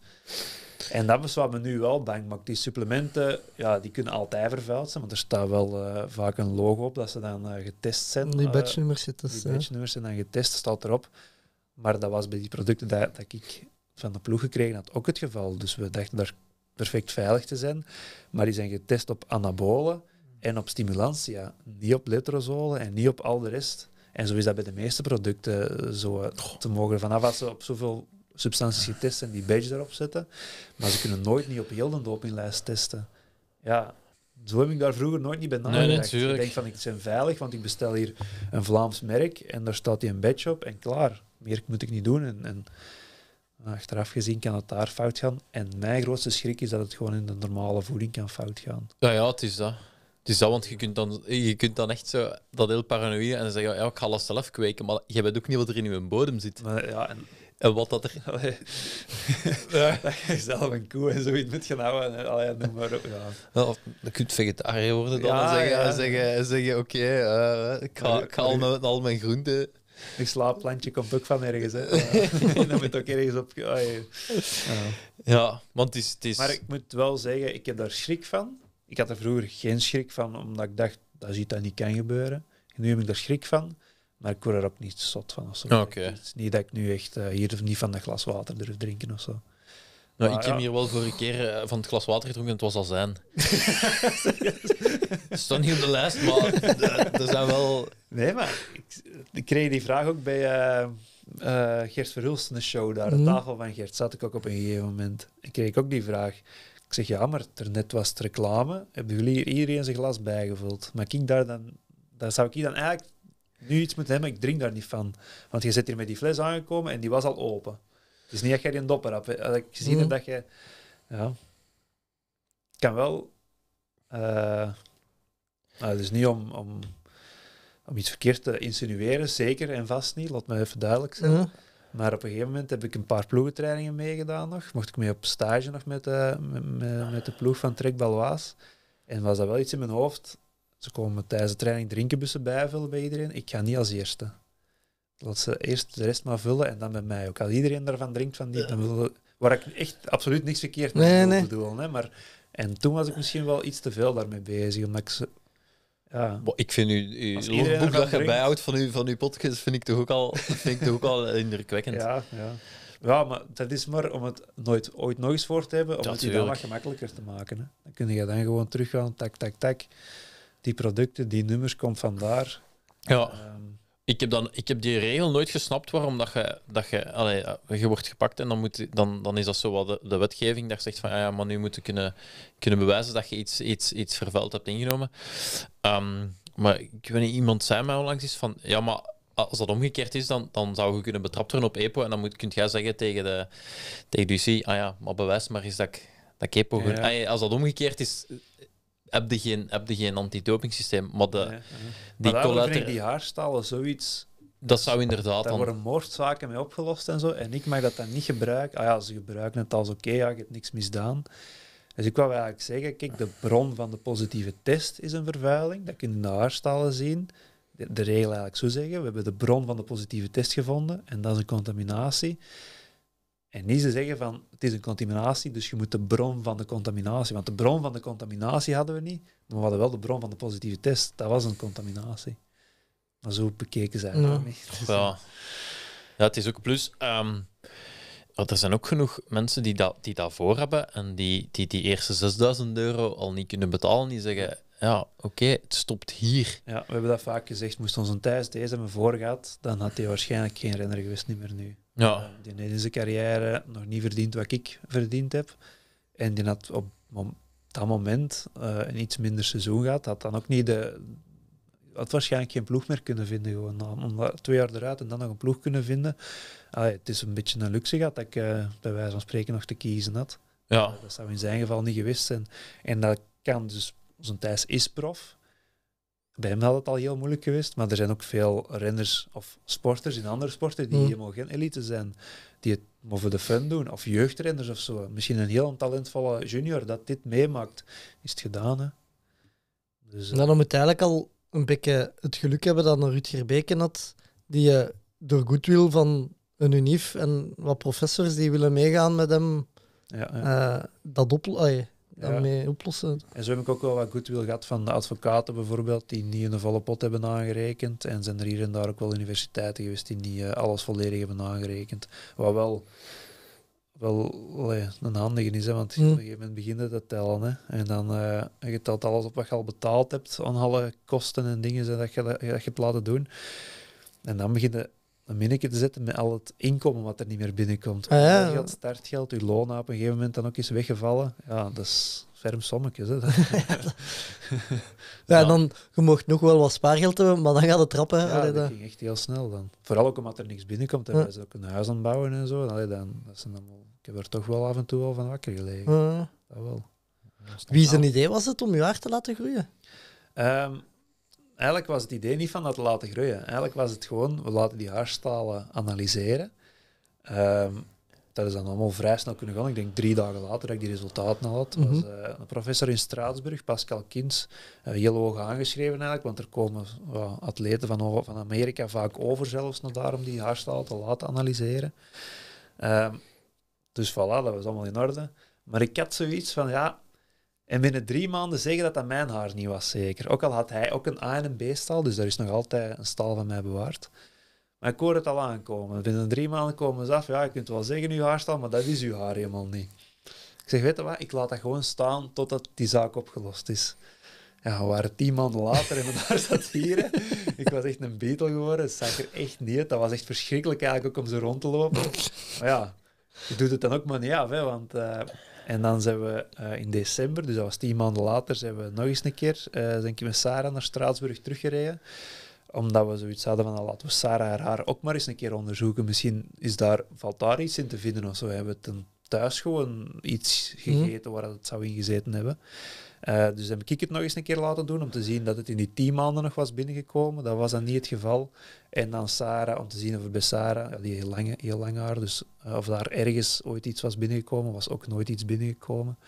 Speaker 4: En dat is wat me nu wel bang maakt. Die supplementen, ja, die kunnen altijd vervuild zijn, want er staat wel eh, vaak een logo op dat ze dan eh, getest zijn. Die eh, batchnummers zitten. Die dus, batchnummers zijn dan getest, staat erop. Maar dat was bij die producten dat, dat ik van de ploeg gekregen had ook het geval. Dus we dachten daar perfect veilig te zijn. Maar die zijn getest op anabolen en op stimulantia. Niet op letrozolen en niet op al de rest. En zo is dat bij de meeste producten. Zo, te mogen vanaf als ze op zoveel substanties getest en die badge erop zetten. Maar ze kunnen nooit niet op heel de dopinglijst testen. Ja, zo heb ik daar vroeger nooit niet bij nagedacht. Nee, ik denk van, ik ben veilig, want ik bestel hier een Vlaams merk en daar staat die een badge op en klaar. Meer moet ik niet doen. En, en eh, achteraf gezien kan het daar fout gaan. En mijn grootste schrik is dat het gewoon in de normale voeding kan fout gaan.
Speaker 1: Ja, ja het is dat. Het is dat, want je kunt dan, je kunt dan echt zo dat heel paranoïde en zeggen, ja, ik ga alles zelf kweken, maar je weet ook niet wat er in je bodem zit. Maar, ja, en en wat dat er.
Speaker 4: dat je zelf een koe en zoiets moet gaan houden. Allee, noem maar op. Ja.
Speaker 1: Nou, dan kun je vegetariër worden dan. en zeggen:
Speaker 4: zeggen, zeggen oké, eh, ik ga, al, mijn, al mijn groenten. Ik sla plantje komt ook van ergens. Hè. dan moet moet ook ergens op. Uh, ja, want is, het is. Maar ik moet wel zeggen: ik heb daar schrik van. Ik had er vroeger geen schrik van, omdat ik dacht: dat ziet dat niet kan gebeuren. En nu heb ik daar schrik van. Maar ik word er ook niet zot van. Of Het is niet dat ik nu echt eh, hier niet van dat glas water durf drinken of zo. Nou, ik heb
Speaker 1: hier wel voor een keer eh, van het glas water gedronken en het was al zijn. Is stond niet op de lijst, maar er zijn wel. Nee, maar
Speaker 4: ik, kreeg die vraag ook bij uh, uh, Gert show daar, de mhm. tafel van Gert, zat ik ook op een gegeven moment. Ik kreeg ook die vraag. Ik zeg, ja, maar er net was het reclame. Hebben jullie hier iedereen zijn glas bijgevuld? Maar ik daar dan, daar zou ik hier dan eigenlijk nu iets moet hebben, ik drink daar niet van. Want je zit hier met die fles aangekomen en die was al open. Het is niet dat jij een dopper hebt. Als ik gezien mm. dat je... Ja. kan wel... Eh, nou, het nou, niet om, om, om iets verkeerd te insinueren, zeker en vast niet, laat me even duidelijk zijn. Mm. Maar op een gegeven moment heb ik een paar ploegentrainingen meegedaan nog. Mocht ik mee op stage nog met, uh, met, met, de ploeg van Trek Balois. En was dat wel iets in mijn hoofd ze komen tijdens de training drinkenbussen bijvullen bij iedereen. Ik ga niet als eerste. Laat ze eerst de rest maar vullen en dan bij mij ook. al iedereen daarvan drinkt van die, waar ik echt absoluut niks verkeerd mee nee, nee. bedoel. Hè, maar, en toen was ik misschien wel iets te veel daarmee bezig, omdat ik ze... Ja.
Speaker 1: Ik vind uw, uw
Speaker 4: logboek dat je bijhoudt van uw, van uw podcast, vind ik toch ook al, vind ik toch ook al indrukwekkend. Ja, ja. ja, maar dat is maar om het nooit, ooit nog eens voor te hebben, om dat het je dan wat gemakkelijker te maken. Hè. Dan kun je dan gewoon teruggaan, tak, tak, tak die producten, die nummers, komt vandaar. Ja.
Speaker 1: Ehm, ik heb, dan, ik heb die regel nooit gesnapt waarom dat je, dat je, allee, eh, je wordt gepakt en dan, moet, dan, dan is dat zo wat de, wetgeving daar zegt van ah ja, maar nu moeten kunnen, kunnen bewijzen dat je iets, iets, iets vervuild hebt ingenomen. Ehm, maar ik weet niet, iemand zei mij onlangs is van ja, maar als dat omgekeerd is, dan, dan zou je kunnen betrapt worden op EPO en dan moet, kunt jij zeggen tegen de, tegen de ah ja, maar bewijs maar eens dat ik, dat EPO... als dat omgekeerd is, heb je geen, heb geen antidoping systeem. Maar, de, ja, die maar collater... die
Speaker 4: haarstalen, zoiets... Dat zou inderdaad... Daar dan... worden moordzaken mee opgelost en zo. En ik mag dat dan niet gebruiken. Ah ja, ze gebruiken het als oké, ja, je hebt niks misdaan. Dus ik wou eigenlijk zeggen, kijk, de bron van de positieve test is een vervuiling. Dat kun je in de haarstallen zien. de regel eigenlijk zo zeggen, we hebben de bron van de positieve test gevonden en dat is een contaminatie. En niet ze zeggen van het is een contaminatie, dus je moet de bron van de contaminatie. Want de bron van de contaminatie hadden we niet, maar we hadden wel de bron van de positieve test. Dat was een contaminatie. Maar zo bekeken zijn dat niet. ja.
Speaker 1: ja, het is ook plus. Um, er zijn ook genoeg mensen die dat, die dat voor hebben en die, die die eerste 6000 euro
Speaker 4: al niet kunnen betalen. Die zeggen: Ja, oké, het stopt hier. Ja, we hebben dat vaak gezegd. Moest ons een thuis deze hebben voorgehad, dan had hij waarschijnlijk geen renner geweest, niet meer nu. Ja. Eh, die heeft in zijn carrière nog niet verdiend wat ik verdiend heb. En die had op dat moment eh, een iets minder seizoen gehad. Had dan ook niet de, had waarschijnlijk geen ploeg meer kunnen vinden. Gewoon. om twee jaar eruit en dan nog een ploeg kunnen vinden. Allee, het is een beetje een luxe gehad dat ik uh, bij wijze van spreken nog te kiezen had. Ja. dat zou in zijn geval niet geweest zijn. En dat kan dus, zo'n thuis is prof bij hem had het al heel moeilijk geweest, maar er zijn ook veel renners of sporters in andere sporten die mm. helemaal geen elite zijn, die het maar voor de fun doen, of jeugdrenners of zo. Misschien een heel talentvolle junior dat dit meemaakt,
Speaker 2: is het gedaan. Hè? Dus, eh, nou, dan moet eigenlijk al een beetje het geluk hebben dat een Rutger Beken had, die uh, door goodwill van een unief en wat professors die willen meegaan met hem, ja, ja. Uh, dat op, mee
Speaker 4: En zo heb ik ook wel wat goodwill gehad van de advocaten bijvoorbeeld, die niet een volle pot hebben aangerekend. En zijn er hier en daar ook wel universiteiten geweest die niet eh, alles volledig hebben aangerekend. Wat wel wel een handige is, want hmm. op een gegeven moment beginnen te tellen. Hè, en dan uh, je telt alles op wat je al betaald hebt aan alle kosten en dingen dat je, dat je hebt laten doen. En dan beginnen een minnetje te zetten met al het inkomen wat er niet meer binnenkomt. Ah, ja. Je startgeld, je loon op een gegeven moment dan ook is weggevallen. Ja, dat is ferm sommetjes. Hè.
Speaker 2: ja, dan, je mocht nog wel wat spaargeld hebben, maar dan gaat het trappen. Ja, dat, ging
Speaker 4: echt heel snel dan. Vooral ook omdat er niks binnenkomt. En ja. wij ook een huis aanbouwen bouwen en zo. Allee, dan, dat zijn allemaal, ik heb er toch wel af en toe wel van wakker gelegen. Ja. Dat wel.
Speaker 2: Wie zijn idee was
Speaker 4: het om je haar te
Speaker 2: laten groeien?
Speaker 4: Ehm, eigenlijk was het idee niet van dat te laten groeien. Eigenlijk was het gewoon, we laten die haarstalen analyseren. Ehm, dat is dan allemaal vrij snel kunnen gaan. Ik denk drie dagen later dat ik die resultaten al had. was, mhm. eh, een professor in Straatsburg, Pascal Kins, uh, heel hoog aangeschreven eigenlijk, want er komen eh, atleten van, van Amerika vaak over zelfs naar daar om die haarstalen te laten analyseren. Ehm, dus voilà, dat was allemaal in orde. Maar ik had zoiets van, ja, en binnen drie maanden zeggen dat dat mijn haar niet was, zeker. Ook al had hij ook een A- en een B-stal, dus daar is nog altijd een stal van mij bewaard. Maar ik hoor het al aankomen. Binnen drie maanden komen ze af. Ja, je kunt wel zeggen uw haarstal, maar dat is uw haar helemaal niet. Ik zeg, weet je wat, ik laat dat gewoon staan totdat die zaak opgelost is. Ja, we waren tien maanden later en mijn haar zat hier. Ik was echt een beetle geworden. Het zag er echt niet uit. Dat was echt verschrikkelijk eigenlijk om zo rond te lopen. Maar ja, je doet het dan ook maar niet af, hè, want... Eh, en dan zijn we eh, in december, dus dat was tien maanden later, zijn we nog eens een keer, uh, ik met Sarah naar Straatsburg teruggereden. Omdat we zoiets hadden van, ah, laten we Sarah haar, haar ook maar eens een keer onderzoeken. Misschien is daar, valt daar iets in te vinden of zo. Hebben het een thuis gewoon iets hm. gegeten waar het zou ingezeten hebben. Eh, dus heb ik het nog eens een keer laten doen om te zien dat het in die tien maanden nog was binnengekomen. Dat was dan niet het geval. En dan Sarah, om te zien of bij Sarah, ja, die heel lange, heel lang haar, dus eh, of daar ergens ooit iets was binnengekomen, was ook nooit iets binnengekomen.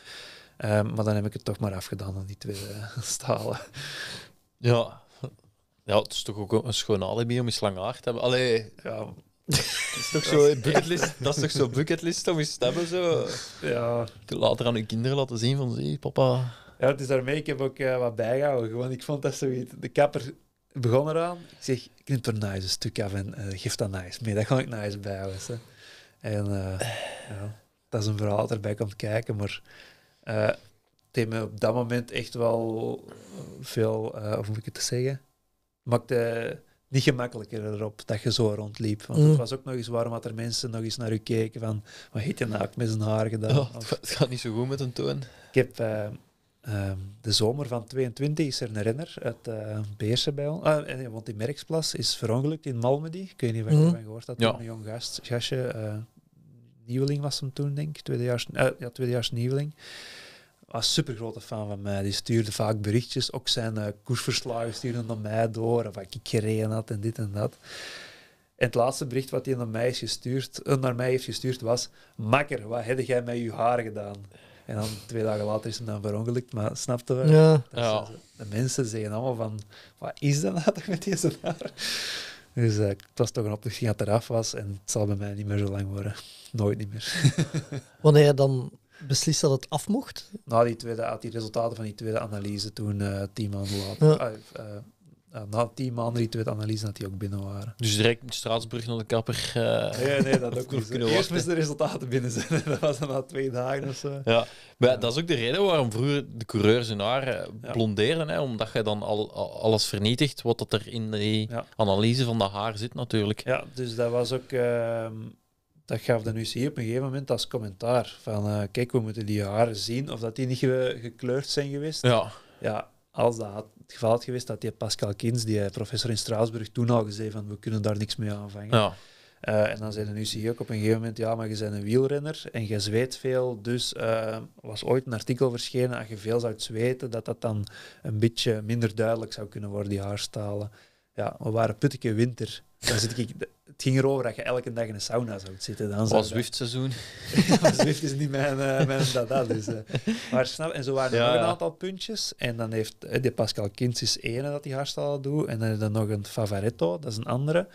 Speaker 4: Ehm, maar dan heb ik het toch maar afgedaan aan die twee eh, stalen.
Speaker 1: Ja. ja, het is toch ook een schoon alibi om eens lang haar te hebben. Allee, ja, Dat is toch zo bucketlist, dat is toch zo
Speaker 4: bucketlist om eens te hebben zo. Ja. Later aan uw kinderen laten zien van zie papa. Ja, het is daarmee. Ik heb ook eh, wat bijgehouden. Gewoon, ik vond dat zoiets. De kapper begon eraan. Ik zeg, knip er nice een stuk af en uh, geef dat nice mee. Dat ga ik nice bijhouden. En eh, ja, dat is een verhaal dat erbij komt kijken. Maar het heeft me op dat moment echt wel veel, of hoe moet ik het zeggen, maakte niet gemakkelijker erop dat je zo rondliep. Want het mm. was ook nog eens warm dat er mensen nog eens naar u keken van wat heet je naakt nou met zijn haar gedaan? Oh, het, gaat niet zo goed met een toon. Ik heb eh, ehm, de zomer van 22 is er een renner uit uh, eh, Beersen bij ons. Ah, want die Merksplas is verongelukt in Malmedy. Ik weet niet of je mm. van gehoord had. Ja. Een jong gast, gastje, eh, nieuweling was hem toen, denk ik. Tweedejaars, ja, tweedejaars nieuweling was supergrote fan van mij. Die stuurde vaak berichtjes, ook zijn eh, koersverslagen stuurde naar mij door, of wat ik gereden had en dit en dat. En het laatste bericht wat hij naar mij, is gestuurd, eh, naar mij heeft gestuurd was: Makker, wat heb jij met je haar gedaan? En dan twee dagen later is hem dan verongelukt, maar snapte we? Ja. De mensen zeggen allemaal van, wat is dat nou toch met deze haar? Dus eh, het was toch een opluchting dat eraf was en het zal bij mij niet meer zo lang worden. Nooit niet
Speaker 2: meer. Wanneer dan beslist dat het af mocht?
Speaker 4: Na die, tweede, die resultaten van die tweede analyse, toen eh, tien maanden later. Ah, eh, eh, na tien maanden die tweede analyse, dat die ook binnen waren.
Speaker 1: Dus direct met Straatsburg naar de kapper. Nee, nee, dat ook niet. Eerst moesten de
Speaker 4: resultaten binnen zijn. dat was dan na twee dagen of zo.
Speaker 1: Ja, maar dat is ook de reden waarom vroeger de coureurs hun haar blondeerden. Hè, omdat je dan al, alles vernietigt wat dat er in die analyse van dat haar zit, natuurlijk.
Speaker 4: Ja, dus dat was ook ehm, dat gaf de UCI op een gegeven moment als commentaar. Van eh, kijk, we moeten die haren zien of dat die niet gekleurd zijn geweest. Ja. ja als dat het geval had geweest, dat die Pascal Kins, die eh, professor in Straatsburg, toen al gezegd van we kunnen daar niks mee aanvangen. Ja. Eh, en dan zei de UCI ook op een gegeven moment, ja, maar je bent een wielrenner en je zweet veel, dus was ooit een artikel verschenen, als je veel zou zweten, dat dat dan een beetje minder duidelijk zou kunnen worden, die haarstalen. Ja, we waren putteke winter. Dan zit ik, het ging erover dat je elke dag in een sauna zou zitten. Dan was Zwift-seizoen. Zwift is niet mijn, uh, mijn dada. Dus, uh. Eh. maar snap, en zo waren er nog een aantal puntjes. En dan heeft eh, die Pascal Kins is ene dat hij haarstijl doet. En dan is er nog een Favaretto, dat is een andere.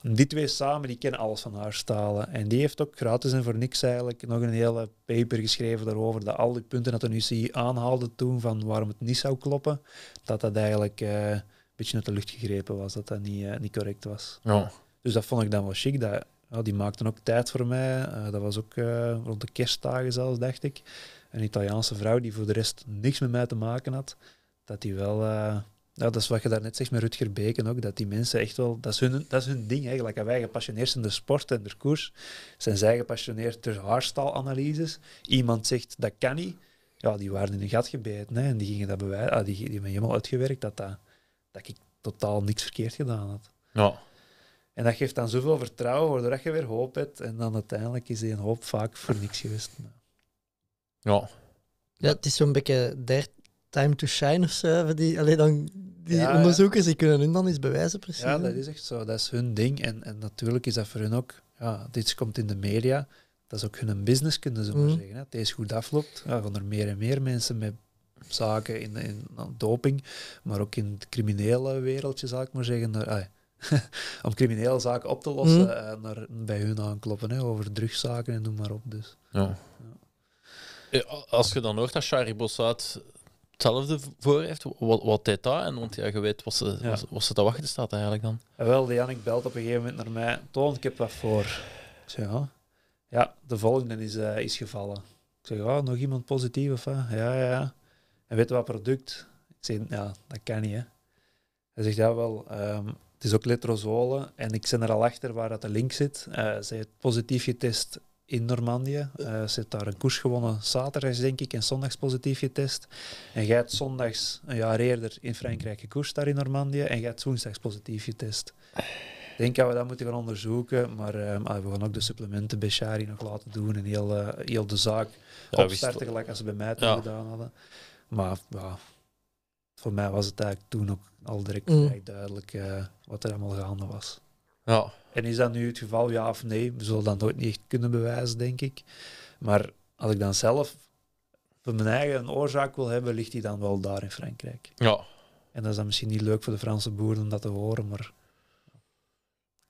Speaker 4: die twee samen, die kennen alles van haarstalen. En die heeft ook gratis en voor niks eigenlijk nog een hele paper geschreven daarover. Dat al die punten dat de UCI aanhaalde toen, van waarom het niet zou kloppen, dat dat eigenlijk... een beetje uit de lucht gegrepen was, dat dat niet, niet correct was. Ja. Dus dat vond ik dan wel chic. Dat, ja, die maakten ook tijd voor mij. Eh, dat was ook eh, rond de kerstdagen zelfs, dacht ik. Een Italiaanse vrouw die voor de rest niks met mij te maken had. Dat die wel... Eh, ja, dat is wat je daarnet zegt met Rutger Beken ook. Dat die mensen echt wel... Dat is hun, dat is hun ding eigenlijk. En wij gepassioneerd in de sport en de koers. Zijn zij gepassioneerd door haarstalanalyses. Iemand zegt, dat kan niet. Ja, die waren in een gat gebeten. Hè, en die gingen dat bewijzen. Ah, die, die hebben helemaal uitgewerkt dat, dat, dat ik totaal niks verkeerd gedaan had. Ja. En dat geeft dan zoveel vertrouwen, waardoor je weer hoop hebt. En dan uiteindelijk is die hoop vaak voor niks geweest.
Speaker 2: Ja. Ja, het is zo'n beetje der time to shine of zo. Die, alleen dan die onderzoekers, die kunnen hun dan iets bewijzen precies. Ja, dat is
Speaker 4: echt zo. Dat is hun ding. En, en natuurlijk is dat voor hun ook... Ja, dit komt in de media. Dat is ook hun business, kunnen ze maar mhm. zeggen. Het is goed afloopt, ja, gaan er meer en meer mensen met zaken in, in, doping, maar ook in het criminele wereldje, zal ik maar zeggen. Daar, om criminele zaken op te lossen hm. en naar, bij hun aankloppen hè, over drugszaken en noem maar op. Dus.
Speaker 1: Ja. ja. Eh, als je dan hoort dat Shari Bossaat hetzelfde voor heeft, wat, wat deed dat? En, want ja, je weet wat ze, wat, ze te wachten staat eigenlijk dan.
Speaker 4: wel, de Jannik belt op een gegeven moment naar mij. Toon, ik heb wat voor. Ik zeg, ja. ja de volgende is, eh, is gevallen. Ik zeg, oh, nog iemand positief of Ja, ja, ja. En weet wat product? Ik zeg, ja, dat kan niet, hè. Hij zegt, ja wel, ehm, het is ook letrozole. En ik ben er al achter waar dat de link zit. Uh, zij heeft positief getest in Normandië. Uh, ze heeft daar een koers gewonnen zaterdags, denk ik, en zondags positief getest. En jij hebt zondags een jaar eerder in Frankrijk koers daar in Normandië. En jij hebt woensdags positief getest. Ik denk dat we dat moeten gaan onderzoeken, maar eh, we gaan ook de supplementen bij Shari nog laten doen en heel, heel de zaak ja, opstarten, gelijk als ze bij mij toen gedaan hadden. Maar voor mij was het eigenlijk toen ook al direct mm. duidelijk eh, wat er allemaal gaande was. Ja. En is dat nu het geval, ja of nee? We zullen dat nooit niet echt kunnen bewijzen, denk ik. Maar als ik dan zelf voor mijn eigen oorzaak wil hebben, ligt die dan wel daar in Frankrijk. Ja. En dat is dan misschien niet leuk voor de Franse boeren om dat te horen, maar...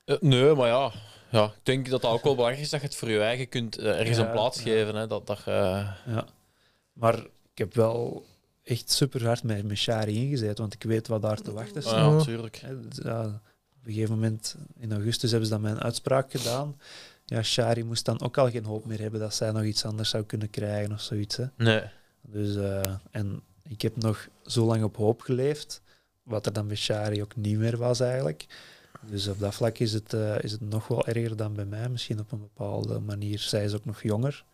Speaker 1: Eh, nee, maar ja. ja. Ik denk dat dat ook wel belangrijk is, dat je het voor je eigen kunt eh, ergens een plaats geven. Hè, dat, dat,
Speaker 4: Ja. Maar ik heb wel echt super hard met, Shari ingezet, want ik weet wat daar te wachten staat. Ah, dus, ja, op een gegeven moment in augustus hebben ze dan mijn uitspraak gedaan. Ja, Shari moest dan ook al geen hoop meer hebben dat zij nog iets anders zou kunnen krijgen of zoiets. Hè. Nee. Dus, eh, en ik heb nog zo lang op hoop geleefd, wat er dan bij Shari ook niet meer was eigenlijk. Dus op dat vlak is het, eh, is het nog wel erger dan bij mij, misschien op een bepaalde manier. Zij is ook nog jonger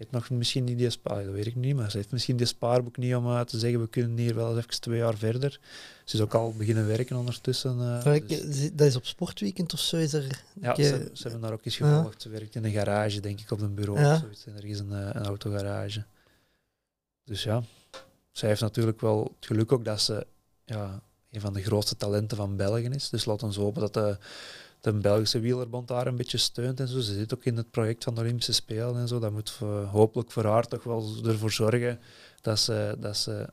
Speaker 4: heeft nog misschien niet die spaar, dat weet ik niet, maar ze heeft misschien die spaarboek niet om uh, te zeggen, we kunnen hier wel eens even twee jaar verder. Ze is ook al beginnen werken ondertussen. Eh,
Speaker 2: dus- dat is op sportweekend of zo? Is er ja, eh, ze, hebben daar ook eens gevolgd. Ze
Speaker 4: werkt in een garage, denk ik, op een bureau of zoiets. En er is een, een autogarage. Dus ja, zij heeft natuurlijk wel het geluk ook dat ze ja, een van de grootste talenten van België is. Dus laat ons hopen dat de de Belgische wielerbond daar een beetje steunt en zo. Ze zit ook in het project van de Olympische Spelen en zo. Dat moet hopelijk voor haar toch wel ervoor zorgen dat ze, dat ze,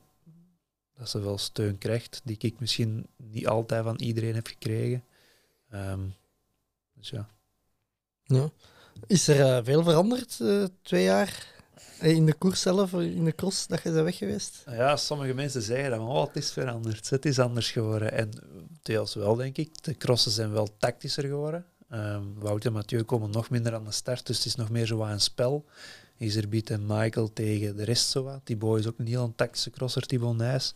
Speaker 4: dat ze wel steun krijgt, die ik misschien niet altijd van iedereen heb gekregen. Ehm, dus ja.
Speaker 2: ja. Is er eh, veel veranderd eh, twee jaar eh, in de koers zelf, in de cross, dat je bent weg geweest?
Speaker 4: Ja, sommige mensen zeggen dan, oh, het is veranderd, het is anders geworden. En deels wel, denk ik. De crossen zijn wel tactischer geworden. Um, Wout en Mathieu komen nog minder aan de start, dus het is nog meer zo spel. een spel. Iserbiet en Michael tegen de rest zo wat. Die boy is ook een heel tactische crosser, Thibaut Nijs.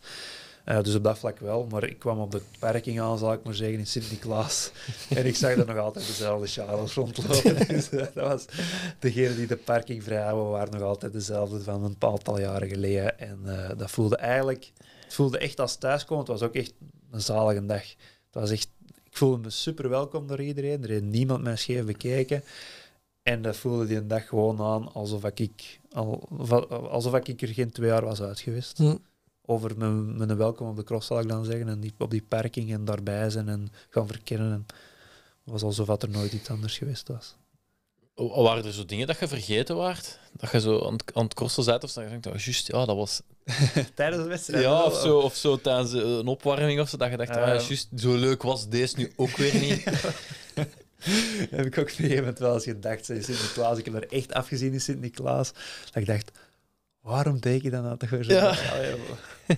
Speaker 4: Eh, dus op dat vlak wel, maar ik kwam op de parking aan, zal ik maar zeggen, in Sint-Niklaas. en ik zag er nog altijd dezelfde Charles rondlopen. Dus, eh, dat was degene die de parking vrijhouden, waren nog altijd dezelfde van een aantal jaren geleden. En eh, dat voelde eigenlijk, het voelde echt als thuiskomen. Het was ook echt een zalige dag. Het was echt, ik voelde me super welkom door iedereen. Er heeft niemand mij scheef bekeken. En dat voelde die een dag gewoon aan alsof ik, al, alsof ik er geen twee jaar was uitgeweest. Mm. Over mijn, mijn welkom op de cross, zal ik dan zeggen. En niet op die parking en daarbij zijn en gaan verkennen. het was alsof er nooit iets anders geweest was.
Speaker 1: O, waren er zo dingen dat je vergeten waard? Dat je zo aan het, zat of zo, je denkt, oh, juist, ja, dat was, Tijdens de wedstrijd? Ja, of zo, of zo tijdens eh, een opwarming of zo. Dat je dacht, ah, juist, zo leuk was deze nu ook weer niet.
Speaker 4: heb ik ook op een gegeven moment wel eens gedacht, in sint Ik heb er echt afgezien in Sint-Niklaas. Dat ik dacht, waarom deed ik dan nou dan?" toch weer zo? Ja.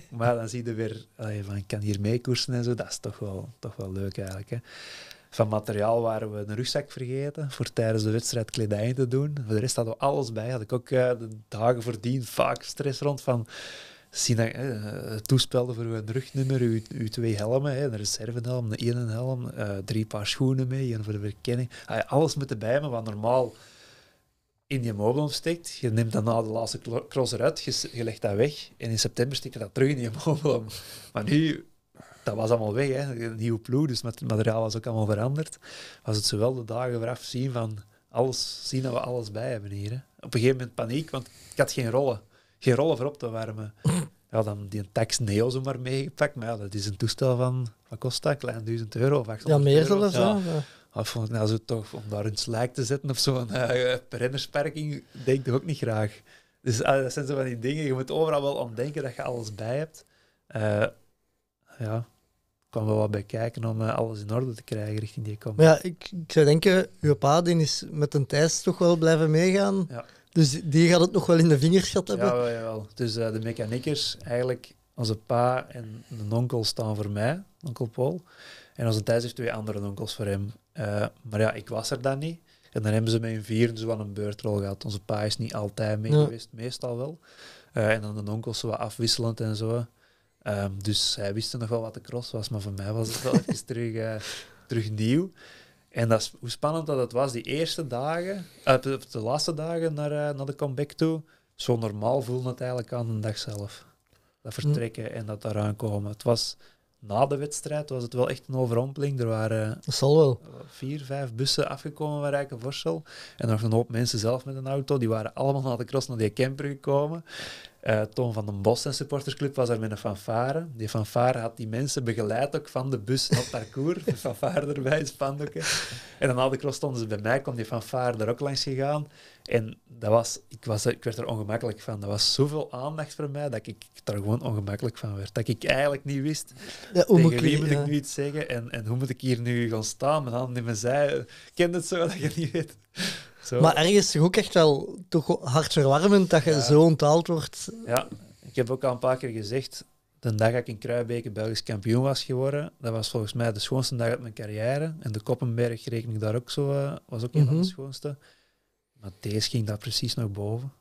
Speaker 4: maar dan zie je weer, van, ik kan hier meekoersen en zo. Dat is toch wel, toch wel leuk eigenlijk. Hè. Van materiaal waren we een rugzak vergeten voor tijdens de wedstrijd kledij te doen. Voor de rest hadden we alles bij. Had ik ook eh, de dagen voordien vaak stress rond van eh, toespelden voor uw rugnummer, uw, twee helmen, hè, een reservehelm, een ene helm, eh, drie paar schoenen mee, voor de verkenning. alles moet bij me, wat normaal in je mobile steekt. Je neemt dan na de laatste cross eruit, je, legt dat weg en in september steek je dat terug in je mobile. Maar nu dat was allemaal weg. Hè. Een nieuwe ploeg, dus het materiaal was ook allemaal veranderd. Was het zowel de dagen vooraf zien van alles, zien dat we alles bij hebben hier. Hè. Op een gegeven moment paniek, want ik had geen rollen. Geen rollen voor op te warmen. Ja, dan die Tax Neo zo maar meegepakt. Maar ja, dat is een toestel van, wat kost dat? Klein duizend euro of Ja, meer of zo. Of nou, zo toch, om daar een slijk te zetten of zo'n uh, eh, rennersperking, denk ik ook niet graag. Dus ah, dat zijn zo van die dingen. Je moet overal wel aan dat je alles bij hebt. Eh, ja, kwam wel wat bij kijken om eh, alles in orde te krijgen richting die kom. ja,
Speaker 2: ik, zou denken, uw pa is met een Thijs toch wel blijven meegaan. Ja. Dus die gaat het nog wel in de vingers gehad hebben. Ja,
Speaker 4: jawel. Dus eh, de mechaniekers, eigenlijk onze pa en een onkel staan voor mij, onkel Paul. En onze Thijs heeft twee andere onkels voor hem. Eh, maar ja, ik was er dan niet. En dan hebben ze met een vieren zo wel een beurtrol gehad. Onze pa is niet altijd mee geweest, meestal wel. en dan de onkels zo wat afwisselend en zo. Ehm, dus hij wist nog wel wat de cross was, maar voor mij was het wel even terug, uh, nieuw. En dat, hoe spannend dat het was, die eerste dagen, eh, de, laatste dagen naar, eh, naar de comeback toe, zo normaal voelde het eigenlijk aan de dag zelf. Dat hm. vertrekken en dat eraan komen. Het was na de wedstrijd was het wel echt een overrompeling. Er waren zal wel. vier, vijf bussen afgekomen van Rijkenvorsel. En nog een hoop mensen zelf met een auto. Die waren allemaal naar de cross naar die camper gekomen. Uh, Toon van den Bos, en supportersclub, was daar met een fanfare. Die fanfare had die mensen begeleid ook van de bus naar parcours. de fanfare erbij, spandoeken. En dan al de cross stonden ze bij mij, kwam die fanfare er ook langs gegaan. En dat was, ik, was, ik werd er ongemakkelijk van. Dat was zoveel aandacht voor mij dat ik er gewoon ongemakkelijk van werd. Dat ik eigenlijk niet wist
Speaker 2: hoe tegen wie moet ik nu
Speaker 4: iets zeggen en, en hoe moet ik hier nu gaan staan. Mijn handen in mijn zij. Ik het zo dat je niet weet maar
Speaker 2: ergens toch ook echt wel toch hartverwarmend dat je zo onthaald wordt.
Speaker 4: Ja, ik heb ook al een paar keer gezegd, de dag dat ik in Kruijbeke Belgisch kampioen was geworden, dat was volgens mij de schoonste dag uit mijn carrière. En de Koppenberg reken ik daar ook zo, eh, was ook een van de mhm. schoonste. Maar deze ging daar precies nog boven.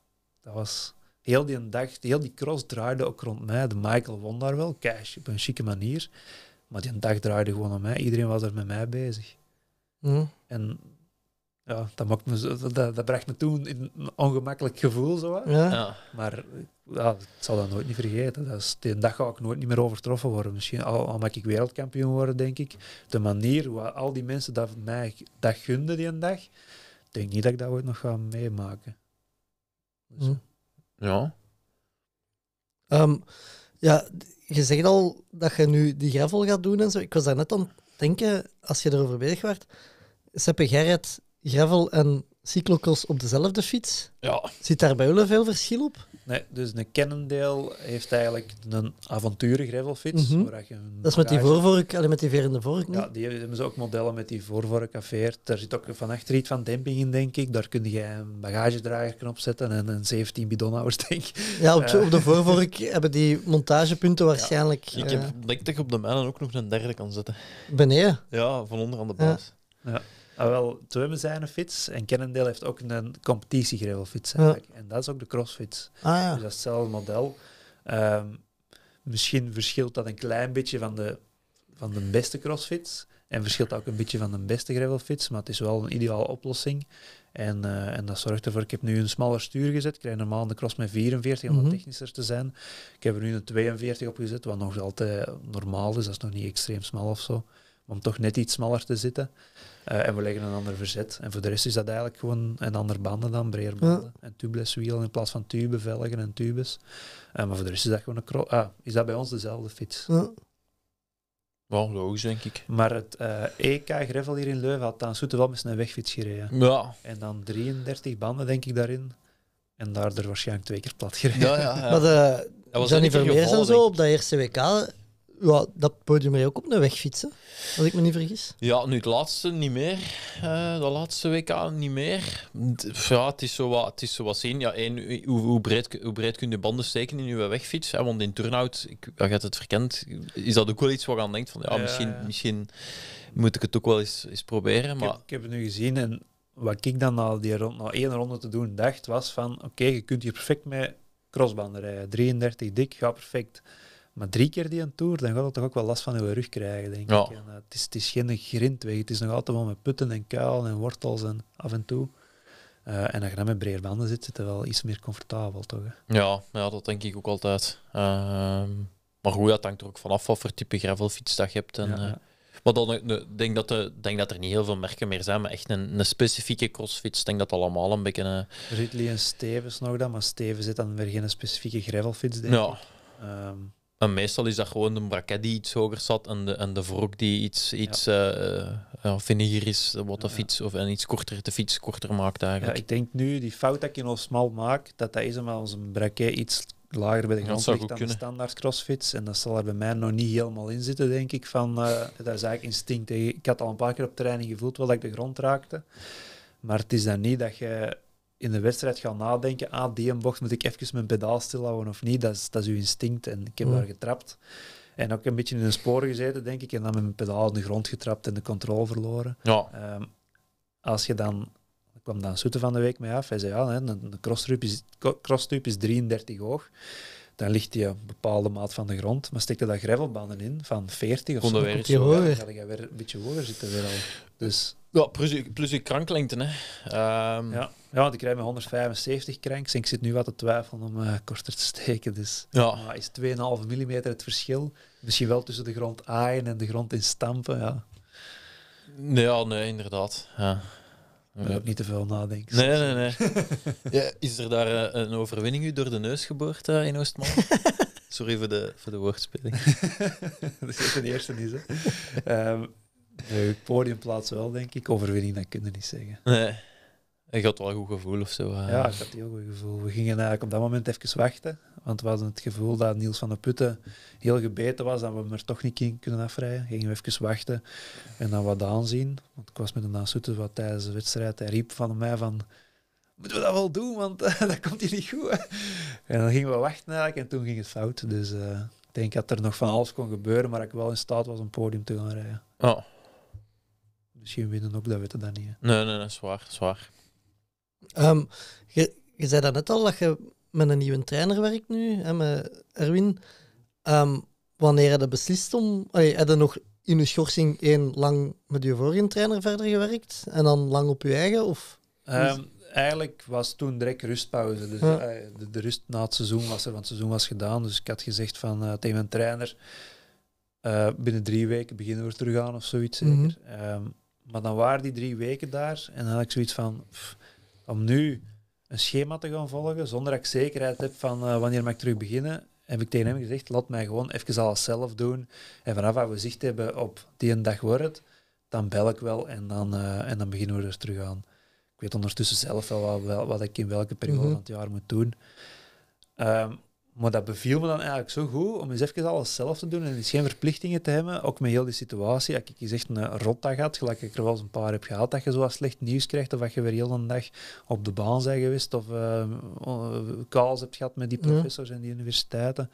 Speaker 4: Dat was heel die dag, heel die cross draaide ook rond mij. De Michael won daar wel, cash, op een chique manier. Maar die dag draaide gewoon om mij. Iedereen was er met mij bezig. Mhm. En ja, dat, bracht me toen in een ongemakkelijk gevoel. Zo. Ja. ja. Maar ja, ik zal dat nooit niet vergeten. Dat is, die dag ga ik nooit niet meer overtroffen worden. Misschien al, al mag ik wereldkampioen worden, denk ik. De manier waar al die mensen dat mij dat gunden die een dag, denk niet dat ik dat ooit nog ga meemaken.
Speaker 3: Hm.
Speaker 1: Ja.
Speaker 2: Ehm, ja, je zegt al dat je nu die gravel gaat doen en zo. Ik was daar net aan het denken, als je erover bezig werd. Seppe Gerrit gravel en cyclocross op dezelfde fiets? Ja. Zit daar bij jullie veel verschil op?
Speaker 4: Nee, dus een kennendeel heeft eigenlijk een avonturen gravelfiets. Mhm. waar je een dat is met die voorvork,
Speaker 2: alleen met die verende vork. Ja,
Speaker 4: die hebben ze ook modellen met die voorvork afeerd. Daar zit ook van achter iets van demping in, denk ik. Daar kun je een bagagedragerknop zetten
Speaker 2: en een 17 bidonhouders, denk ik. Ja, op, de eh. voorvork hebben die montagepunten waarschijnlijk... ik heb, eh,
Speaker 4: denk dat ik op de mijnen ook nog een derde kan zetten. Beneden? Ja, van onder aan de baas. ja. Ah, wel, Twemmen zijn een fiets en Kennendale heeft ook een fiets eigenlijk. En dat is ook de crossfiets. Ah, ja. Dus dat is hetzelfde model. Ehm, misschien verschilt dat een klein beetje van de, van de beste crossfiets. En verschilt ook een beetje van de beste gravelfiets, maar het is wel een ideale oplossing. En, eh, en dat zorgt ervoor, ik heb nu een smaller stuur gezet. Ik krijg normaal de cross met 44 om wat mhm. technischer te zijn. Ik heb er nu een 42 op gezet, wat nog altijd eh, normaal is. Dat is nog niet extreem smal of zo. Om toch net iets smaller te zitten. Eh, en we leggen een ander verzet. En voor de rest is dat eigenlijk gewoon een ander banden dan, breerbanden. En tubeless wielen in plaats van tube, velgen en tubes. Eh, maar voor de rest is dat gewoon een kro Ah, is dat bij ons dezelfde fiets. Ja. logisch, denk ik. Maar het EK eh, e Gravel hier in Leuven had aan wel met een wegfiets gereden. Ja. En dan 33 banden, denk ik, daarin. En daardoor waarschijnlijk twee keer plat gereden. Ja, ja, ja. Maar de, dat was niet zo
Speaker 2: op dat eerste WK ja, dat podium ook op de weg fietsen, als ik me niet vergis.
Speaker 4: Ja, nu het
Speaker 1: laatste niet meer.
Speaker 2: Eh, de laatste WK niet
Speaker 1: meer. het is zo wat, het is zo wat zien. Ja, hoe, breed, hoe breed kun je banden steken in je wegfiets? Hè? Want in turnout, ik, ja, je het verkend, is dat ook wel iets waar je aan denkt van ja, misschien, misschien moet ik het ook wel eens, eens proberen. Maar...
Speaker 4: Ik, heb, het nu gezien en wat ik dan na, die rond, nou, één ronde te doen dacht, was van oké, je kunt hier perfect met crossbanden rijden. 33 dik, gaat perfect. Maar drie keer die een tour, dan gaat het toch ook wel last van uw rug krijgen, denk ik. Eh, het, is, het is geen grindweg. Het is nog altijd wel met putten en kuilen en wortels en af en toe. Eh, en als je dan met brede banden zit, zit het wel iets meer comfortabel, toch?
Speaker 1: Ja, ja, dat denk ik ook altijd. Ehm, maar goed, dat hangt er ook vanaf wat voor type gravelfiets dat je hebt. En, ja, eh, Maar dan denk dat, de, denk dat er niet heel veel merken meer zijn, maar echt een, een specifieke crossfiets, denk dat allemaal een beetje. Een...
Speaker 4: Ridley en Stevens nog dan, maar Stevens zit dan weer geen specifieke gravelfiets, denk ja. ik. Ehm,
Speaker 1: meestal is dat gewoon de braket die iets hoger zat en de, en de vork die iets, iets eh, eh, ja. uh, is, wat de fiets, of en iets korter, de fiets korter maakt eigenlijk. Ja,
Speaker 4: ik denk nu, die fout dat je nog smal maakt, dat dat is omdat onze braket iets lager bij de grond ligt dan kunnen. de standaard crossfits. En dat zal er bij mij nog niet helemaal in zitten, denk ik. Van, eh, dat is eigenlijk instinct. Ik had al een paar keer op training gevoeld wel dat ik de grond raakte. Maar het is dan niet dat je in de wedstrijd gaan nadenken, ah, die bocht moet ik even mijn pedaal stilhouden of niet, dat is, dat is uw instinct en ik heb mm. daar getrapt. En ook een beetje in een spoor gezeten, denk ik, en dan met mijn pedaal in de grond getrapt en de controle verloren. Ehm, als je dan, ik kwam dan Soete van de week mee af, hij zei, ja, een, de is, is 33 hoog dan ligt hij een bepaalde maat van de grond. Maar steekte dat gravelbanden in van 40 of zo, weer dan ga je weer een beetje hoger zitten. Weer al. Dus. Ja, plus, plus je kranklengte. Hè. Ehm, ja. Ja, ik krijg met 175 cranks ik zit nu wat te twijfelen om eh, korter te steken. Dus ja. is 2,5 mm het verschil? Misschien wel tussen de grond aaien en de grond in stampen. Ja,
Speaker 1: ja nee, inderdaad.
Speaker 4: Ja. ook niet te veel nadenken. Nee, nee,
Speaker 1: nee. ja, is er daar eh, een overwinning u door de neus geboord eh, in Oostman? Sorry voor de, voor de
Speaker 4: woordspeling. dat is de eerste niet, hè? Ehm, podiumplaats wel, denk ik. Overwinning, dat kunnen niet zeggen. Nee. Ik had wel een goed gevoel of zo. Eh. Ja, ik had een heel goed gevoel. We gingen eigenlijk op dat moment even wachten. Want we hadden het gevoel dat Niels van der Putten heel gebeten was, dat we hem er toch niet in kunnen afrijden. Gingen we even wachten en dan wat aanzien. Want ik was met een aanzoeter wat tijdens de wedstrijd. Hij riep van mij van, moeten we dat wel doen, want eh, dat komt hier niet goed. En dan gingen we wachten eigenlijk en toen ging het fout. Dus eh, ik denk dat er nog van alles kon gebeuren, maar ik wel in staat was om podium te gaan rijden. Oh. Misschien winnen ook, dat weten we dan niet.
Speaker 1: Hè? Nee, nee, zwaar zwaar
Speaker 2: Ehm, je, zei dat net al, dat je met een nieuwe trainer werkt nu, hè, met Erwin. Ehm, wanneer had je beslist om... Allee, je nog in je schorsing één lang met je vorige trainer verder gewerkt en dan lang op je eigen? Of... Ehm, eigenlijk
Speaker 4: was toen direct rustpauze. Dus, eh, de, rust na het seizoen was er, want het seizoen was gedaan. Dus ik had gezegd van, eh, tegen mijn trainer... Eh, binnen drie weken beginnen we terug aan of zoiets mhm. zeker. maar dan waren die drie weken daar en dan had ik zoiets van om nu een schema te gaan volgen zonder dat ik zekerheid heb van eh, wanneer mag ik terug beginnen, heb ik tegen hem gezegd, laat mij gewoon even alles zelf doen. En vanaf wat we zicht hebben op die een dag wordt dan bel ik wel en dan, eh, en dan beginnen we er terug aan. Ik weet ondertussen zelf wel wat, wat ik in welke periode mhm. van het jaar moet doen. Ehm, maar dat beviel me dan eigenlijk zo goed om eens even alles zelf te doen en dus geen verplichtingen te hebben. Ook met heel die situatie. Als ik echt een rotdag had, gelijk ik er wel eens een paar heb gehad, dat je zo slecht nieuws krijgt of dat je weer heel een dag op de baan bent geweest of uh, eh, oh, kaals hebt gehad met die professors en die universiteiten.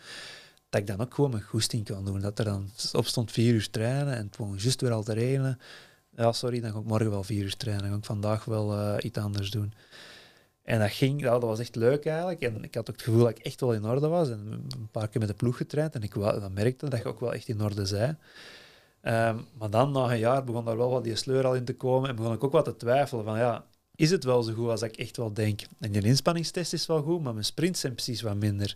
Speaker 4: Dat ik dan ook gewoon mijn goesting kan doen. Dat er dan op stond vier uur trainen en het gewoon juist weer al te regelen. Ja, sorry, dan ga ik morgen wel vier uur trainen. Dan ga ik vandaag wel eh, iets anders doen. En dat ging, dat was echt leuk eigenlijk. En ik had ook het gevoel dat ik echt wel in orde was. En een paar keer met de ploeg getraind en ik dan merkte dat ik ook wel echt in orde zei. Ehm, maar dan, na een jaar, begon daar wel wat die sleur al in te komen en begon ik ook wat te twijfelen van ja, is het wel zo goed als ik echt wel denk? En die inspanningstest is wel goed, maar mijn sprint zijn precies wat minder.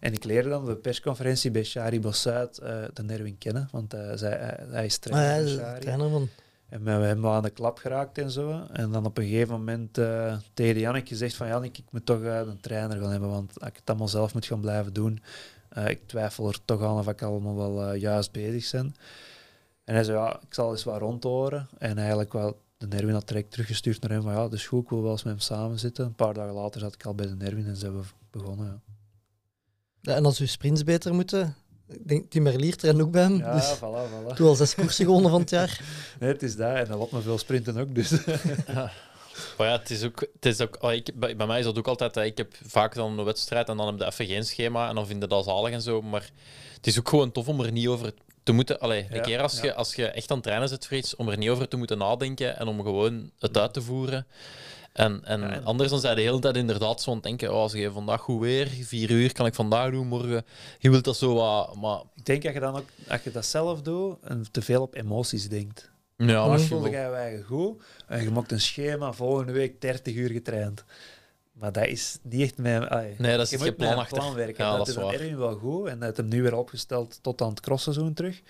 Speaker 4: En ik leerde dan op de persconferentie bij Shari Bossuit uh, eh, de Nerwin kennen, want eh, zij, eh, hij is trainer. Ah, van... En we hebben wel aan de klap geraakt en zo. En dan op een gegeven moment eh, tegen Jannik gezegd van Jannik, ik moet toch uh, eh, een trainer gaan hebben, want als ik het allemaal zelf moet gaan blijven doen, eh, ik twijfel er toch aan of ik allemaal wel juist bezig ben. En hij zei, ja, ik zal eens wat rondhoren. En eigenlijk wel, de Nerwin had direct teruggestuurd naar hem van ja, dus goed, ik wil wel eens met hem samen zitten. Een paar dagen later zat ik al bij de Nerwin en ze hebben begonnen. Ja.
Speaker 2: ja en als uw sprints beter moeten, ik denk Timmerlier er ook ben. Ja, dus voilà, voilà. Toen al zes koersen gewonnen van het jaar. Nee, het is daar. En dan wat me veel sprinten ook. Dus. ja.
Speaker 1: Maar ja, het is ook... Het is ook bij, mij is dat ook altijd... Ik heb vaak dan een wedstrijd en dan heb je even geen schema. En dan vind je dat zalig en zo. Maar het is ook gewoon tof om er niet over te moeten... Allee, een keer als, je, als je echt aan het trainen zit voor om er niet over te moeten nadenken en om gewoon het uit te voeren. En, en, anders dan zei de hele tijd inderdaad zo denken, oh, als je vandaag goed weer, vier uur kan ik vandaag doen, morgen. Je wilt dat zo wat, maar... Ik
Speaker 4: denk dat je dan ook, als je dat zelf doet, en te veel op emoties denkt. Ja, maar voelde jij eigenlijk goed en je maakt een schema, volgende week 30 uur getraind. Maar dat is niet echt mijn... nee, dat is je plan, plan werken. Ja, dat, dat is Erwin wel goed en dat hebt hem nu weer opgesteld tot aan het crossseizoen terug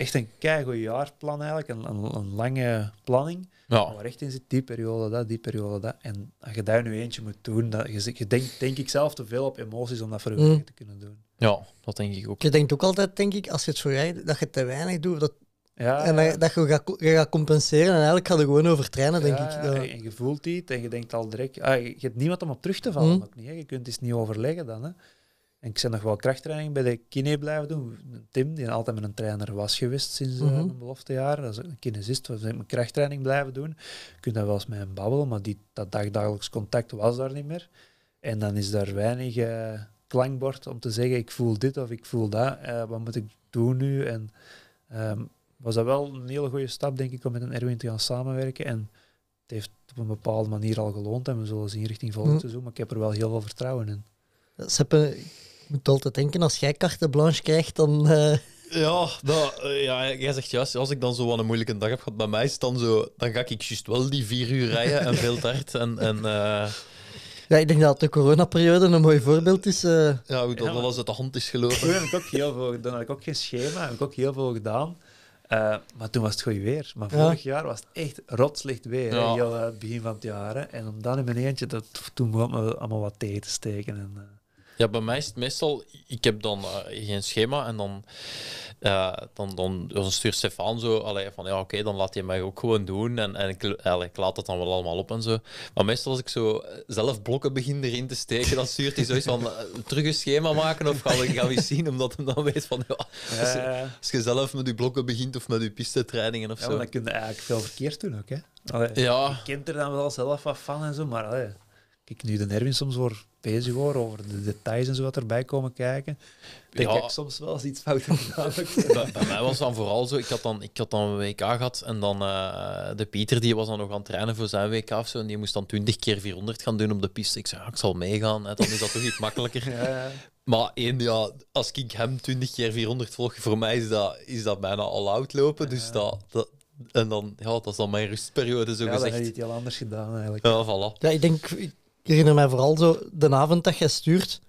Speaker 4: echt een keigoed jaarplan eigenlijk, een, een, lange planning. Ja. Waar echt in zit, die periode dat, die periode dat. En als je daar nu eentje moet doen, dat, je,
Speaker 2: je denkt denk ik zelf te veel op emoties om dat voor je mm. te kunnen doen. Ja, dat denk ik ook. Je denkt ook altijd, denk ik, als je het voor jij, dat je te weinig doet. Dat, ja, en dat, je, gaat, je, gaat, compenseren en eigenlijk gaat je gewoon overtrainen, denk ik. Ja. En
Speaker 4: je voelt iets en je denkt al direct, ah, je, hebt niemand om op terug te vallen. Mm. Ook niet, Je kunt het niet overleggen dan. Hè. En ik ben nog wel krachttraining bij de kine blijven doen. Tim, die altijd met een trainer was geweest sinds de eh, mhm. een beloftejaar, dat is een kinesist, was dus met mijn krachttraining blijven doen. Je kunt daar wel eens met hem babbelen, maar die, dat dagdagelijks contact was daar niet meer. En dan is daar weinig eh, klankbord om te zeggen, ik voel dit of ik voel dat, eh, wat moet ik doen nu? En ehm, was dat wel een hele goede stap, denk ik, om met een Erwin te gaan samenwerken. En het heeft op een bepaalde manier al geloond en we zullen zien richting volgend mhm. seizoen, maar ik heb er wel
Speaker 2: heel veel vertrouwen in. Ze hebben moet altijd denken, als jij carte blanche krijgt, dan... Eh,
Speaker 1: ja, dat, eh, ja, jij zegt juist, als ik dan zo een moeilijke dag heb gehad bij mij, is dan, zo, dan ga ik juist wel die vier uur rijden en veel te En, en, eh,
Speaker 2: Ja, ik denk dat de coronaperiode een mooi voorbeeld is. Ja, hoe dat ja,
Speaker 4: was de hand is gelopen. Toen, heb ik ook heel veel, dan had ik ook geen schema, heb ik ook heel veel gedaan.
Speaker 2: maar toen was het goed weer. Maar
Speaker 4: vorig jaar was het echt rotslicht weer, ja. heel begin van het jaar. En om dan in mijn eentje, dat, toen begon me allemaal wat tegen te steken. En,
Speaker 1: ja, bij mij is het meestal, ik heb dan eh, geen schema en dan, eh, dan, dan, dan, stuurt Stefan zo allee, van ja, oké, dan laat hij mij ook gewoon doen en, en ik, ik, laat het dan wel allemaal op en zo. Maar meestal als ik zo zelf blokken begin erin te steken, dan stuurt hij zoiets van eh, terug een schema maken of ga ik eens zien, omdat hij dan weet van ja, als, je, zelf met die blokken begint of met je piste trainingen of ja, zo. Dan kun je eigenlijk
Speaker 4: veel verkeerd doen ook, hè? Allee, ja. Je kent er dan wel zelf wat van en zo, maar ik kijk nu de Nervin soms voor bezig hoor, over de details en zo wat erbij komen kijken. Denk ik soms wel eens iets fout gedaan.
Speaker 1: bij, mij was dan vooral zo, ik had dan, ik had dan een WK gehad en dan eh, de Pieter die was dan nog aan het trainen voor zijn WK of zo en die moest dan 20 keer 400 gaan doen op de piste. Ik zei, ik zal meegaan, hè, dan is dat toch iets makkelijker. Maar één, ja, als ik hem 20 keer 400 volg, voor mij is dat, is dat bijna al uitlopen. Dus ja. Dus dat, dat en dan, ja, dat is dan mijn
Speaker 4: rustperiode, zo gezegd. Ja, dat heb je het heel
Speaker 2: anders gedaan, eigenlijk. Ja, voilà. Ja, ik denk, ik herinner mij vooral zo de avond dat jij stuurt.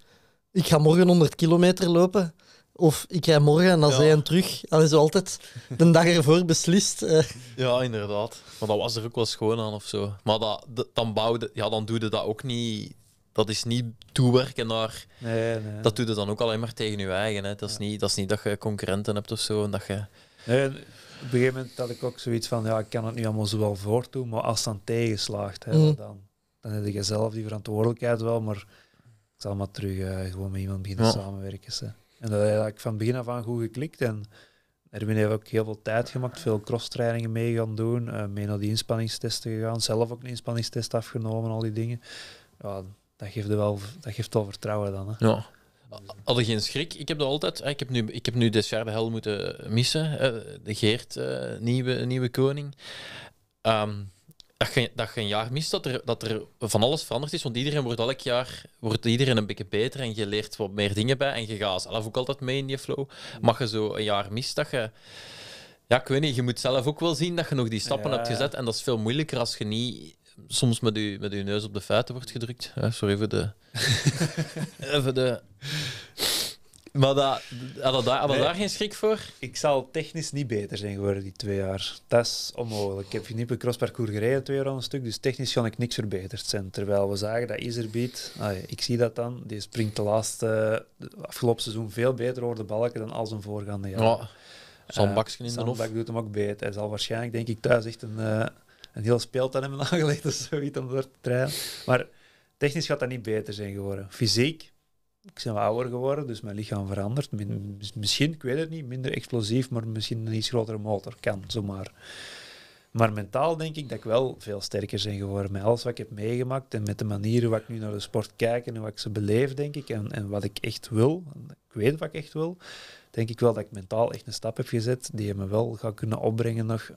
Speaker 2: Ik ga morgen 100 kilometer lopen. Of ik ga morgen en ja. zei en terug. Dat is altijd de dag ervoor beslist. Eh.
Speaker 1: Ja, inderdaad. Maar dat was er ook wel schoon aan of zo. Maar dat, dan, bouwde, ja, dan doe je dat ook niet. Dat is niet toewerken naar. Nee, nee. Dat doe je dan ook alleen maar tegen je eigen. Hè. Dat, is niet, dat is niet dat je
Speaker 4: concurrenten hebt of zo. En dat je... Nee, op een gegeven moment had ik ook zoiets van: ja, ik kan het nu allemaal zo wel voortdoen. Maar als het dan tegenslaagt, hè, mhm. dan dan heb je zelf die verantwoordelijkheid wel, maar ik zal maar terug eh, gewoon met iemand beginnen samenwerken. Hè. En dat heb ik van begin af aan goed geklikt. En ben heeft ook heel veel tijd gemaakt, veel cross-trainingen mee gaan doen, eh, mee naar die inspanningstesten gegaan, zelf ook een inspanningstest afgenomen, al die dingen. Ja, dat geeft wel, dat geeft wel vertrouwen dan.
Speaker 2: Hè. Ja.
Speaker 1: geen schrik. Ik heb dat altijd. Ik heb nu, ik heb nu dit jaar de hel moeten missen. De Geert, eh, nieuwe, nieuwe koning. Um, dat je, dat je een jaar mist dat er, dat er van alles veranderd is. Want iedereen wordt elk jaar wordt iedereen een beetje beter en je leert wat meer dingen bij. En je gaat zelf ook altijd mee in je flow. Mag je zo een jaar mist dat je. Ja, ik weet niet, je moet zelf ook wel zien dat je nog die stappen hebt gezet. En dat is veel moeilijker als je niet soms met je, met uw neus op de feiten wordt gedrukt. Sorry voor de. even de
Speaker 4: maar dat, hadden daar, daar geen schrik voor? Ik zal technisch niet beter zijn geworden die twee jaar. Dat is onmogelijk. Ik heb niet op een crossparcours gereden twee jaar een stuk, dus technisch kan ik niks verbeterd zijn. Terwijl we zagen dat Iserbeat, ik zie dat dan, die springt de laatste afgelopen seizoen veel beter over de balken dan al zijn voorgaande jaar. Ja. Eh, Zo'n in de hof. doet hem ook beter. Hij zal waarschijnlijk, denk ik, thuis echt een, eh, een heel speeltuin hebben aangelegd of zoiets om door te trainen. Maar technisch gaat dat niet beter zijn geworden. Fysiek ik ben ouder geworden, dus mijn lichaam verandert. misschien, ik weet het niet, minder explosief, maar misschien een iets grotere motor kan, zomaar. Maar mentaal denk ik dat ik wel veel sterker ben geworden met alles wat ik heb meegemaakt en met de manieren waarop ik nu naar de sport kijk en hoe ik ze beleef, denk ik, en, en wat ik echt wil, ik weet wat ik echt wil, denk ik wel dat ik mentaal echt een stap heb gezet die me wel gaat kunnen opbrengen nog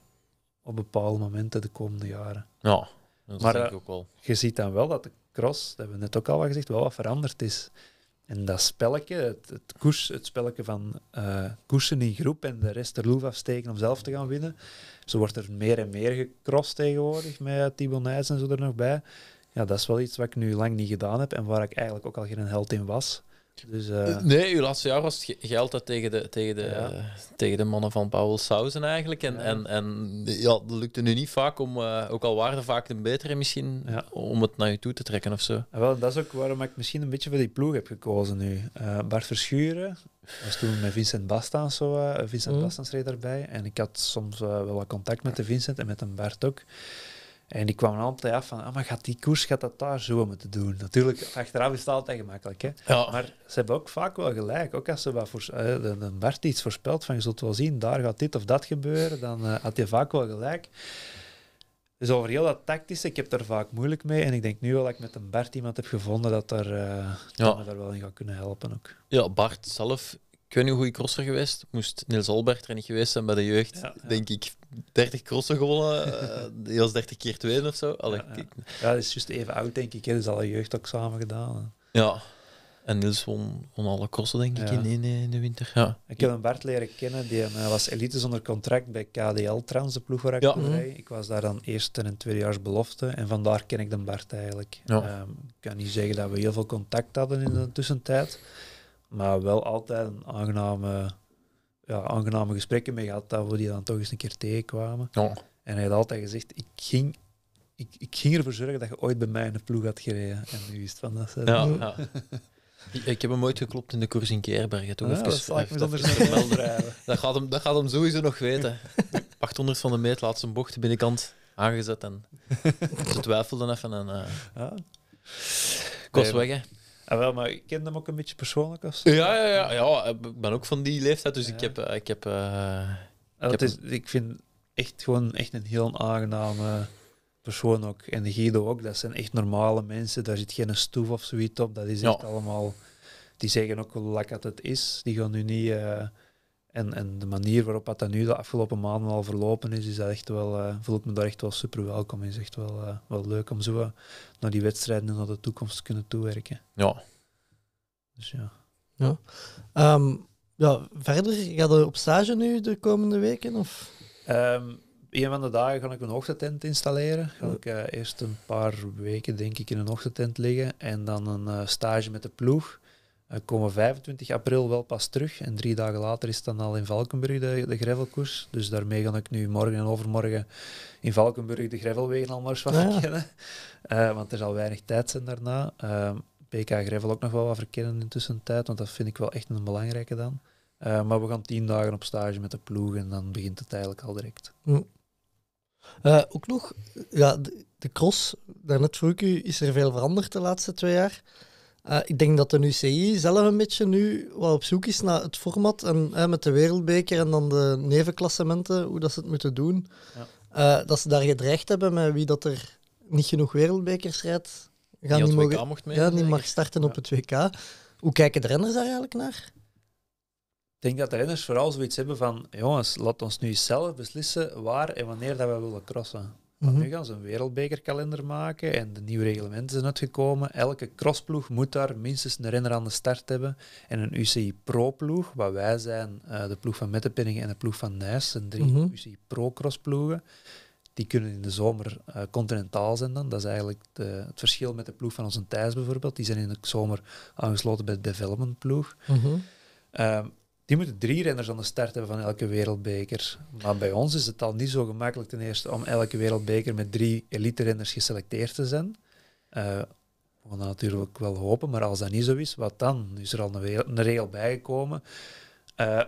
Speaker 4: op bepaalde momenten de komende jaren. Ja, dat maar, eh, ik ook wel. je ziet dan wel dat de cross, dat hebben we net ook al wat gezegd, wel wat veranderd is. En dat spelletje, het, het koers, het spelletje van eh, koersen in groep en de rest de loef afsteken om zelf te gaan winnen. Zo wordt er meer en meer gecrossed tegenwoordig met eh, Thibaut Nijs en zo er nog bij. Ja, dat is wel iets wat ik nu lang niet gedaan heb en waar ik eigenlijk ook al geen held in was. Dus, eh, eh,
Speaker 1: Nee, uw laatste jaar was het geld dat tegen de, tegen, de,
Speaker 4: tegen de mannen van Paul
Speaker 1: Sauzen eigenlijk. En, en, en ja, dat lukte nu niet vaak om, eh, ook al waren er vaak de betere misschien, om het naar je toe te trekken of zo.
Speaker 4: Ah, wel, dat is ook waarom ik misschien een beetje voor die ploeg heb gekozen nu. Bart Verschuren was toen met Vincent Bastaans zo. Vincent mm. Bastaans reed daarbij. En ik had soms wel wat contact met de Vincent en met een Bart ook. En die kwamen altijd af van, ah, maar gaat die koers gaat dat daar zo moeten doen? Natuurlijk, achteraf is het altijd gemakkelijk. Hè? Maar ze hebben ook vaak wel gelijk. Ook als ze wat een eh, Bart iets voorspelt van, je zult wel zien, daar gaat dit of dat gebeuren, dan eh, had je vaak wel gelijk. Dus over heel dat tactische, ik heb daar vaak moeilijk mee. En ik denk nu wel dat ik met een Bart iemand heb gevonden dat, daar, uh, dat me daar wel in gaat kunnen helpen ook.
Speaker 1: Ja, Bart zelf ik weet niet hoe goede crosser geweest. Moest Niels Olbert er niet geweest zijn bij de jeugd, denk ik 30 crossen gewonnen. Uh,
Speaker 4: die was 30 keer tweeën of zo. Allee, ja, dat is juist even oud, denk ik. Hij Dat is al een samen gedaan.
Speaker 1: Ja. En Niels won, won alle crossen, denk ik, in, in, in, de winter. Ja.
Speaker 4: Ik heb een Bart leren kennen. Die eh, was elite zonder contract bij KDL, Trans, de ploeg waar ik Ik was daar dan eerste en tweedejaars belofte. En vandaar ken ik de Bart eigenlijk. Ehm, ik kan niet zeggen dat we heel veel contact hadden in de tussentijd. Maar wel altijd een aangename, ja, aangename gesprekken mee gehad, dat we die dan toch eens een keer tegenkwamen. Ja. En hij had altijd gezegd, ik ging, ik, ik ging ervoor zorgen dat je ooit bij mij in de ploeg had gereden. En nu is het van dat. Eh, ja, ja. Ik heb hem ooit geklopt in de koers in Keerbergen. dat,
Speaker 1: dat, gaat hem, dat gaat hem sowieso nog weten. 800 van de meet, zijn bocht, de binnenkant aangezet. En ze twijfelden even. En, uh,
Speaker 4: ja. weg, hè. Ah, wel, maar ik ken hem ook een beetje persoonlijk als.
Speaker 1: Ja, ja, ja, ja, ik ben ook van die leeftijd, dus ik heb. Eh, ik, heb, eh, ah, ik, is,
Speaker 4: ik vind echt gewoon echt een heel aangename persoon ook. En Guido ook, dat zijn echt normale mensen, daar zit geen stoef of zoiets op. Dat is echt allemaal. Die zeggen ook hoe lekker het is. Die gaan nu niet. Eh, en, en de manier waarop dat nu de afgelopen maanden al verlopen is, is dat echt wel, eh, voel ik me daar echt wel super welkom. is echt wel, eh, wel leuk om zo eh, naar die wedstrijden en naar de toekomst te kunnen toewerken. Ja. Dus ja. Ja. Um, ja verder, ga je op stage nu de komende weken? Of? Um, een van de dagen ga ik een ochtendtent installeren. Ga ik eerst een paar weken, denk ik, in een ochtendtent liggen. En dan een stage met de ploeg komen 25 april wel pas terug. En drie dagen later is het dan al in Valkenburg de, de gravelkoers. Dus daarmee ga ik nu morgen en overmorgen in Valkenburg de gravelwegen al maar eens ah, verkennen. Eh, want er zal weinig tijd zijn daarna. Uh, ehm, PK Gravel ook nog wel wat verkennen in tussentijd. Want dat vind ik wel echt een belangrijke dan. Eh, maar we gaan tien dagen op stage met de ploeg en dan begint het eigenlijk al direct.
Speaker 2: Hm. Eh, ook nog, ja, de, de cross, daarnet vroeg ik u, is er veel veranderd de laatste twee jaar? Eh, ik denk dat de UCI zelf een beetje nu wat op zoek is naar het format. En met de wereldbeker en dan de nevenklassementen, hoe dat ze het moeten doen. Ja. Eh, dat ze daar gedreigd hebben met wie dat er niet genoeg wereldbekers rijdt. Gaan niet, mogen, ja, mag starten op het WK. Hoe kijken de renners daar eigenlijk naar?
Speaker 4: Ik denk dat de renners vooral zoiets hebben van jongens, laat ons nu zelf beslissen waar en wanneer dat we willen crossen. Mhm. nu gaan ze een wereldbekerkalender maken en de nieuwe reglementen zijn uitgekomen. Elke crossploeg moet daar minstens een renner aan de start hebben. En een UCI Pro-ploeg, wat wij zijn, eh, de ploeg van Mettepenningen en de ploeg van Nijs, zijn drie mhm. UCI Pro-crossploegen. Die kunnen in de zomer eh, continentaal zijn dan. Dat is eigenlijk het verschil met de ploeg van onze Thijs bijvoorbeeld. Die zijn in de zomer aangesloten bij de development ploeg. Mhm. Ehm, die moeten drie renners aan de start hebben van elke wereldbeker. Maar bij ons is het al niet zo gemakkelijk ten eerste om elke wereldbeker met drie elite renners geselecteerd te zijn. Uh, we gaan natuurlijk wel hopen, maar als dat niet zo is, wat dan? Is er al een, een regel bijgekomen? Uh,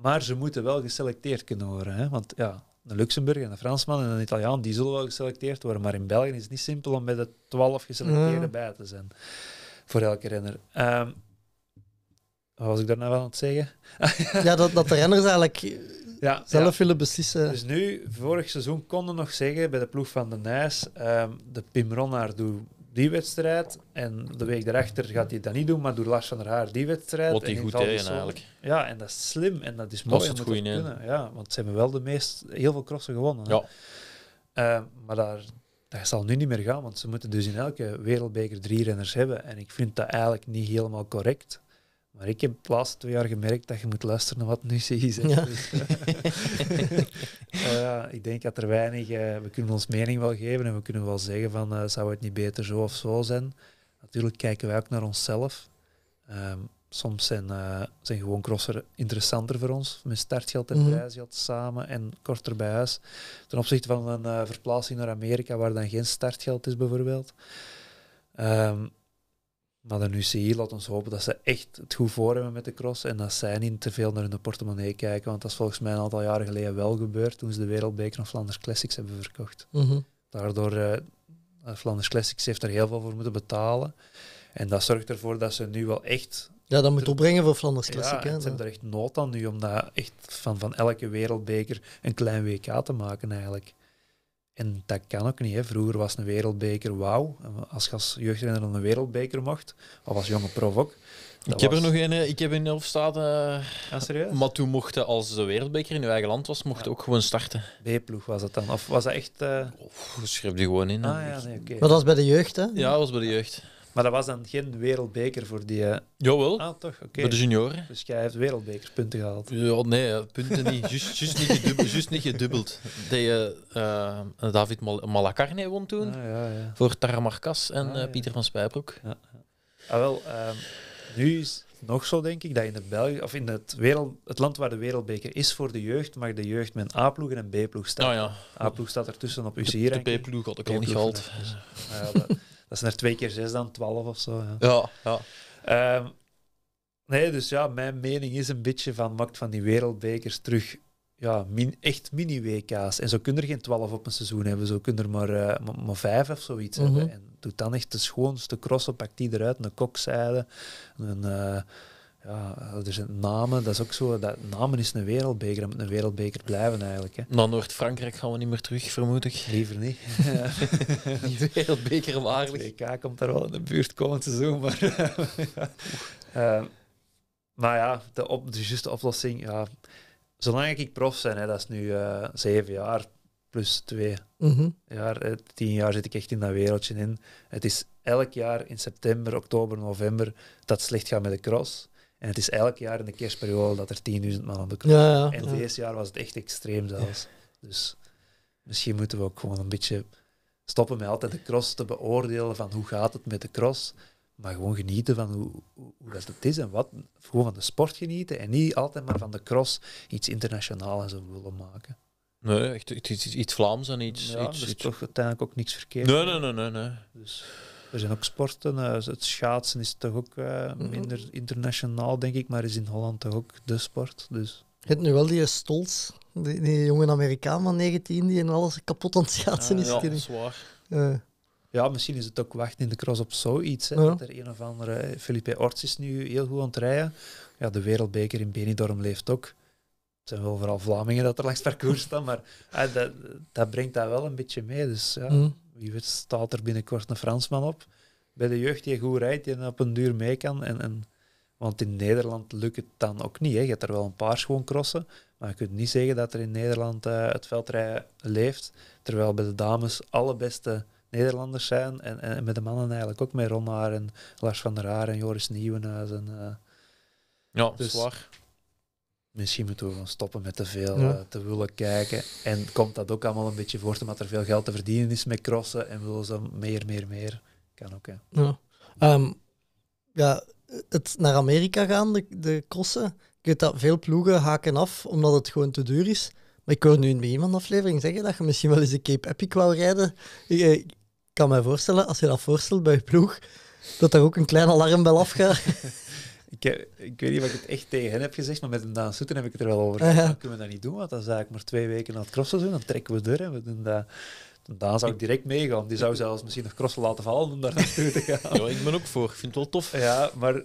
Speaker 4: maar ze moeten wel geselecteerd kunnen worden. Hè? Want ja, een Luxemburg en een Fransman en een Italiaan, die zullen wel geselecteerd worden. Maar in België is het niet simpel om met de twaalf geselecteerden bij te zijn voor elke renner. Ehm, wat was ik daarna wel aan het zeggen? ja, dat, dat de renners
Speaker 2: eigenlijk ja, zelf willen beslissen. Dus
Speaker 4: nu, vorig seizoen konden nog zeggen bij de ploeg van de Nijs, ehm, de Pim naar doet die wedstrijd en de week daarachter gaat hij dat niet doen, maar doet Lars van der Haar die wedstrijd. Wat hij goed eigenlijk. Ja, en dat is slim en dat is mooi. Dat is het kunnen. Ja, want ze hebben wel de meest, heel veel crossen gewonnen. Ja. Ehm, maar daar, dat zal nu niet meer gaan, want ze moeten dus in elke wereldbeker drie renners hebben. En ik vind dat eigenlijk niet helemaal correct. Maar ik heb de laatste twee jaar gemerkt dat je moet luisteren naar wat Nussie zegt. Ja. Dus, eh, oh ik denk dat er weinig... Eh, we kunnen ons mening wel geven en we kunnen wel zeggen van eh, zou het niet beter zo of zo zijn. Natuurlijk kijken wij ook naar onszelf. Ehm, soms zijn, zijn gewoon crosser interessanter voor ons. Met startgeld en mm samen en korter bij huis. Ten opzichte van een verplaatsing naar Amerika waar dan geen startgeld is bijvoorbeeld. Um, maar de UCI laat ons hopen dat ze echt het goed voor hebben met de cross en dat zij niet te veel naar hun portemonnee kijken. Want dat is volgens mij een aantal jaren geleden wel gebeurd toen ze de Wereldbeker of Flanders Classics hebben verkocht. Mhm. Daardoor, uh, Flanders Classics heeft er heel veel voor moeten betalen. En dat zorgt ervoor dat ze nu wel echt... Ja, dat moet opbrengen voor Flanders Classic. ze hebben er echt nood aan nu om echt van, van elke Wereldbeker een klein WK te maken eigenlijk. En dat kan ook niet. Hè. Vroeger was een wereldbeker wauw. Als je als een wereldbeker mocht, of als jonge prof ook. Ik heb er nog
Speaker 1: een. Eh, ik heb in Elfstad. Uh, eh, ja, ah, maar toen mochten als de wereldbeker in uw eigen land was, mocht ook
Speaker 4: gewoon starten. B-ploeg was dat dan? Of was dat
Speaker 1: echt. Uh... Eh? schreef die gewoon in. Ah, ja,
Speaker 2: Maar dat was bij de jeugd, hè?
Speaker 4: Ja, dat was bij de jeugd. Maar dat was dan geen wereldbeker voor die... Eh, Jawel, Ah, toch? Oké. voor de junioren. Dus jij hebt wereldbekerspunten gehaald. Ja, nee, eh, punten niet. Juist niet niet, gedubbeld, juist niet gedubbeld.
Speaker 1: Die, eh, eh, David Malacarne won toen. Ah, ja, ja. Voor Taramarkas
Speaker 4: en ah, Pieter van Spijbroek. Ah, wel, ehm, nu is het nog zo, denk ik, dat in de België, of in het, wereld, het land waar de wereldbeker is voor de jeugd, mag de jeugd met A-ploeg en B-ploeg staan. Ah ja, A-ploeg staat ertussen op u de, de B-ploeg had ik al niet gehaald. Dus, ah, ja, dat is er twee keer zes dan, twaalf of zo. Ja, ja. ja. Ehm, nee, dus ja, mijn mening is een beetje van maakt van die wereldbekers terug ja, min, echt mini-WK's. En zo kunnen er geen twaalf op een seizoen hebben, zo kunnen er eh, maar, maar, vijf of zoiets mhm. hebben. En doet dan echt de schoonste cross op, actie die eruit, een kokzijde, een... Eh, ja, er zijn namen, dat is ook zo. Dat, namen is een wereldbeker, dat moet een wereldbeker blijven eigenlijk. Hè. Naar Noord-Frankrijk gaan we niet meer terug, vermoed ik. Liever niet. Die wereldbeker waardig. De WK komt daar wel in de buurt komend seizoen, maar... Ehm, maar ja, de, op, de juiste oplossing, ja... Zolang ik prof ben, hè, dat is nu eh, zeven jaar plus twee mhm. jaar, tien jaar zit ik echt in dat wereldje in. Het is elk jaar in september, oktober, november dat slecht gaat met de cross. En het is elk jaar in de kerstperiode dat er 10.000 man op de ja, En ja. deze jaar was het echt extreem zelfs. Dus misschien moeten we ook gewoon een beetje stoppen met altijd de cross te beoordelen van hoe gaat het met de cross. Maar gewoon genieten van hoe, hoe dat het is en wat. Gewoon van de sport genieten en niet altijd maar van de cross iets internationaals en zo willen maken. Nee, echt, iets, iets Vlaams en iets... Ja, iets, dus iets... toch uiteindelijk ook niks verkeerd. Nee, nee, nee, nee. nee. Dus... Er zijn ook sporten. Eh, het schaatsen is toch ook eh, mhm. minder internationaal, denk ik, maar is in Holland toch ook de sport. Dus.
Speaker 2: Je hebt nu wel die Stolz, die, die, jonge Amerikaan van 19, die en alles kapot aan het schaatsen is. Eh, ja, is
Speaker 4: waar. Ja, misschien is het ook wachten in de cross op zoiets. Hè, Dat er een of andere. Philippe Orts is nu heel goed aan het rijden. Ja, de wereldbeker in Benidorm leeft ook. Het zijn wel vooral Vlamingen dat er langs parcours staan, maar hè, dat, dat, brengt dat wel een beetje mee. Dus ja. Mhm wie weet staat er binnenkort een Fransman op bij de jeugd die goed rijdt en op een duur mee kan. En, en, want in Nederland lukt het dan ook niet. Hè. Je hebt er wel een paar schoon crossen, maar je kunt niet zeggen dat er in Nederland eh, het veldrijden leeft. Terwijl bij de dames alle beste Nederlanders zijn. En, en, met de mannen eigenlijk ook met Ronnaar en Lars van der Haar en Joris Nieuwenhuis. Eh, ja, dus, slag. Misschien moeten we gewoon stoppen met te veel eh, te willen kijken. En komt dat ook allemaal een beetje voort omdat er veel geld te verdienen is met crossen en willen ze meer, meer, meer? Kan ook, hè.
Speaker 2: Ja. Ehm, ja, het naar Amerika gaan, de, de crossen, ik weet dat veel ploegen haken af omdat het gewoon te duur is. Maar ik hoor nu in een aflevering zeggen dat je misschien wel eens de Cape Epic wou rijden. Ik, eh, kan me voorstellen, als je dat voorstelt bij je ploeg, dat er ook een klein alarmbel afgaat.
Speaker 4: ik, ik weet niet wat ik het echt tegen hen heb gezegd, maar met een Daan Soeten heb ik het er wel over. Uh kunnen we dat niet doen, want dan zou ik maar twee weken na het crossseizoen. Dan trekken we door en we doen dat. Daan zou ik direct meegaan. Die zou zelfs misschien nog crossen laten vallen om daar naartoe te gaan. Ja, ik ben ook voor. Ik vind het wel tof. Ja, maar...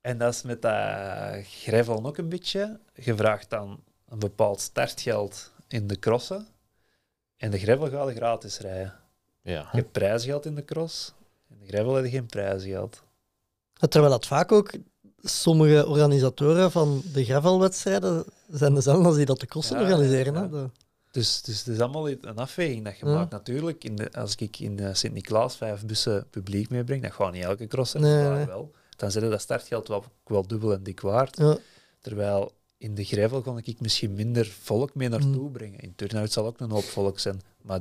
Speaker 4: En dat is met dat Grevel ook een beetje. Je vraagt dan een bepaald startgeld in de crossen. En de Grevel gaat gratis rijden. Ja. Je hebt prijsgeld in de cross. En de Grevel heeft geen prijsgeld.
Speaker 2: Terwijl dat vaak ook sommige organisatoren van de gravelwedstrijden zijn dezelfde als die dat de kosten organiseren. Hè?
Speaker 4: Dus, dus het is allemaal een afweging dat je maakt. Natuurlijk, in de, als ik in eh, Sint-Niklaas vijf bussen publiek meebreng, dat gaat niet elke cross zijn, wel. Dan zit dat startgeld wel, wel dubbel en dik waard. Terwijl in de gravel kon ik misschien minder volk mee naartoe mm. brengen. In turnout zal ook een hoop volk zijn, maar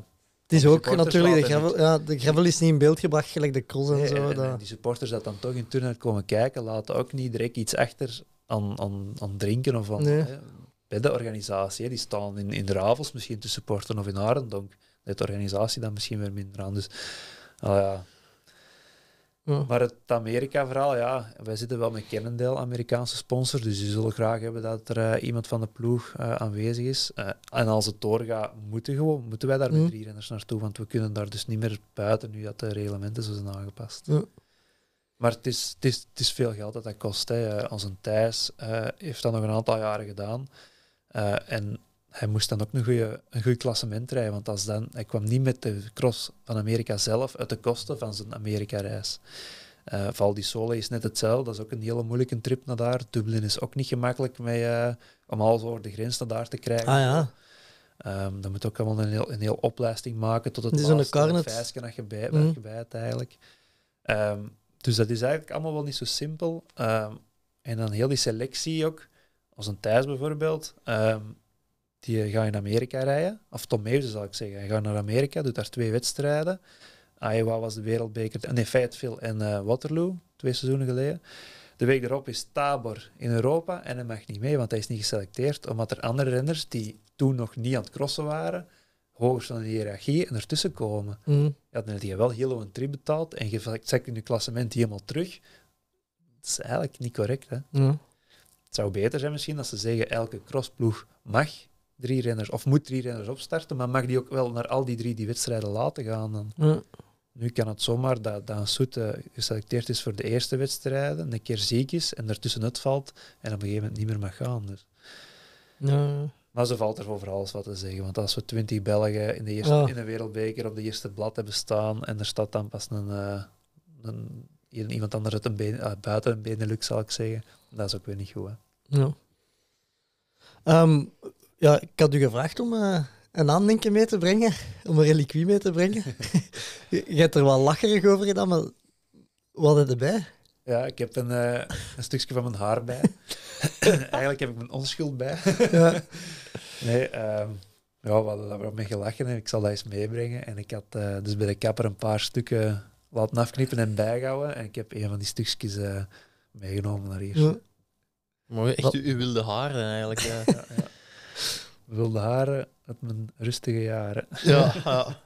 Speaker 4: het is ook natuurlijk, de gravel, ja, de gravel
Speaker 2: is niet in beeld gebracht, gelijk de cross en zo. dat... die supporters dat dan toch in turnout
Speaker 4: komen kijken, laten ook niet direct iets achter aan, aan, aan drinken of aan... bij de organisatie, die staan in, in de Ravels misschien te supporten of in Arendonk. de organisatie dan misschien weer minder aan. Dus, nou ja, maar het Amerika-verhaal, ja, wij zitten wel met kennendeel Amerikaanse sponsor, dus die zullen graag hebben dat er eh, iemand van de ploeg eh, aanwezig is. Eh, en als het doorgaat, moeten, gewoon, moeten wij daar met drie renners naartoe, want we kunnen daar dus niet meer buiten nu dat de reglementen zo zijn aangepast. Maar het is, het, is, het is veel geld dat dat kost. Hè. een Thijs heeft dat nog een aantal jaren gedaan. en hij moest dan ook een, een goed klassement rijden. Want als dan, hij kwam niet met de cross van Amerika zelf uit de kosten van zijn Amerika-reis. Uh, eh, Val di is net hetzelfde. Dat is ook een hele moeilijke trip naar daar. Dublin is ook niet gemakkelijk eh, om alles over de grens naar daar te krijgen. Ah, ja. Ehm, dan moet ook allemaal een heel, een heel opleiding maken tot het dus een vijfje dat je bij, mm. eigenlijk. Ehm, dus dat is eigenlijk allemaal wel niet zo simpel. Ehm, en dan heel die selectie ook. Als een thuis bijvoorbeeld. Die eh, gaan in Amerika rijden. Of Tom Meuse zal ik zeggen. Hij gaat naar Amerika, doet daar twee wedstrijden. Ah, Iowa was de wereldbeker. Nee, Fayetteville en uh, Waterloo, twee seizoenen geleden. De week erop is Tabor in Europa en hij mag niet mee, want hij is niet geselecteerd. Omdat er andere renners die toen nog niet aan het crossen waren, hoger staan in de hiërarchie en ertussen komen. Mm. Ja, dan heb je wel heel een trip betaald en je zet in je klassement helemaal terug. Dat is eigenlijk niet correct. Hè? Mhm. Het zou beter zijn misschien als ze zeggen elke crossploeg mag drie renners, of moet drie renners opstarten, maar mag die ook wel naar al die drie die wedstrijden laten gaan. Nu kan het zomaar dat, dat een soete geselecteerd is voor de eerste wedstrijden, een keer ziek is en het valt en op een gegeven moment niet meer mag gaan. Dus. Maar ze valt er voor alles wat te zeggen. Want als we twintig Belgen in de, eerste, in de wereldbeker op de eerste blad hebben staan en er staat dan pas een, eh, iemand anders uit een ben, eh,
Speaker 2: buiten een Benelux, zal ik zeggen, dat is ook weer niet goed. Hè? Ja. Ehm, ja, ik had u gevraagd om uh, een aandenken mee te brengen, om een reliquie mee te brengen. je, hebt er wel lacherig over gedaan, maar wat heb je erbij?
Speaker 4: Ja, ik heb een, eh, een stukje van mijn haar bij. Eigenlijk heb ik mijn onschuld bij. ja. Nee, ehm, ja, we hadden daar mee gelachen en ik zal dat eens meebrengen. En ik had eh, dus bij de kapper een paar stukken laten afknippen en bijhouden. En ik heb een van die stukjes meegenomen naar hier. Maar echt uw
Speaker 1: wilde haar eigenlijk. ja. ja
Speaker 4: Wilde haren eh, uit mijn rustige jaren. Ja, ja.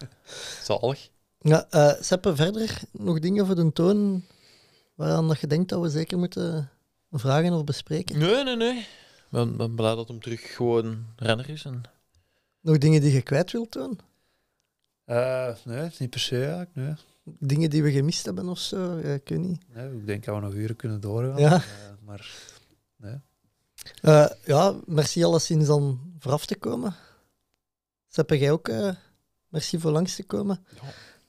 Speaker 2: zalig. Ja, uh, verder nog dingen voor de toon waaraan dat je denkt dat we zeker moeten vragen of bespreken? Nee, nee, nee.
Speaker 1: Ik ben, ben blij dat hem terug
Speaker 4: gewoon renner is. En...
Speaker 2: Nog dingen die je kwijt wilt doen? Eh, nee, niet per se eigenlijk. Nee. Dingen die we gemist hebben of zo, ja, ik weet niet.
Speaker 4: ik denk dat we nog uren
Speaker 2: kunnen doorgaan. Ja.
Speaker 4: maar nee.
Speaker 2: Uh, ja, merci alleszins dan vooraf te komen. Seppe, jij ook eh, merci voor langs te komen. Ja.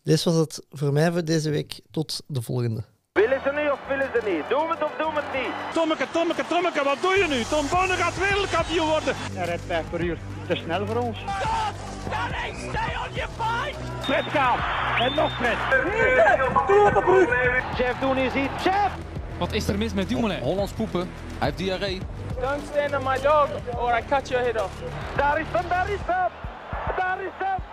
Speaker 2: Deze was het voor mij voor deze week. Tot de volgende.
Speaker 3: Willen ze niet of willen ze
Speaker 1: niet? Doen we het of doen we het niet? Tommeke, Tommeke, Tommeke, wat doe je nu? Tom Bonner gaat wereldkampioen worden. Hij
Speaker 2: rijdt 5 per uur. Te snel voor ons. Stop!
Speaker 3: Danny, stay on your fight!
Speaker 2: Fred En nog Fred. Doe het op Jeff Doen is hier. Chef.
Speaker 1: Wat is er mis met Dumoulin? Hollands poepen. Hij heeft diarree.
Speaker 3: Don't stand on my dog or I cut your head off. Daristan, Daristan! Daristan!